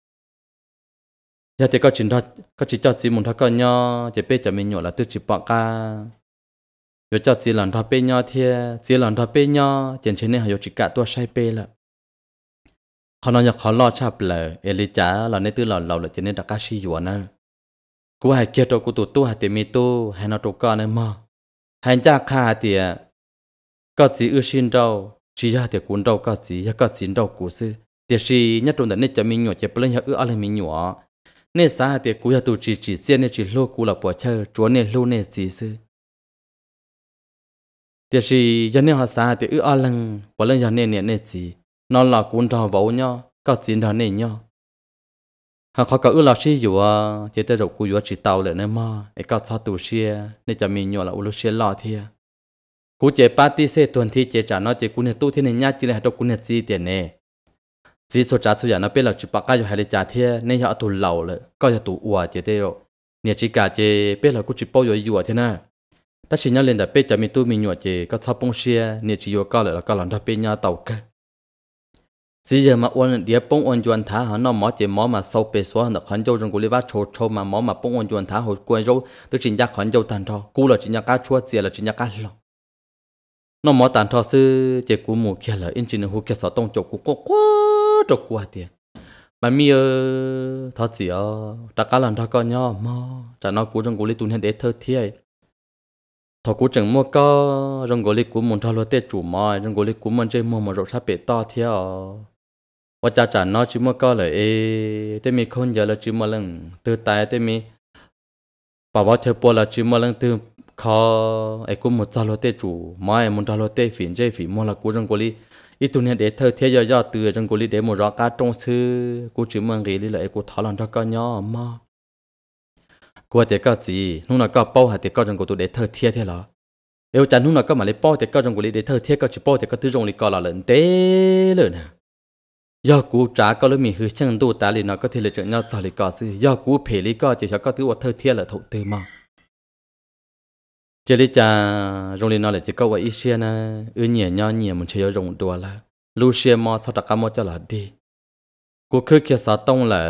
nhà thì có chuyện đó có chỉ cho chị muốn thắc con nhau chỉ biết cho mình nhỏ là tự chỉ bỏ cả giờ cho chị làm thắc bê nhau thì chị làm thắc bê nhau chuyện trên này họ chỉ cả tua sai bê là họ nói nhạc họ lo chập lờ Elisa là nên tự lần lo là trên này đã cá sĩ rồi nè cú hai kia đâu cú tụt tu hai tiền mi tu hai nó tụt con em mà hai cha khá thì có gì ước xin đâu chỉ ra thì cuốn đâu có gì có gì đâu cú sư thì chỉ nhất trong đó nên cho mình nhỏ chỉ bên nhà ư ở lại mình nhỏ nè xa thì cú ya tụ chỉ chỉ riêng nè chỉ lô cú là bỏ chơi chúa nè lô nè gì sư thì chỉ giờ nè họ xa thì ư ở lăng bỏ lăng giờ nè nè nè gì nó là cuốn trò vỗ nhau có chín đó nè nhau họ có ư là xí dụ à chỉ tới rồi cú dụ chỉ tàu lại nè mà ấy có sao tu xia nè cho mình nhau là u lô xia lo thia cú chế party xe tuần thì chế trả nó chế cú nè tu thì nè nhát chỉ là đâu cú nè gì tiền nè chỉ số trả số giờ nó biết là chỉ bắt cái hay là trả thế nên họ tụ lầu rồi, có họ tụ ủa chế tiêu nhà chỉ cả chế biết là cũng chỉ bao giờ ủa thế na ta chỉ nhau lên đã biết cho mình tu mình ủa chế có tháp bông xe nhà chỉ ủa có là có làm tháp bên nhà tàu cả chỉ giờ mà ôn địa bông ôn chuẩn thả họ nó mỏ chế mỏ mà sau bê xóa nó khẩn dâu trong của liva trâu trâu mà mỏ mà bông ôn chuẩn thả hồi quên rồi, tôi chỉ nhắc khẩn dâu thành thọ cú là chỉ nhắc cá chua chè là chỉ nhắc cá lòng nó mỏ tàn thọ sư chế cú mù kia là in chỉ nó hú kia sợ tông chọc cú quá trục quá tiền mà mi ơ thọ chỉ ơ ờ, ta cá lần ta coi nhau mà ta nó cú trong cú lấy tuần hiện để thơ thiệt thọ cú chẳng mua co trong cú lấy cú muốn thọ lo tết chủ mò trong cú lấy cú muốn chơi mua một rổ sáp bể to thiệt ơ ờ. cha cha nó chỉ mua co là ê tê mi không giờ là chỉ mua lần từ tại tê mi bảo chơi bò là chỉ mua lần khó ai cú muốn thọ lo tết chủ mò muốn thọ lo tết phim chơi phim mua là cú trong cú lấy ít tu niệm để thơ thế giờ giờ từ trong cổ lý để một rõ cá trong sư cô chữ mang nghĩ lý lại cô thảo lòng cho con nhỏ mà cô thì có gì nung nó có bao hạt thì có trong cổ tu để thơ thiết thế là yêu chẳng nung nó có mà lấy bao thì có trong cổ lý để thơ thiết có chỉ bao thì có tư dùng lý có là lợn tế lợn à do cú trả có lúc mình hứa chân tu ta lý nó có thể lựa chọn nhau cho lý có sư do cú phê lý có chỉ cho có thứ vật thơ thiết là thụ từ mà chỉ lý cha rong lên nói là chỉ có vậy xia na ư nhẹ nhọ nhẹ mình chơi rong đùa là lu xia mò sao đặc mò cho là đi cô cứ kia sao tông là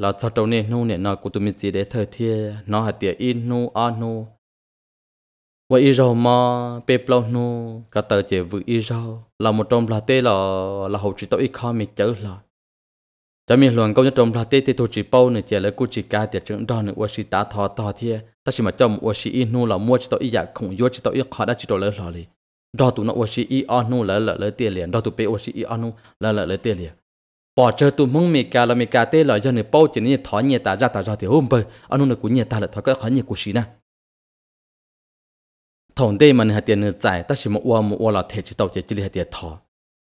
là sao tông nè nu nè nó cũng tụi mình chỉ để thời thi, nó hạt tiệt in nu a nu vậy rồi mò bê plau nu cả tờ chỉ vừa y rồi là một trong là tê là là hậu chỉ tao ít khó mình chơi là cho mình luận câu nhất trong là tê thì tôi chỉ bao nữa chỉ là cô chỉ cả tiệt trưởng đó nữa qua chỉ tá thọ thọ thiên ta chỉ mà cho một sĩ y nu là mua chỉ tao ý giả không vô chỉ tao y khó đã chỉ tao lỡ lỡ đi đó tụ nó sĩ y on nu lỡ lỡ lỡ tiền liền đó tụ bé sĩ y on nu lỡ lỡ lỡ tiền liền bỏ chơi tụ mông mì cà là mì cà tê là do người bao chỉ nên thọ nhẹ ta ra ta ra thì hôm bơi anh nu cũng của nhẹ ta là thọ cái khó nhẹ của sĩ na thằng đây mà hạt tiền người giải ta chỉ một uo một uo là thể chỉ tao chỉ chỉ là tiền thọ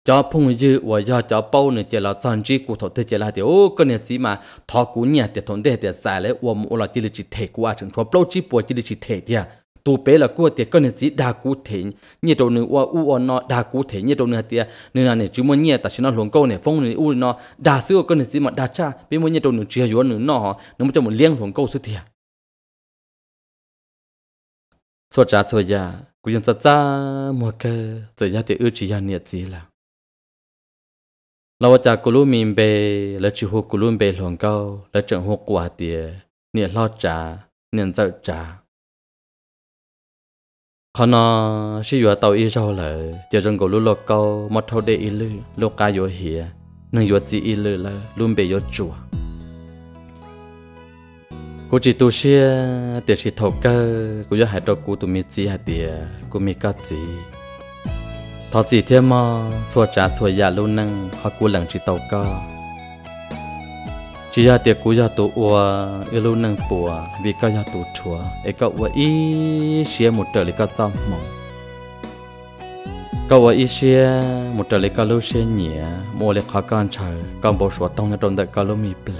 cho phong dư và do cho bao nữa chỉ là trang trí của thổ thế chỉ là điều ô cái này gì mà thọ cũ nhà thì thốn thế thì xài lấy và mua là chỉ là chỉ thể của chúng cho bao chỉ bùa chỉ là chỉ thể thì tu bé là của thì cái này gì đa cụ thể như đầu nữa và u nó đa cụ thể như đầu nữa thì nên là này chúng mình nhẹ ta sao nói luồng câu này phong này u nó đa xưa cái này gì mà đa cha bên mình như đầu nữa chưa yếu nữa nó nó mới cho một liên luồng câu xuất thì số trả số giờ cũng ยัง ta ta mua cái giờ giờ thì ước chỉ giờ nhiệt gì là เราจะกุลูมีเบและชิฮูกุลูมเบหลวงเก้าและจังหัวกว่าเตียเนี่ยลอดจ่าเนี่ยเจ้าจ่าขณะชิอยู่เตาอีเจ้าเลยจะจังกุลูโลกเก้ามัดเท่าเดอีลือโลกกายอยู่เหียนึงอยู่จีอีลือละลุมเบยจัวกูจิตุเชียเตียชิทอกเกอกูอยากให้ดอกกูตุมีจีหาเตียกูมีกัจจี thọ chỉ thêm mà chùa trả chùa già luôn năng họ cú lặng chỉ tàu co chỉ ra tiệc cú ra tụ ua yêu luôn năng bùa vì có ra tụ chùa ấy cậu ua ý xia một trời lấy cậu trong mỏng cậu ua ý xia một trời lấy cậu lâu xia nhỉ mua lấy khó con trời con bố sủa tông ra trong đợi cậu lâu mì bờ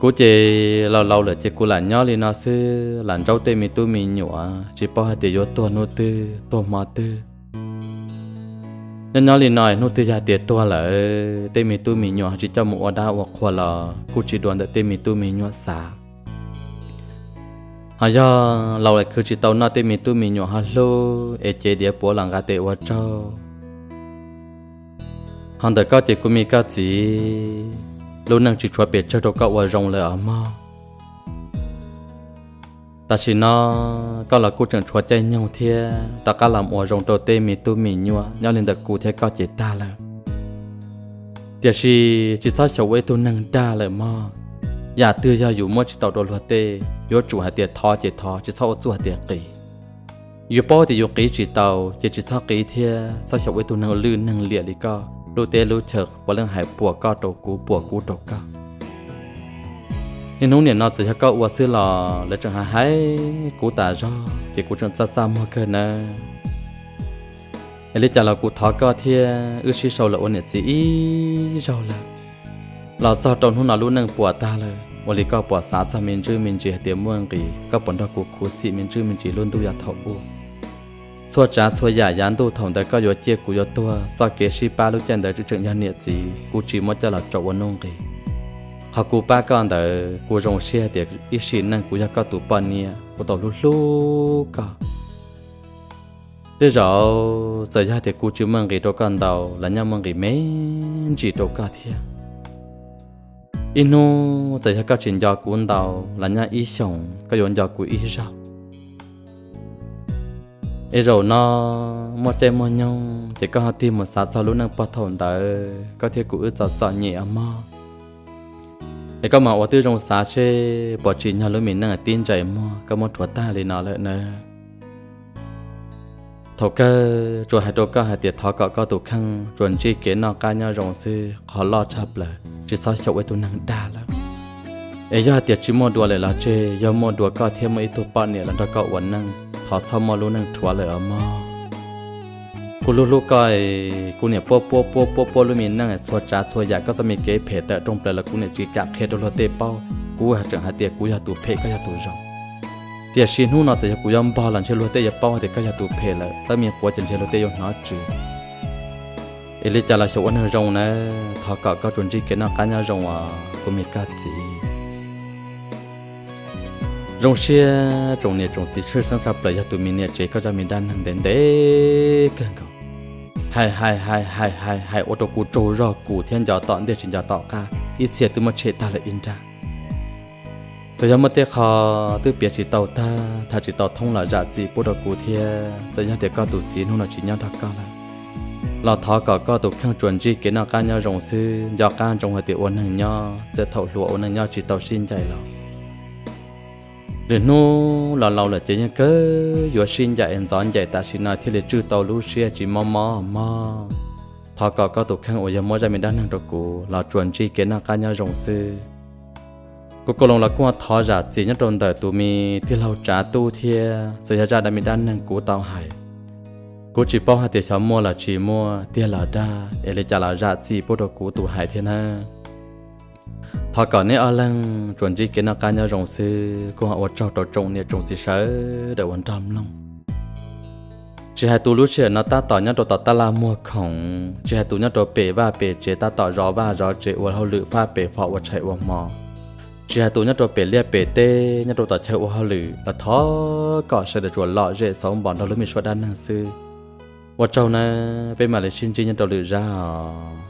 cú chỉ lâu lâu là chỉ cú là nhỏ li nó sư làm rau tê mì tu mì nhụa chỉ bao hai tiệc vô tuần nô tư tuần mà tư nhân nhỏ liền nói nô tư gia tiệt to là ờ, tê mi tu mi nhỏ chỉ cho một đa hoặc khoa là cụ chỉ đoàn tê mi tu mi nhỏ xa hà do lâu lại cứ chỉ tàu na tê mi tu mi nhỏ hà lô ê chế địa bố làng gà tê hoa cho hắn đời cao chế của mi cao chỉ lâu năng chỉ cho biết cho đâu cao hoa rong là ở mà ta chỉ nó có là cô trưởng chúa chơi nhau thế ta cả làm ở rồng đầu tê mì tu mì nhua nhau lên được cụ thế có chỉ ta là tiếc chỉ chỉ sao cháu ấy tu năng ta là mà nhà tư gia dù mua chỉ tàu đồ luật tê yếu chủ hạt tiệt thọ chỉ thọ chỉ sao chủ hạt tiệt kỳ yếu bao thì yếu kỹ chỉ tàu chỉ chỉ sao kỹ thế sao cháu ấy tu năng lư năng liệt đi co đồ tê lư chật và lưng hải bùa co đồ cú bùa cú đồ co nên hôm nay nó chỉ có ua xưa lò lấy trường hai cú tả cho thì cú trường xa xa mơ cơ nè lấy trả là cú thọ cơ thì ư sĩ sầu là ôn nhật chỉ rồi là là sau trong hôm nào luôn nâng bùa ta là và lý có bùa xa xa mình chưa mình chỉ tiệm muôn kỳ có bọn đó cú cú sĩ mình chưa mình chỉ luôn tu yat thọ u xua trả xua giả yán tu thòng đại có yếu chia cú yếu tua sau kế sĩ ba lúc chân đại chữ trường nhân nhật chỉ cú chỉ mất cho là trộn nông kỳ họ cụ ba con đó cụ rong xe để ít xin năng cụ cho các tụ bọn nia cụ tàu lú lú cả thế rồi giờ ra thì cụ chịu mang cái đồ con tàu là nhau mang cái mấy chỉ đồ cả thì inu giờ ra các chuyện giờ cụ tàu là nhau ít sống các chuyện giờ cụ ít ra ấy rồi nó mua chơi mua nhau thì có hạt tìm một sát sao lúc năng bắt thầu đó có thể cụ ít sợ sợ nhẹ mà ไอ้ก็มาว่าตื้อจงสาเช่ปอจีนฮาลุมินนั่งตีนใจมัวก็มอถัวตาเลยนอเลยเนอะทกเกอร์จวนหายตัวก็หายเตียทอก็ก็ตุกขังจวนจีเก๋นอกาเนาะรงซื้อขอรอดชับเลยจีซอชไว้ตัวนังด่าแล้วไอ้ยาเตียจิมอดัวเลยละเจยามอดัวก็เทียมไอ้ตัวปอนเนี่ยแล้วก็วันนั่งทอซ้อมมอรู้นั่งถัวเลยอ่ะมอกูลูลูก็กูเนี่ยปัวปัวปัวปัวปัวลูมีนั่งสวจ้าสวอยากก็จะมีเก๋เพจแต่ตรงเปล่ากูเนี่ยจีกับเคดโลเตเป้ากูหาจังหาเตียกูอยากตัวเพจก็อยากตัวรองเตียชินหูนอจะกูยอมบ้าหลังเชลโลเตยเป้าแต่ก็อยากตัวเพจเลยแล้วมีกัวจันเชลโลเตยน้อยจืเอลิจาลาชวันรองนะทอกก็จนจีเกนักกันยารองว่ากูมีกัดจี中些中年中几吃生产不了，要对明年这个咱们单能等待更高。hai hai hai hai hai hai ô tô cũ trâu rò cũ thiên gió tọt để trình gió tọt cả ít xe từ mà chế ta là in ra giờ giờ mà tiếc khó từ biệt chỉ tàu ta thà chỉ tàu thông là dạ gì bộ đồ cũ thiên giờ giờ tiếc có tụ gì nó là chỉ nhau thật cao là lo thọ có có tụ khang chuẩn gì kiến nào ca nhau rồng sư do ca trong hội tiểu ôn hình nhau giờ thầu lụa ôn nhau chỉ tàu xin chạy lòng để nu là lâu là chỉ những cái vừa xin dạy em dọn dạy ta xin nói thì lại chưa tàu lú xe chỉ mò mò mò thọ có có tụ khăn ôi mua ra mình đang hàng đồ cũ là chuẩn chi kiến là cá nhau rồng sư cô cô lòng là cô thọ ra chỉ nhất trong đời tụ mi thì lâu trả tu thia rồi ra đã mình đang hàng cũ tàu hải cô chỉ bao hạt tiền mua là chỉ mua tiền là đa để lấy trả là ra chỉ bộ đồ cũ tụ hải thiên ha họ có nè ở lăng chuẩn gì cái nó cá nhau rồng sư cô họ ở trâu trâu trồng nè trồng gì sợ đậu ăn trăm long chỉ hai tu lúc chơi nó ta tỏ nhau trâu tỏ ta la mua khổng chỉ hai tu nhau trâu bể và bể chế ta tỏ rõ và rõ chế uổng hậu lự pha bể phọ uổng chạy uổng mò chỉ hai tu nhau trâu bể lia bể tê nhau trâu tỏ chạy uổng hậu lự là thó cọ sẽ được chuẩn lọ dễ sống bọn đâu lúc mình xóa đan năng sư uổng trâu nè bên mà lại xin chi nhau trâu lự ra